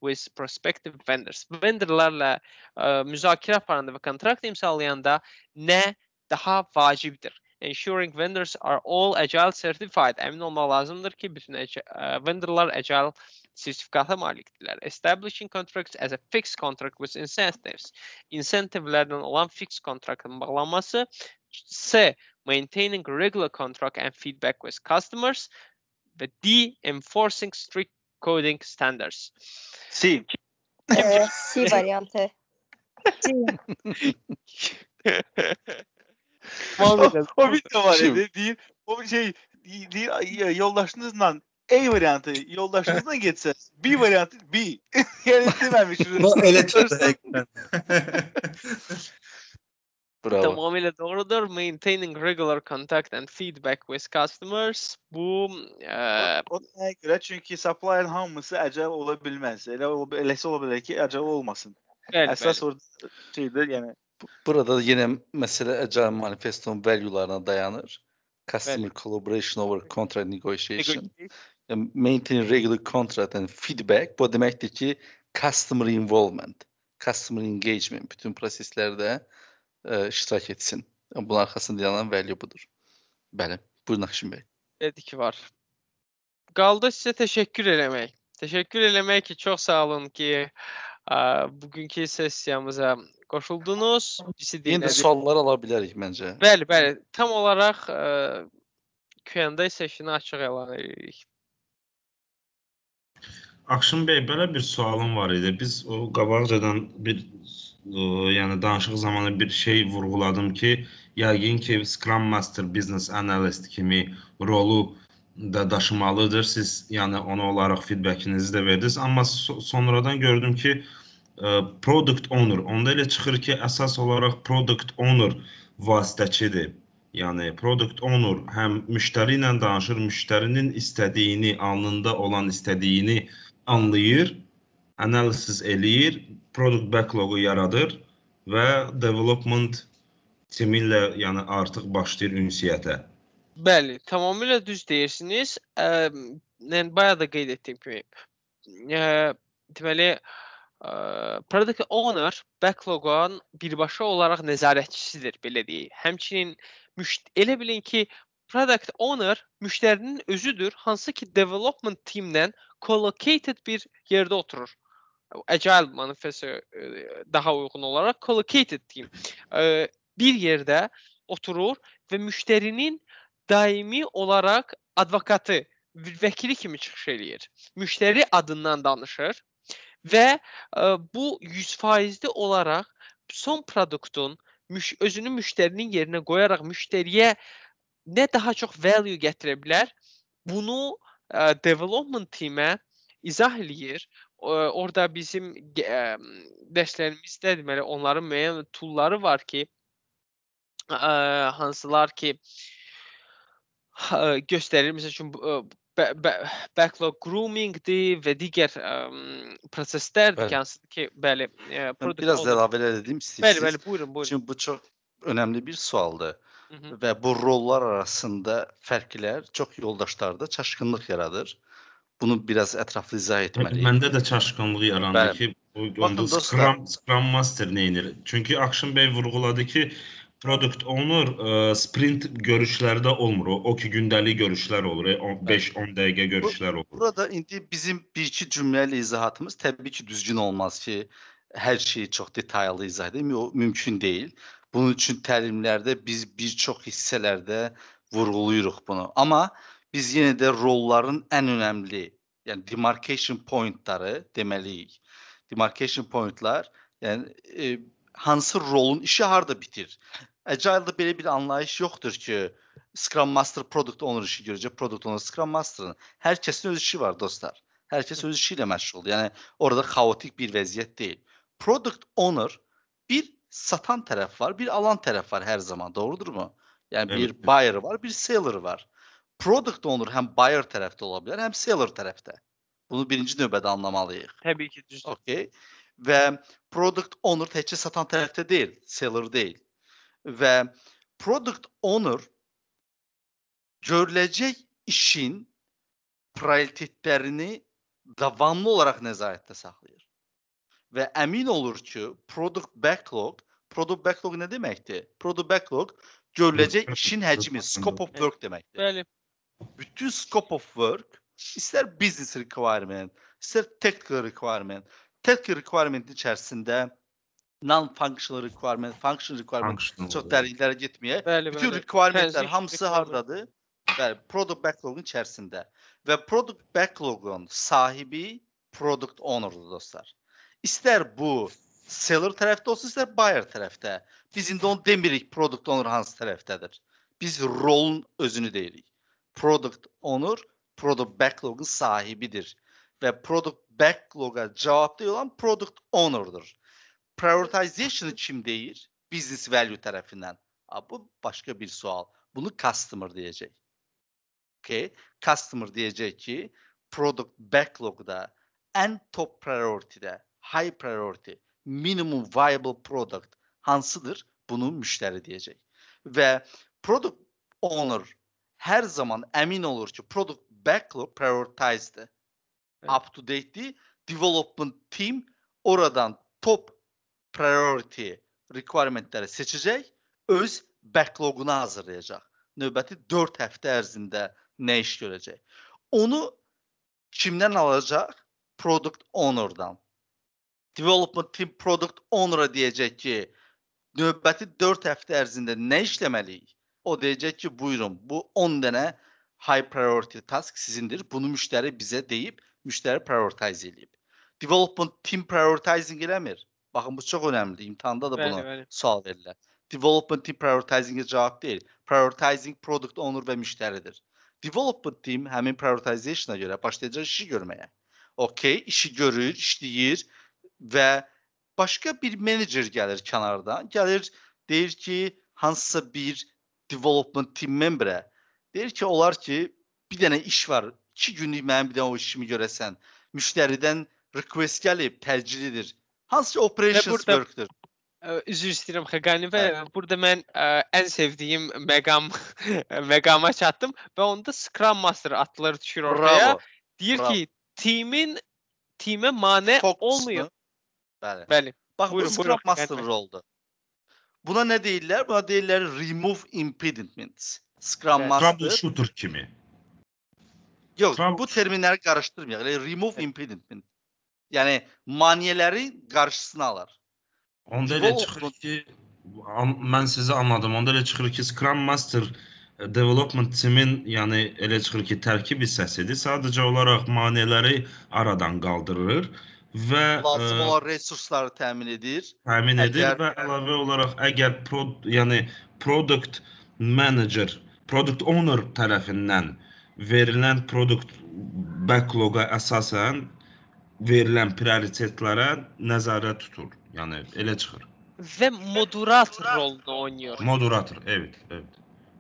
with prospective vendors. Vendorlarla e, uh, müzakere parında ve kontrakt imzalayan da ne daha vacibdir. Ensuring vendors are all agile certified. Emin olmak lazımdır ki bütün agile, e, vendorlar agile sertifikata malikdirlər. Establishing contracts as a fixed contract with incentives. İnsentivlərdən olan fixed contractın bağlanması. C. Maintaining regular contract and feedback with customers. Və D. Enforcing strict Coding Standards. C. Ee, C variantı. C. o, bir de var şey, ya değil. O şey değil, yoldaşınızla A variantı yoldaşınızla geçse B variantı B. yani dememiş. Bu elektrik Bravo. Tamamıyla doğrudur. Maintaining regular contact and feedback with customers. Bu e... Ona göre çünkü and hamısı acel olabilmez. Ele, ol, olabilir ki, acel olmasın. Evet, Əsas orada şeydir, yani. Burada da yine mesele Agile Manifesto'nun value'larına dayanır. Customer evet. Collaboration over Contract Negotiation. Maintaining Regular Contract and Feedback. Bu demektir ki Customer Involvement, Customer Engagement bütün proseslerde ə, e, iştirak etsin. Bunun arxasında dayanan value budur. Bəli. Buyurun Axşin bəy. Dedi ki var. Qaldı sizə təşəkkür eləmək. Təşəkkür eləmək ki, çox sağ olun ki, ə, e, bugünkü sessiyamıza qoşuldunuz. Bizi dinlədiniz. İndi suallar ala bilərik məncə. Bəli, bəli. Tam olaraq e, Q&A sessiyasını açıq elan edirik. Akşın bəy, belə bir sualım var idi. Biz o qabaqcadan bir ə, yəni danışıq zamanı bir şey vurğuladım ki, yəqin ki Scrum Master Business Analyst kimi rolu da daşımalıdır. Siz yəni ona olaraq feedbackinizi də verdiniz, amma so sonradan gördüm ki ə, e, product owner onda elə çıxır ki, əsas olaraq product owner vasitəçidir. Yəni product owner həm müştəri ilə danışır, müştərinin istədiyini, alnında olan istədiyini anlayır analysis eləyir, product backlogu yaradır və development timi ilə yəni artıq başlayır ünsiyyətə. Bəli, tamamilə düz deyirsiniz. Ə, yəni bayaq da qeyd etdiyim kimi, ə, deməli ə, product owner backlogun birbaşa olaraq nəzarətçisidir, belə deyək. Həmçinin elə bilin ki, product owner müştərinin özüdür, hansı ki development teamdən co-located bir yerdə oturur agile manifesto e, daha uyğun olaraq collocated team e, bir yerdə oturur və müştərinin daimi olaraq advokatı, vəkili kimi çıxış eləyir. Müştəri adından danışır və e, bu 100%li olaraq son produktun müş özünü müştərinin yerinə qoyaraq müştəriyə nə daha çox value gətirə bilər, bunu ə, development teamə izah eləyir orada bizim ə, dərslərimizdə deməli onların müəyyən tulları var ki, ə, hansılar ki ə, göstərir məsəl üçün bə, bə, backlog groomingdir və digər ə, proseslərdir bəli. ki, hansı ki, bəli, ə, biraz əlavə edeyim istəyirsiniz. Bəli, bəli, buyurun, buyurun. Çünki bu çox önəmli bir sualdır. Hı -hı. Və bu rollar arasında fərqlər çox yoldaşlarda çaşqınlıq yaradır. Hı bunu biraz ətraflı izah etməliyik. Məndə də çaşqınlıq yarandı Bəli. ki, bu onda Scrum, Scrum Master nə edir? Çünki Action Bey vurğuladı ki, product owner ə, e, sprint görüşlərdə olmur. O ki gündəlik görüşlər olur. 5-10 e, dəqiqə görüşlər olur. Burada indi bizim bir iki cümlə ilə izahatımız təbii ki düzgün olmaz ki, hər şeyi çox detallı izah edəm. O mümkün deyil. Bunun üçün təlimlərdə biz bir çox hissələrdə vurğuluyuruq bunu. Amma biz yenə də rolların ən önəmli, yəni demarcation pointları deməliyik. Demarcation pointlar, yəni e, hansı rolun işi harda bitir? Agile-da belə bir anlayış yoxdur ki, Scrum Master Product Owner işi görəcək, Product Owner Scrum Master'ın. Hər kəsin öz işi var dostlar. Hər kəs öz işi ilə məşğuldur. Yəni orada xaotik bir vəziyyət deyil. Product Owner bir satan tərəf var, bir alan tərəf var hər zaman, doğrudumu? Yəni evet. bir buyer var, bir seller var product owner həm buyer tərəfdə ola bilər, həm seller tərəfdə. Bunu birinci növbədə anlamalıyıq. Təbii ki, düzdür. Okay. Və product owner təkcə satan tərəfdə deyil, seller deyil. Və product owner görüləcək işin prioritetlərini davamlı olaraq nəzarətdə saxlayır. Və əmin olur ki, product backlog, product backlog nə deməkdir? Product backlog görüləcək işin həcmi, scope of work deməkdir. Bəli bütün scope of work ister business requirement, ister technical requirement, technical requirement içerisinde non-functional requirement, functional requirement functional çok derinlere gitmeye. Böyle, bütün böyle. requirementler hamısı hardadır. Yani product backlog'un içerisinde. Ve product backlog'un sahibi product owner'dır dostlar. İster bu seller tarafta olsun ister buyer tarafta. Biz indi onu demirik product owner hansı taraftadır. Biz rolun özünü deyirik. Product Owner Product Backlog'un sahibidir. Ve Product Backlog'a cevaplı olan Product Owner'dır. Prioritization için değil, Business Value tarafından. Aa, bu başka bir sual. Bunu Customer diyecek. Okay. Customer diyecek ki Product Backlog'da en top priority'de, high priority, minimum viable product hansıdır? Bunu müşteri diyecek. Ve Product Owner her zaman emin olur ki product backlog prioritized'ı. Evet. Up to date'di. Development team oradan top priority requirement'ləri seçəcək, öz backlogunu hazırlayacaq. Növbəti 4 həftə ərzində nə iş görəcək. Onu kimdən alacaq? Product owner-dan. Development team product owner-a deyəcək ki, növbəti 4 həftə ərzində nə işləməliyik? O diyecek ki buyurun bu 10 tane high priority task sizindir. Bunu müşteri bize deyip müşteri prioritize edip. Development team prioritizing eləmir. Baxın bu çox önəmlidir. İmtahanda da buna bəli, bəli. sual verirlər. Development team prioritizingə cavab deyil. Prioritizing product owner və müştəridir. Development team həmin prioritization-a görə başlayacaq işi görməyə. Okay, işi görür, işləyir və başqa bir menecer gəlir kənardan. Gəlir deyir ki, hansısa bir development team memberə deyir ki, onlar ki, bir dənə iş var. 2 günlük mənim bir dənə o işimi görəsən. Müştəridən request gəlib, təcilidir. Hansı operations burada, workdir? Ə, üzr istəyirəm Xəqani və hə. burada mən ə, ən sevdiyim məqam məqama çatdım və onda Scrum Master adları düşür oraya. Bravo. Deyir Bravo. ki, timin timə mane Fokusunu. olmayın. Bəli. Bəli. Bax, buyurun, bu Scrum buyurun, Master roludur. Buna ne değiller? Buna değiller remove impediments. Scrum evet. Master. Troubleshooter kimi? Yok Trouble... bu terimleri karıştırmayalım. Yani remove evet. impediment. Yani maniyeleri karşısına alır. Onda elə çıxır ki, mən sizi anladım. Onda elə çıxır ki, Scrum Master e, development timin, yəni elə çıxır ki, tərkib hissəsidir. Sadəcə olaraq maneələri aradan qaldırır və lazım e, olan resursları təmin edir. Təmin edir əgər, və əlavə olaraq əgər pro, yəni product manager, product owner tərəfindən verilən produkt backloqa əsasən verilən prioritetlərə nəzarət tutur. Yəni elə çıxır. Və moderator rolunu oynayır. Moderator, evet, evet.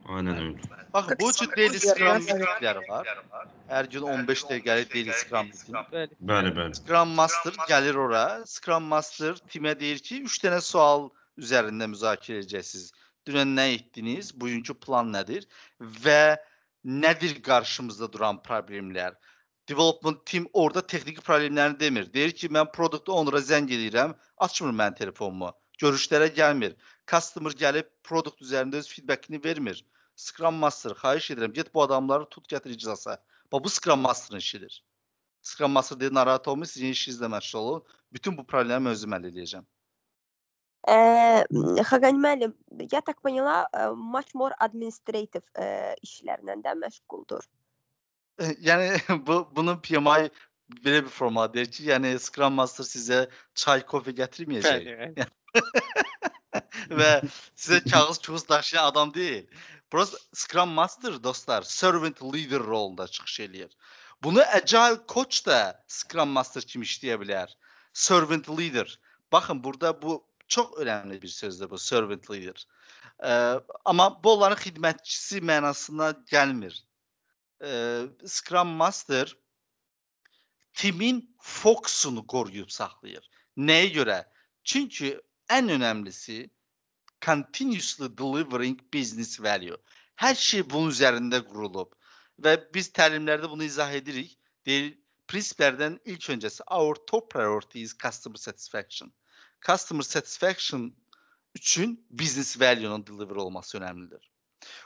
Aynen öyle. Baxın, bu cür daily scrum meetingləri var. Hər gün 15 dəqiqəlik daily scrum meetingi. Bəli, bəli. Scrum master gəlir ora. Scrum master timə deyir ki, 3 dənə sual üzərində müzakirə edəcəksiniz. Dünən nə etdiniz? Bugünkü plan nədir? Və nədir qarşımızda duran problemlər? development team orada texniki problemlərini demir. Deyir ki, mən product owner'a zəng edirəm, açmır mənim telefonumu. Görüşlərə gəlmir. Customer gəlib product üzərində öz feedbackini vermir. Scrum Master, xahiş edirəm, get bu adamları tut gətir iclasa. Bax bu Scrum Master'ın işidir. Scrum Master deyə narahat olmayın, sizin işinizlə məşğul olun. Bütün bu problemi özüm həll edəcəm. Xaqan müəllim, я так поняла, much more administrative ə, işlərlə də məşğuldur. Yəni bu bunun PMI belə bir format deyir ki, yəni Scrum Master sizə çay, kofe gətirməyəcək. və sizə kağız, kağız daşıyan adam deyil. Burası Scrum Master dostlar Servant Leader rolunda çıxış eləyir. Bunu Agile Coach da Scrum Master kimi işləyə bilər. Servant Leader. Baxın burada bu çox önəmli bir sözdür bu Servant Leader. Ee, amma bu onların xidmətçisi mənasına gəlmir. Ee, Scrum Master timin fokusunu qoruyub saxlayır. Nəyə görə? Çünki ən önəmlisi continuously delivering business value. Hər şey bunun üzərində qurulub və biz təlimlərdə bunu izah edirik. Deyir, prinsiplərdən ilk öncəsi our top priority is customer satisfaction. Customer satisfaction üçün business value-nun deliver olması önəmlidir.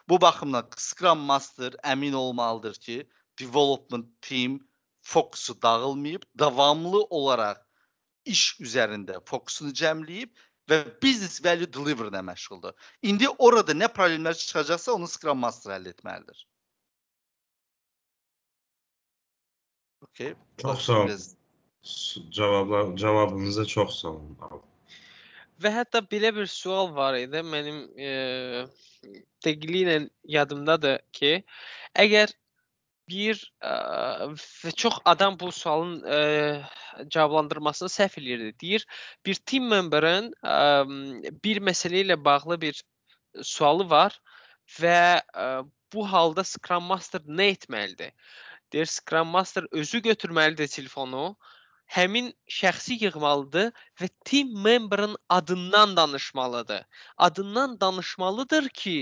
Bu baxımdan Scrum Master əmin olmalıdır ki, development team fokusu dağılmayıb, davamlı olaraq iş üzərində fokusunu cəmləyib və business value deliver ilə məşğuldur. İndi orada nə problemlər çıxacaqsa onu Scrum Master həll etməlidir. Okay. Çox sağ olun. Cavablar cavabınıza çox sağ olun. Və hətta belə bir sual var idi mənim e, dəqiqliklə yadımdadır ki, əgər bir və çox adam bu sualın ə, cavablandırmasını səhv eləyirdi. Deyir, bir team memberın ə, bir məsələ ilə bağlı bir sualı var və ə, bu halda Scrum Master nə etməlidir? Deyir, Scrum Master özü götürməlidir telefonu, həmin şəxsi yığmalıdır və team memberın adından danışmalıdır. Adından danışmalıdır ki,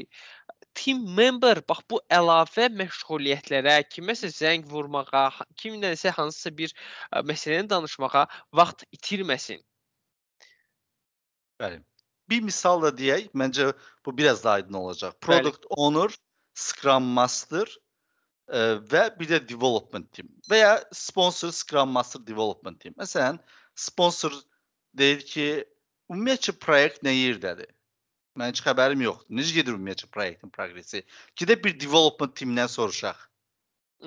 team member bax bu əlavə məşğuliyyətlərə, kiməsə zəng vurmağa, kimlənsə hansısa bir ə, məsələni danışmağa vaxt itirməsin. Bəli. Bir misal da deyək, məncə bu biraz da aydın olacaq. Product Bəli. owner, Scrum master ə, və bir də development team və ya sponsor Scrum master development team. Məsələn, sponsor deyir ki, ümumiyyətcə layihə nə yerdədir? Mən heç xəbərim yoxdur. Necə gedir ümumiyyətcə proyektin proqresi? Gidə bir development timindən soruşaq.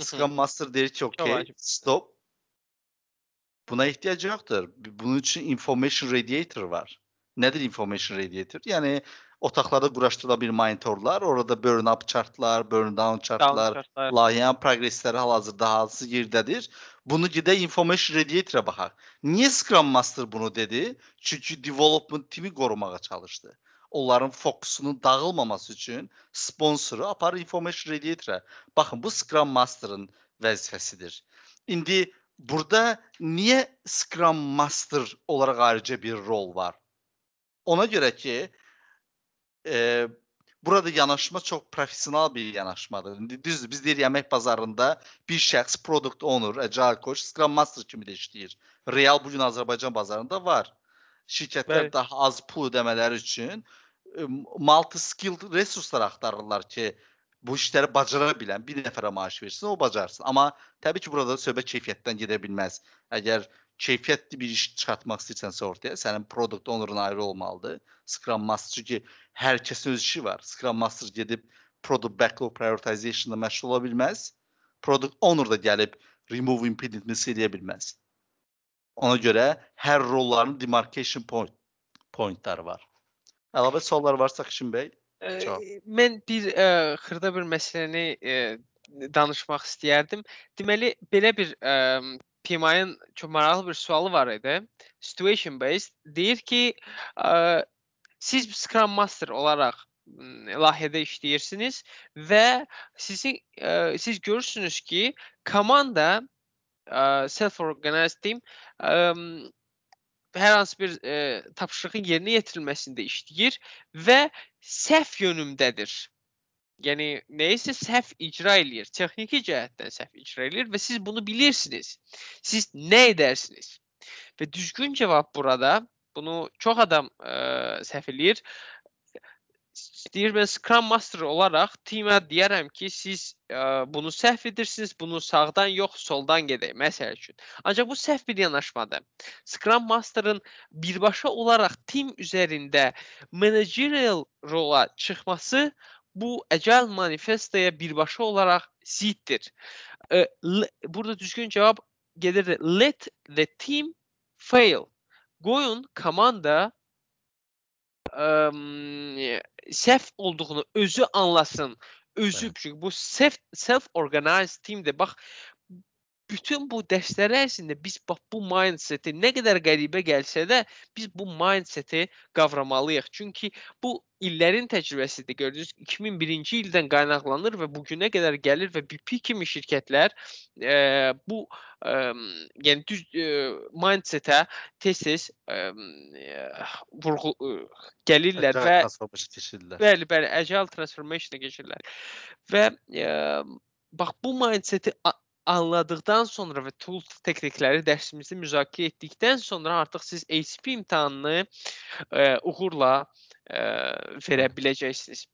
Scrum Master deyir ki, "Okay, stop." Buna ehtiyac yoxdur. Bunun üçün information radiator var. Nədir information radiator? Yəni otaqlarda quraşdırılan bir monitorlar, orada burn up chartlar, burn down chartlar, layihənin proqresləri hal-hazırda hansı yerdədir? Bunu gedə information radiatorə baxaq. Niyə Scrum Master bunu dedi? Çünki development timi qorumağa çalışdı onların fokusunun dağılmaması üçün sponsoru aparır information radiator'a. Baxın bu Scrum Master'ın vəzifəsidir. İndi burada niyə Scrum Master olaraq ayrıca bir rol var? Ona görə ki, e, burada yanaşma çox professional bir yanaşmadır. İndi düzdür, biz deyirik əmək bazarında bir şəxs product owner, agile coach, scrum master kimi də işləyir. Real bu gün Azərbaycan bazarında var. Şirkətlər Bəli. daha az pul ödəmələri üçün E, multi-skilled resurslar axtarırlar ki, bu işləri bacara bilən bir nəfərə maaş versin, o bacarsın. Amma təbii ki, burada söhbət keyfiyyətdən gedə bilməz. Əgər keyfiyyətli bir iş çıxartmaq istəyirsənsə ortaya, sənin product owner'ın ayrı olmalıdır. Scrum master ki, hər kəsin öz işi var. Scrum master gedib product backlog prioritization-la məşğul ola bilməz. Product owner da gəlib remove impediment eləyə bilməz. Ona görə hər rolların demarcation point pointları var. Əlavə suallar varsa Xişin bəy. Cavab. Mən bir ə, xırda bir məsələni ə, danışmaq istəyərdim. Deməli, belə bir ə, PMI-ın çox maraqlı bir sualı var idi. Situation based deyir ki, ə, siz Scrum Master olaraq ə, layihədə işləyirsiniz və sizin ə, siz görürsünüz ki, komanda ə, self-organized team ə, hər hansı bir e, tapşırığın yerinə yetirilməsində işləyir və səhv yönümdədir. Yəni nəyisə səhv icra eləyir, texniki cəhətdən səhv icra eləyir və siz bunu bilirsiniz. Siz nə edərsiniz? Və düzgün cavab burada, bunu çox adam e, səhv eləyir deyir mən Scrum Master olaraq timə deyərəm ki, siz ə, e, bunu səhv edirsiniz, bunu sağdan yox, soldan gedək məsəl üçün. Ancaq bu səhv bir yanaşmadır. Scrum Masterın birbaşa olaraq tim üzərində managerial rola çıxması bu Agile manifestaya birbaşa olaraq ziddir. Ə, e, burada düzgün cavab gedir. Let the team fail. Qoyun komanda ə, səhv olduğunu özü anlasın. Özü Bəli. çünki bu self self organized teamdir. Bax bütün bu dərslər ərzində biz bax bu mindseti nə qədər qəribə gəlsə də biz bu mindseti qavramalıyıq. Çünki bu illərin təcrübəsidir. Gördünüz 2001-ci ildən qaynaqlanır və bu günə qədər gəlir və BP kimi şirkətlər e, bu e, yəni düz e, mindsetə tez-tez e, vurğu e, gəlirlər agile və keçirlər. Bəli, bəli, agile transformation-a keçirlər. Və e, bax bu mindseti anladıqdan sonra və tool texnikləri dərsimizi müzakirə etdikdən sonra artıq siz ACP imtahanını e, uğurla ə, verə biləcəksiniz.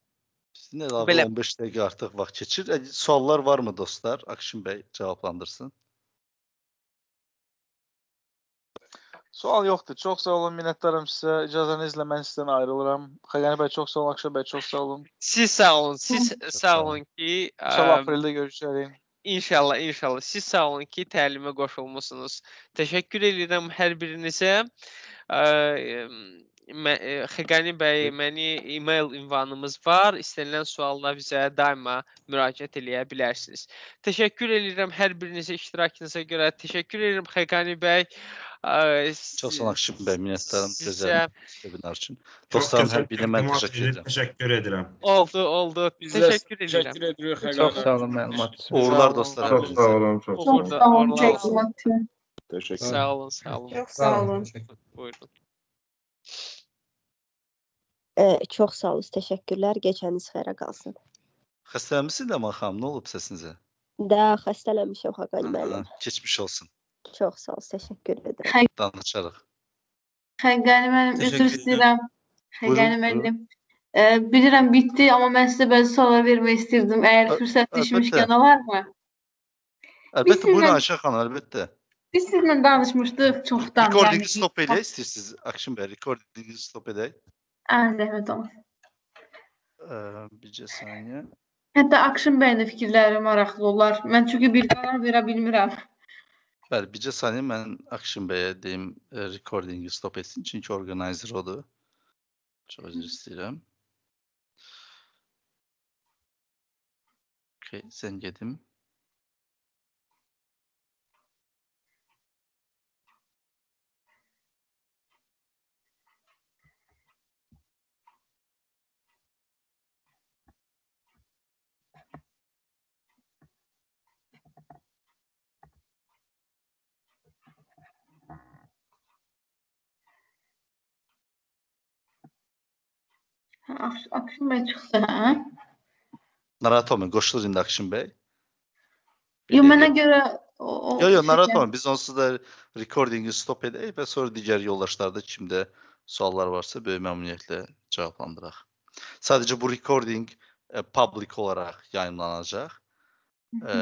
Sizin əlavə Belə... 15 dəqiqə artıq vaxt keçir. Ə, suallar varmı dostlar? Akşin bəy cavablandırsın. Sual yoxdur. Çox sağ olun, minnətdaram sizə. İcazənizlə mən sizdən ayrılıram. Xəqani bəy çox sağ olun, Akşin bəy çox sağ olun. Siz sağ olun. Siz sağ olun ki, inşallah apreldə görüşərik. İnşallah, inşallah. Siz sağ olun ki, təlimə qoşulmusunuz. Təşəkkür edirəm hər birinizə. Ə, Mə e, Xəqani bəy, məni e-mail ünvanımız var. İstənilən suallar bizə daima müraciət eləyə bilərsiniz. Təşəkkür edirəm hər birinizə iştirakınıza görə. Təşəkkür edirəm Xəqani bəy. Çox sağ olun Akşin bəy, minnətdarım gözəl webinar üçün. Dostlarım hər birinə mən təşəkkür edirəm. Təşəkkür edirəm. Oldu, oldu. Biz təşəkkür edirəm. Təşəkkür edirik Xəqani. Çox sağ olun məlumat. Uğurlar dostlar. Çox sağ olun, çox sağ olun. Çox sağ olun, çox sağ olun. Təşəkkür. Sağ olun, sağ olun. Çox sağ olun. Buyurun. E, çox sağ olun, təşəkkürlər. Gecəniz xeyrə qalsın. Xəstələmisiniz də xanım, nə olub səsinizə? Də, xəstələmişəm Xaqan müəllim. Hə, hə, keçmiş olsun. Çox sağ olun, təşəkkür edirəm. Xə... Danışarıq. Xəqani müəllim, üzr istəyirəm. Xəqani müəllim. E, bilirəm bitdi, amma mən sizə bəzi suallar vermək istirdim. Əgər fürsət düşmüşkən olarmı? Əlbəttə, buyurun Ayşə xanım, əlbəttə. Biz sizinlə danışmışdıq çoxdan. Recordingi yəni, stop edək istəyirsiniz Akşin bəy, recordingi stop edək. Ən zəhmət olmaz. Bir cə saniyə. Hətta Akşin bəyin də fikirləri maraqlı olar. Mən çünki bir qərar verə bilmirəm. Bəli, bircə saniyə mən Akşin bəyə deyim, e, recordingi stop etsin, çünki organizer odur. Çox üzr istəyirəm. Okay, sən gedim. Akşin Bey çıxdı, hə? Naratomi qoşulur indi Akşin Bey. Yox, mənə görə o Yox, yox, Naratomi biz onsuz da recordingi stop edək və sonra digər yoldaşlarda kimdə suallar varsa böyük məmnuniyyətlə cavablandıraq. Sadəcə bu recording e, public olaraq yayımlanacaq. E,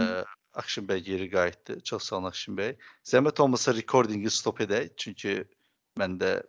Akşin bəy geri qayıtdı. Çox sağ olun Akşin bəy. Zəhmət olmasa recordingi stop edək çünki məndə